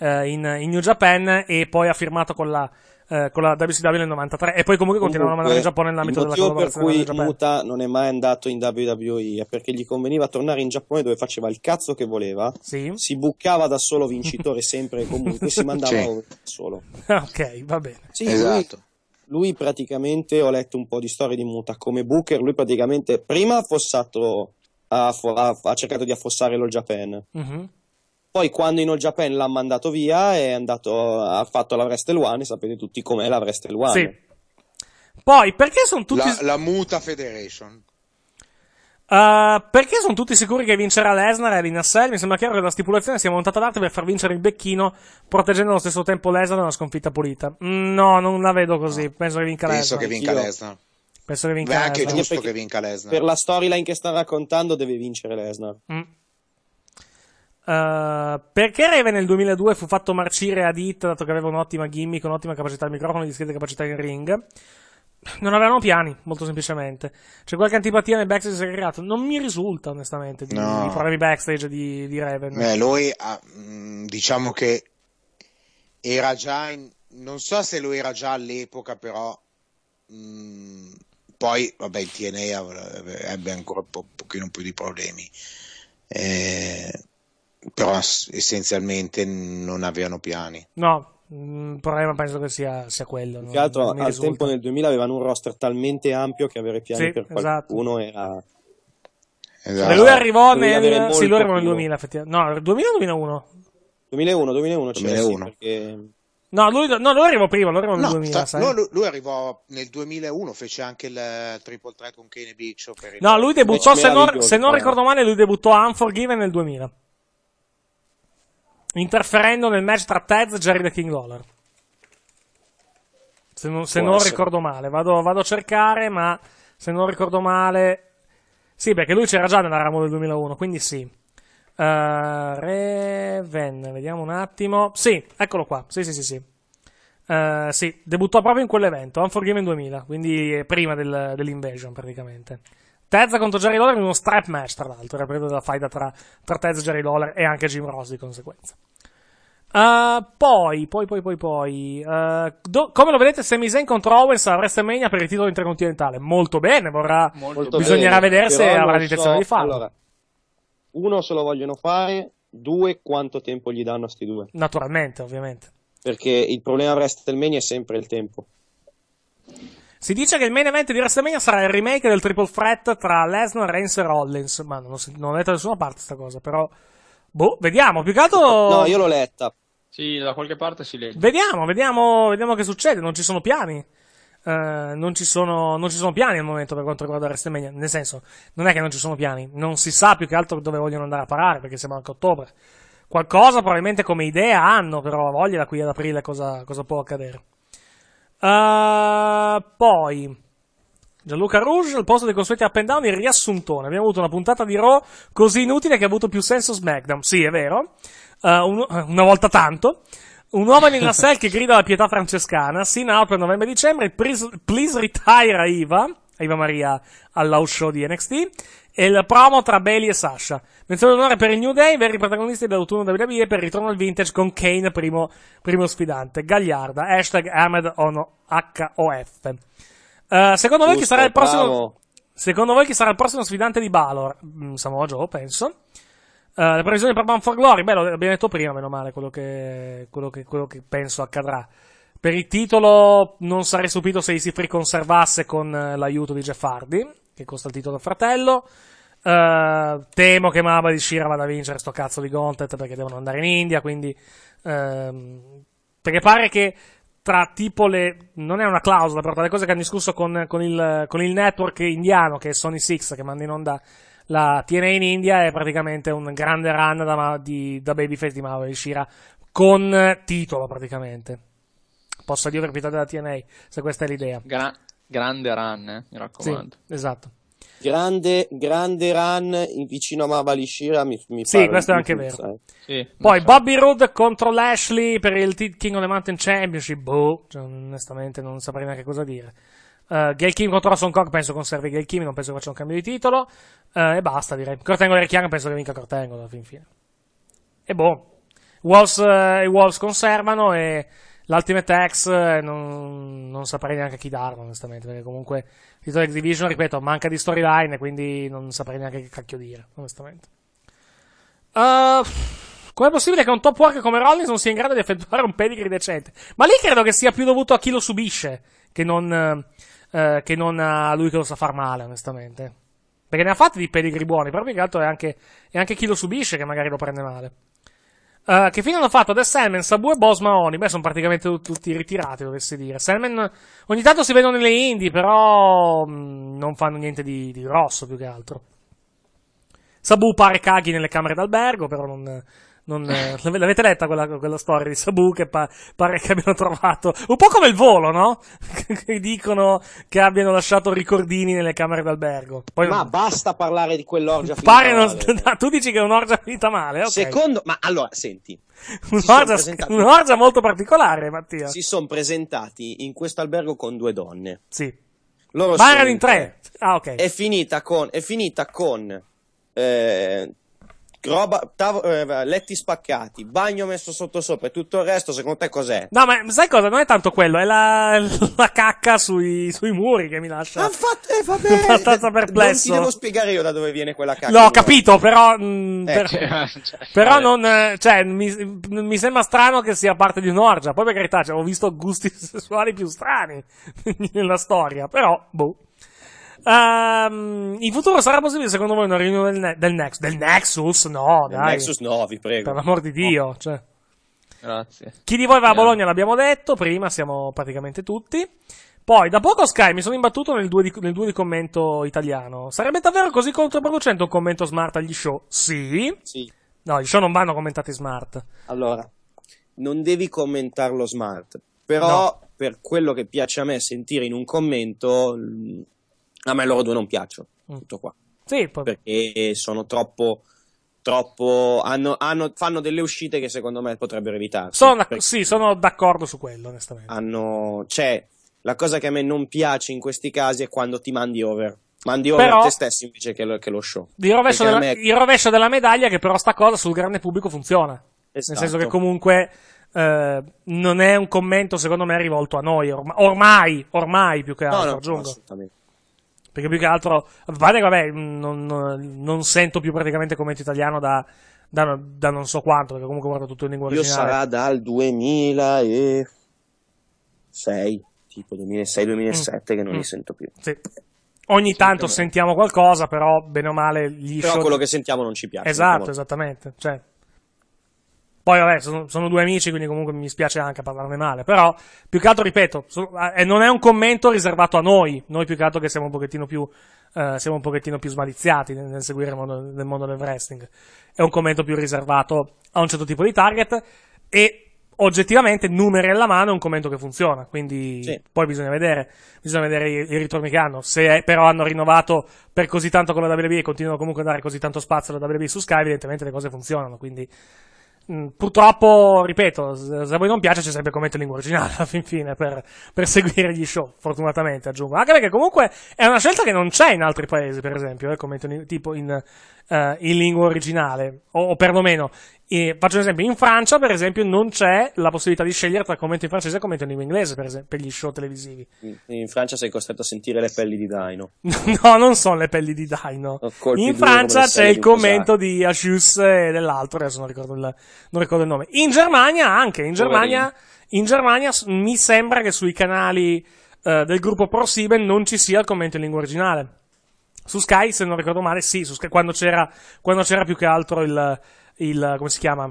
eh, in, in, New Japan e poi ha firmato con la. Eh, con la WCW nel 93 e poi comunque continuava a mandare in Giappone nell'ambito della collaborazione il motivo per cui Muta non è mai andato in WWE è perché gli conveniva tornare in Giappone dove faceva il cazzo che voleva sì. si buccava da solo vincitore sempre e comunque si mandava sì. solo ah, ok va bene sì, esatto. Lui lui praticamente, ho letto un po' di storie di muta come Booker, lui praticamente prima ha affossato, ha, ha, ha cercato di affossare lo Japan. Mm-hmm. Poi quando in All Japan l'ha mandato via è andato, ha fatto la Wrestle One e sapete tutti com'è la Wrestle One. Sì. Poi perché sono tutti... La, la Muta Federation. Uh, perché sono tutti sicuri che vincerà Lesnar e Alina Cell? Mi sembra chiaro che la stipulazione sia montata d'arte per far vincere il becchino, proteggendo allo stesso tempo Lesnar da una sconfitta pulita. Mm, no, non la vedo così. No. Penso che vinca Lesnar. Penso che vinca Lesnar. Penso che vinca Beh, anche giusto che vinca Lesnar. Per la storyline che sta raccontando, deve vincere Lesnar. Mm. Uh, perché Raven nel 2002 fu fatto marcire a Dit, dato che aveva un'ottima gimmick, un'ottima capacità al microfono e discrete capacità in ring? non avevano piani, molto semplicemente. C'è qualche antipatia nel backstage che Non mi risulta, onestamente, di, no. di problemi backstage di, di Raven. Beh, lui, ha, mm, diciamo che era già, in, non so se lo era già all'epoca, però mh, mm, poi, vabbè, il TNA ebbe ancora un, po', un pochino più di problemi. Eh, però essenzialmente non avevano piani. No, il mm, problema penso che sia, sia quello. Più che altro al risulta. tempo nel 2000 avevano un roster talmente ampio che avere piani sì, per esatto. qualcuno esatto. era... Esatto. Lui arrivò nel, sì, lui arrivò nel 2000, effettivamente. No, 2000 2001? 2001, 2001, 2001. Sì, perché... No, lui, no, lui arrivò prima, lui arrivò nel no, 2000, sta, lui, lui, arrivò nel 2001, fece anche il eh, triple threat con Kane e no, lui debuttò, se non, se non ricordo male, lui debuttò a Unforgiven nel 2000 interferendo nel match tra Tez e Jerry the King Lawler. Se, non, se non ricordo male, vado, vado, a cercare, ma se non ricordo male. Sì, perché lui c'era già nella Ramo del 2001, quindi sì. Uh, Reven, vediamo un attimo. Sì, eccolo qua. Sì, sì, sì, sì. Uh, sì, debuttò proprio in quell'evento, Unforgiven 2000, quindi prima del, dell'Invasion praticamente. Tez contro Jerry Lawler in uno strap match, tra l'altro, era preso dalla faida tra, tra Tez, Jerry Lawler e anche Jim Ross di conseguenza. Uh, poi, poi, poi, poi, poi uh, do, come lo vedete, Sami Zayn contro Owens a WrestleMania per il titolo intercontinentale. Molto bene, vorrà, Molto bisognerà vedere se avrà l'intenzione so, di farlo. Allora, uno, se lo vogliono fare, due, quanto tempo gli danno a sti due? Naturalmente, ovviamente. Perché il problema a WrestleMania è sempre il tempo. Si dice che il main event di WrestleMania sarà il remake del triple threat tra Lesnar, Reigns e Rollins. Ma non, non ho letto da nessuna parte questa cosa, però. Boh, vediamo. Più che altro. No, io l'ho letta. Sì, da qualche parte si legge. Vediamo, vediamo, vediamo che succede. Non ci sono piani. Uh, non, ci sono, non, ci sono, piani al momento per quanto riguarda WrestleMania. Nel senso, non è che non ci sono piani, non si sa più che altro dove vogliono andare a parare perché siamo anche a ottobre. Qualcosa probabilmente come idea hanno, però voglia da qui ad aprile cosa, cosa può accadere. Uh, poi. Gianluca Rouge, il posto dei consueti up and down, il riassuntone. Abbiamo avuto una puntata di Raw così inutile che ha avuto più senso SmackDown. Sì, è vero. Uh, eh, un, eh, una volta tanto. Un uomo in una cell che grida la pietà francescana. Sin out per novembre-dicembre. Please, please retire a Iva. Iva Maria all'house show di NXT. E il promo tra Bailey e Sasha. Menzione d'onore per il New Day, veri protagonisti dell'autunno da WWE per il ritorno al vintage con Kane, primo, primo sfidante. Gagliarda, hashtag Ahmed HOF. Uh, eh, secondo Justo, voi chi sarà il prossimo... Bravo. Secondo voi chi sarà il prossimo sfidante di Balor? Mm, Samoa Joe, penso. Uh, le previsioni per Bound for Glory, beh, l'abbiamo detto prima, meno male, quello che, quello che, quello che penso accadrà. Per il titolo non sarei stupito se si conservasse con eh, l'aiuto di Jeff Hardy, che costa il titolo fratello. Uh, temo che Maba di Shira vada a vincere sto cazzo di Gauntlet perché devono andare in India, quindi... Uh, perché pare che tra tipo le... non è una clausola, però tra le cose che hanno discusso con, con, il, con il network indiano, che è Sony 6, che manda in onda la TNA in India, è praticamente un grande run da, di, da Babyface di Maba di Shira con titolo praticamente. Posso dire proprietà della TNA, se questa è l'idea. Gra- grande run, eh, mi raccomando. Sì, esatto. Grande, grande run vicino a Mavalishira mi, mi Sì, questo è anche vero. Sì, Poi Bobby Roode contro Lashley per il T- King of the Mountain Championship. Boh, cioè, onestamente non saprei neanche cosa dire. Uh, Gail Kim contro Son Kong penso conservi Gail Kim, non penso che faccia un cambio di titolo. Uh, e basta, direi. Cortengolo e Rechiano penso che vinca Cortengolo alla fin fine. E boh. Walls, uh, I Walls conservano e L'Ultimate X eh, non, non, saprei neanche chi darlo, onestamente, perché comunque il titolo di Division, ripeto, manca di storyline, quindi non saprei neanche che cacchio dire, onestamente. Uh, Com'è possibile che un top worker come Rollins non sia in grado di effettuare un pedigree decente? Ma lì credo che sia più dovuto a chi lo subisce che non, eh, eh, che non a lui che lo sa far male, onestamente. Perché ne ha fatti di pedigree buoni, però più che altro è anche, è anche chi lo subisce che magari lo prende male. Uh, che fine hanno fatto ad Selman, Sabu e Bosma Oni? Beh, sono praticamente tutti, tutti ritirati, dovresti dire. Selman ogni tanto si vedono nelle indie, però mh, mm, non fanno niente di, di grosso più che altro. Sabu pare caghi nelle camere d'albergo, però non, non, eh, l'avete letta quella, quella, storia di Sabu che pa- pare che abbiano trovato? Un po' come il volo, no? che dicono che abbiano lasciato ricordini nelle camere d'albergo. Poi ma basta parlare di quell'orgia finita pare male. No, tu dici che è un'orgia finita male, okay. Secondo, ma allora, senti. Un'orgia, presentati... un'orgia molto particolare, Mattia. Si sono presentati in questo albergo con due donne. Sì. Loro ma erano in tre. Ah, ok. È finita con, è finita con eh, roba, tav- eh, letti spaccati, bagno messo sotto sopra e tutto il resto, secondo te cos'è? No, ma sai cosa? Non è tanto quello, è la, la cacca sui, sui muri che mi lascia. Ma ah, infatti, eh, vabbè, abbastanza perplesso. Non ti devo spiegare io da dove viene quella cacca. No, ho capito, però. Mh, mm, eh, cioè, cioè, però vabbè. non. Eh, cioè, mi, mi, sembra strano che sia parte di un'orgia. Poi, per carità, cioè, ho visto gusti sessuali più strani nella storia, però, boh. Um, in futuro sarà possibile, secondo voi, una riunione del, ne- del, Nex- del Nexus? No, del Nexus no, vi prego. Per l'amor di Dio, oh. cioè. Grazie. Chi di voi va a Bologna l'abbiamo detto, prima siamo praticamente tutti. Poi, da poco Sky mi sono imbattuto nel 2 di, nel duo di commento italiano. Sarebbe davvero così controproducente un commento smart agli show? Sì. Sì. No, gli show non vanno commentati smart. Allora, non devi commentarlo smart, però no. per quello che piace a me sentire in un commento mm, a me loro due non piacciono. Mm. Tutto qua. Sì, poi... Perché sono troppo troppo hanno, hanno, fanno delle uscite che secondo me potrebbero evitare. sì, sono d'accordo su quello, onestamente. Hanno, cioè, la cosa che a me non piace in questi casi è quando ti mandi over. Mandi over però, te stesso invece che lo, che lo show. Il rovescio, della, me... il rovescio, della, medaglia è che però sta cosa sul grande pubblico funziona. Esatto. Nel senso che comunque eh, non è un commento secondo me rivolto a noi ormai, ormai, ormai più che altro, no, no, aggiungo. Assolutamente. Perché più che altro, a parte che vabbè, non, non sento più praticamente commento italiano da, da, da, non so quanto, perché comunque guardo tutto in lingua Io originale. Io sarà dal 2006, tipo 2006-2007 mm. che non mm. li sento più. Sì. Ogni sì, tanto sentiamo qualcosa, però bene o male gli Però show... quello che sentiamo non ci piace. Esatto, esattamente. Cioè, poi, vabbè, sono, sono, due amici, quindi comunque mi spiace anche parlarne male. Però, più che altro, ripeto, so, eh, non è un commento riservato a noi. Noi più che altro che siamo un pochettino più, eh, siamo un pochettino più smaliziati nel, nel seguire il mondo, nel mondo del wrestling. È un commento più riservato a un certo tipo di target. E oggettivamente, numeri alla mano, è un commento che funziona. Quindi, sì. poi bisogna vedere, bisogna vedere i, i ritorni che hanno. Se però hanno rinnovato per così tanto con la WB e continuano comunque a dare così tanto spazio alla WB su Sky, evidentemente le cose funzionano. Quindi, Mm, purtroppo, ripeto, se a voi non piace ci sarebbe il commento in lingua originale alla fin fine per, per, seguire gli show, fortunatamente aggiungo. Anche perché comunque è una scelta che non c'è in altri paesi, per esempio, eh, commento in, tipo in eh, in lingua originale, o, o perlomeno, eh, faccio un esempio, in Francia per esempio non c'è la possibilità di scegliere tra commento in francese e commento in lingua inglese per, esempio, per gli show televisivi. In, in, Francia sei costretto a sentire le pelli di Dino. no, non sono le pelli di Dino. In Francia c'è il commento di Ashus e dell'altro, adesso non ricordo, il, non ricordo il nome. In Germania anche, in Germania, in Germania mi sembra che sui canali eh, del gruppo ProSieben non ci sia il commento in lingua originale. Su Sky, se non ricordo male, sì, Sky, quando, c'era, quando c'era più che altro il, il come si chiama?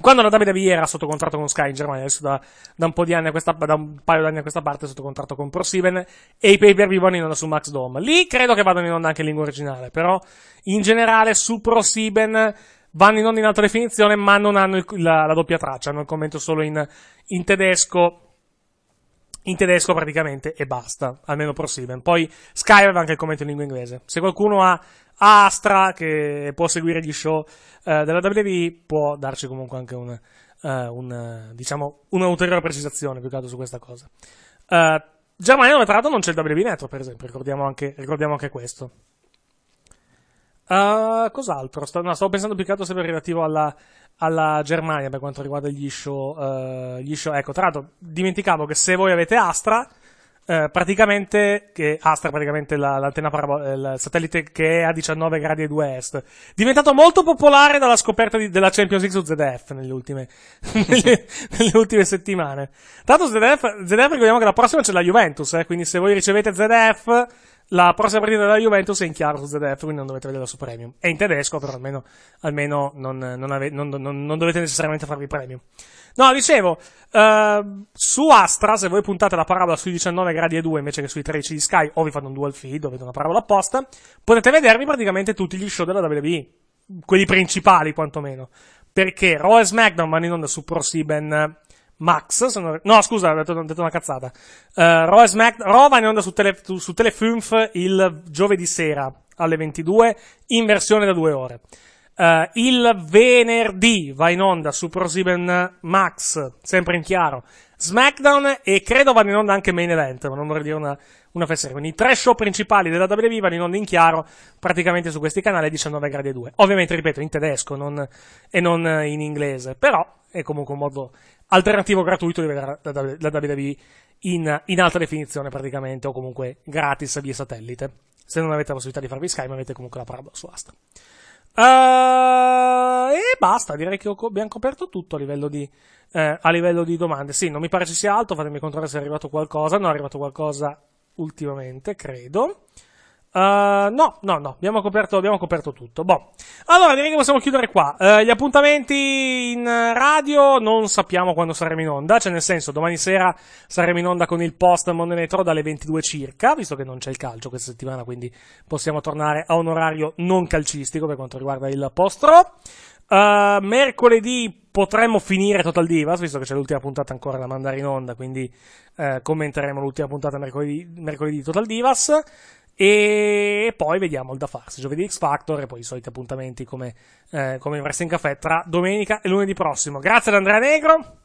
Quando la WWE era sotto contratto con Sky in Germania, adesso da, da, un po' di anni a questa, da un paio d'anni a questa parte è sotto contratto con ProSieben e i pay per view vanno in onda su Max Dome. Lì credo che vadano in onda anche in lingua originale, però in generale su ProSieben vanno in onda in alta definizione ma non hanno il, la, la, doppia traccia, hanno il commento solo in, in tedesco in tedesco praticamente e basta, almeno per Steven. Poi Sky aveva anche il commento in lingua inglese. Se qualcuno ha Astra che può seguire gli show eh, della WWE, può darci comunque anche un, uh, un, eh, diciamo, un'ulteriore precisazione più che altro su questa cosa. Uh, Germania, tra l'altro, non c'è il WWE Network, per esempio, ricordiamo anche, ricordiamo anche questo. Uh, cos'altro? Sto, no, stavo pensando più che altro sempre relativo alla, alla Germania per quanto riguarda gli show, uh, gli show. Ecco, tra l'altro, dimenticavo che se voi avete Astra, eh, praticamente, che Astra è praticamente la, l'antenna parabolica, eh, il satellite che è a 19 gradi e 2 est, diventato molto popolare dalla scoperta di, della Champions League su ZDF nelle ultime, nelle, nelle ultime settimane. Tanto ZDF, ZDF ricordiamo che la prossima c'è la Juventus, eh, quindi se voi ricevete ZDF, la prossima partita della Juventus è in chiaro su ZDF, quindi non dovete vederla su Premium. È in tedesco, però almeno, almeno non, non, ave, non, non, dovete necessariamente farvi Premium. No, dicevo, eh, su Astra, se voi puntate la parabola sui 19 gradi e 2 invece che sui 13 di Sky, o vi fanno un dual feed, o avete una parabola apposta, potete vedervi praticamente tutti gli show della WWE. Quelli principali, quantomeno. Perché Raw e SmackDown vanno in onda su ProSieben Max, sono... no scusa, ho detto, ho detto una cazzata. Uh, Raw, Smack... Raw va in onda su, tele... su Telefunf il giovedì sera alle 22 in versione da due ore. Uh, il venerdì va in onda su ProSieben Max, sempre in chiaro. SmackDown e credo vanno in onda anche Main Event, ma non vorrei dire una, una fesseria. Quindi i tre show principali della WWE vanno in onda in chiaro praticamente su questi canali 19 gradi e 2. Ovviamente, ripeto, in tedesco non, e non in inglese, però è comunque un modo alternativo gratuito di vedere la WWE in, in, alta definizione praticamente, o comunque gratis via satellite. Se non avete la possibilità di farvi Skype avete comunque la parola su Asta. Uh, e basta, direi che abbiamo coperto tutto a livello, di, eh, a livello di domande. Sì, non mi pare ci sia altro, fatemi controllare se è arrivato qualcosa. Non è arrivato qualcosa ultimamente, credo. Uh, no, no, no, abbiamo coperto, abbiamo coperto tutto. Boh. Allora, direi che possiamo chiudere qua. Uh, gli appuntamenti in radio non sappiamo quando saremo in onda, cioè nel senso, domani sera saremo in onda con il post Monday Night dalle 22 circa, visto che non c'è il calcio questa settimana, quindi possiamo tornare a un orario non calcistico per quanto riguarda il post Raw. Uh, mercoledì potremmo finire Total Divas, visto che c'è l'ultima puntata ancora da mandare in onda, quindi commenteremo l'ultima puntata mercoledì, mercoledì Total Divas. E poi vediamo il da farsi. Giovedì X Factor e poi i soliti appuntamenti come, eh, come Wrestling Café tra domenica e lunedì prossimo. Grazie ad Andrea Negro.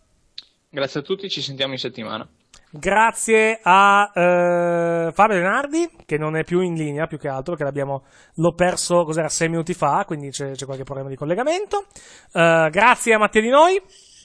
Grazie a tutti, ci sentiamo in settimana. Grazie a eh, Fabio Leonardi, che non è più in linea più che altro, perché l'abbiamo, l'ho perso cos'era, sei minuti fa, quindi c'è, c'è qualche problema di collegamento. Eh, grazie a Mattia Di Noi.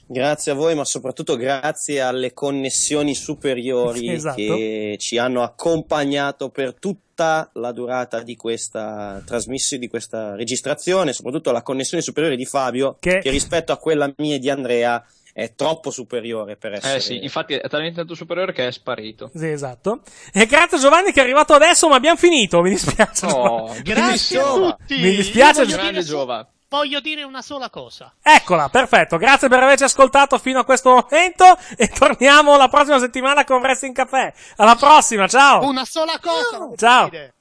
Grazie a voi, ma soprattutto grazie alle connessioni superiori esatto. che ci hanno accompagnato per tutto esatta la durata di questa trasmissione, di questa registrazione, soprattutto la connessione superiore di Fabio, che, che rispetto a quella mia e di Andrea è troppo superiore per eh, essere. Eh sì, infatti è talmente tanto superiore che è sparito. Sì, esatto. E grazie Giovanni che è arrivato adesso, ma abbiamo finito. Mi dispiace. Oh, grazie a tutti. Mi dispiace, Giovanni Giova voglio dire una sola cosa. Eccola, perfetto. Grazie per averci ascoltato fino a questo momento. E torniamo la prossima settimana con Wrestling Café. Alla prossima, ciao. Una sola cosa. Ciao.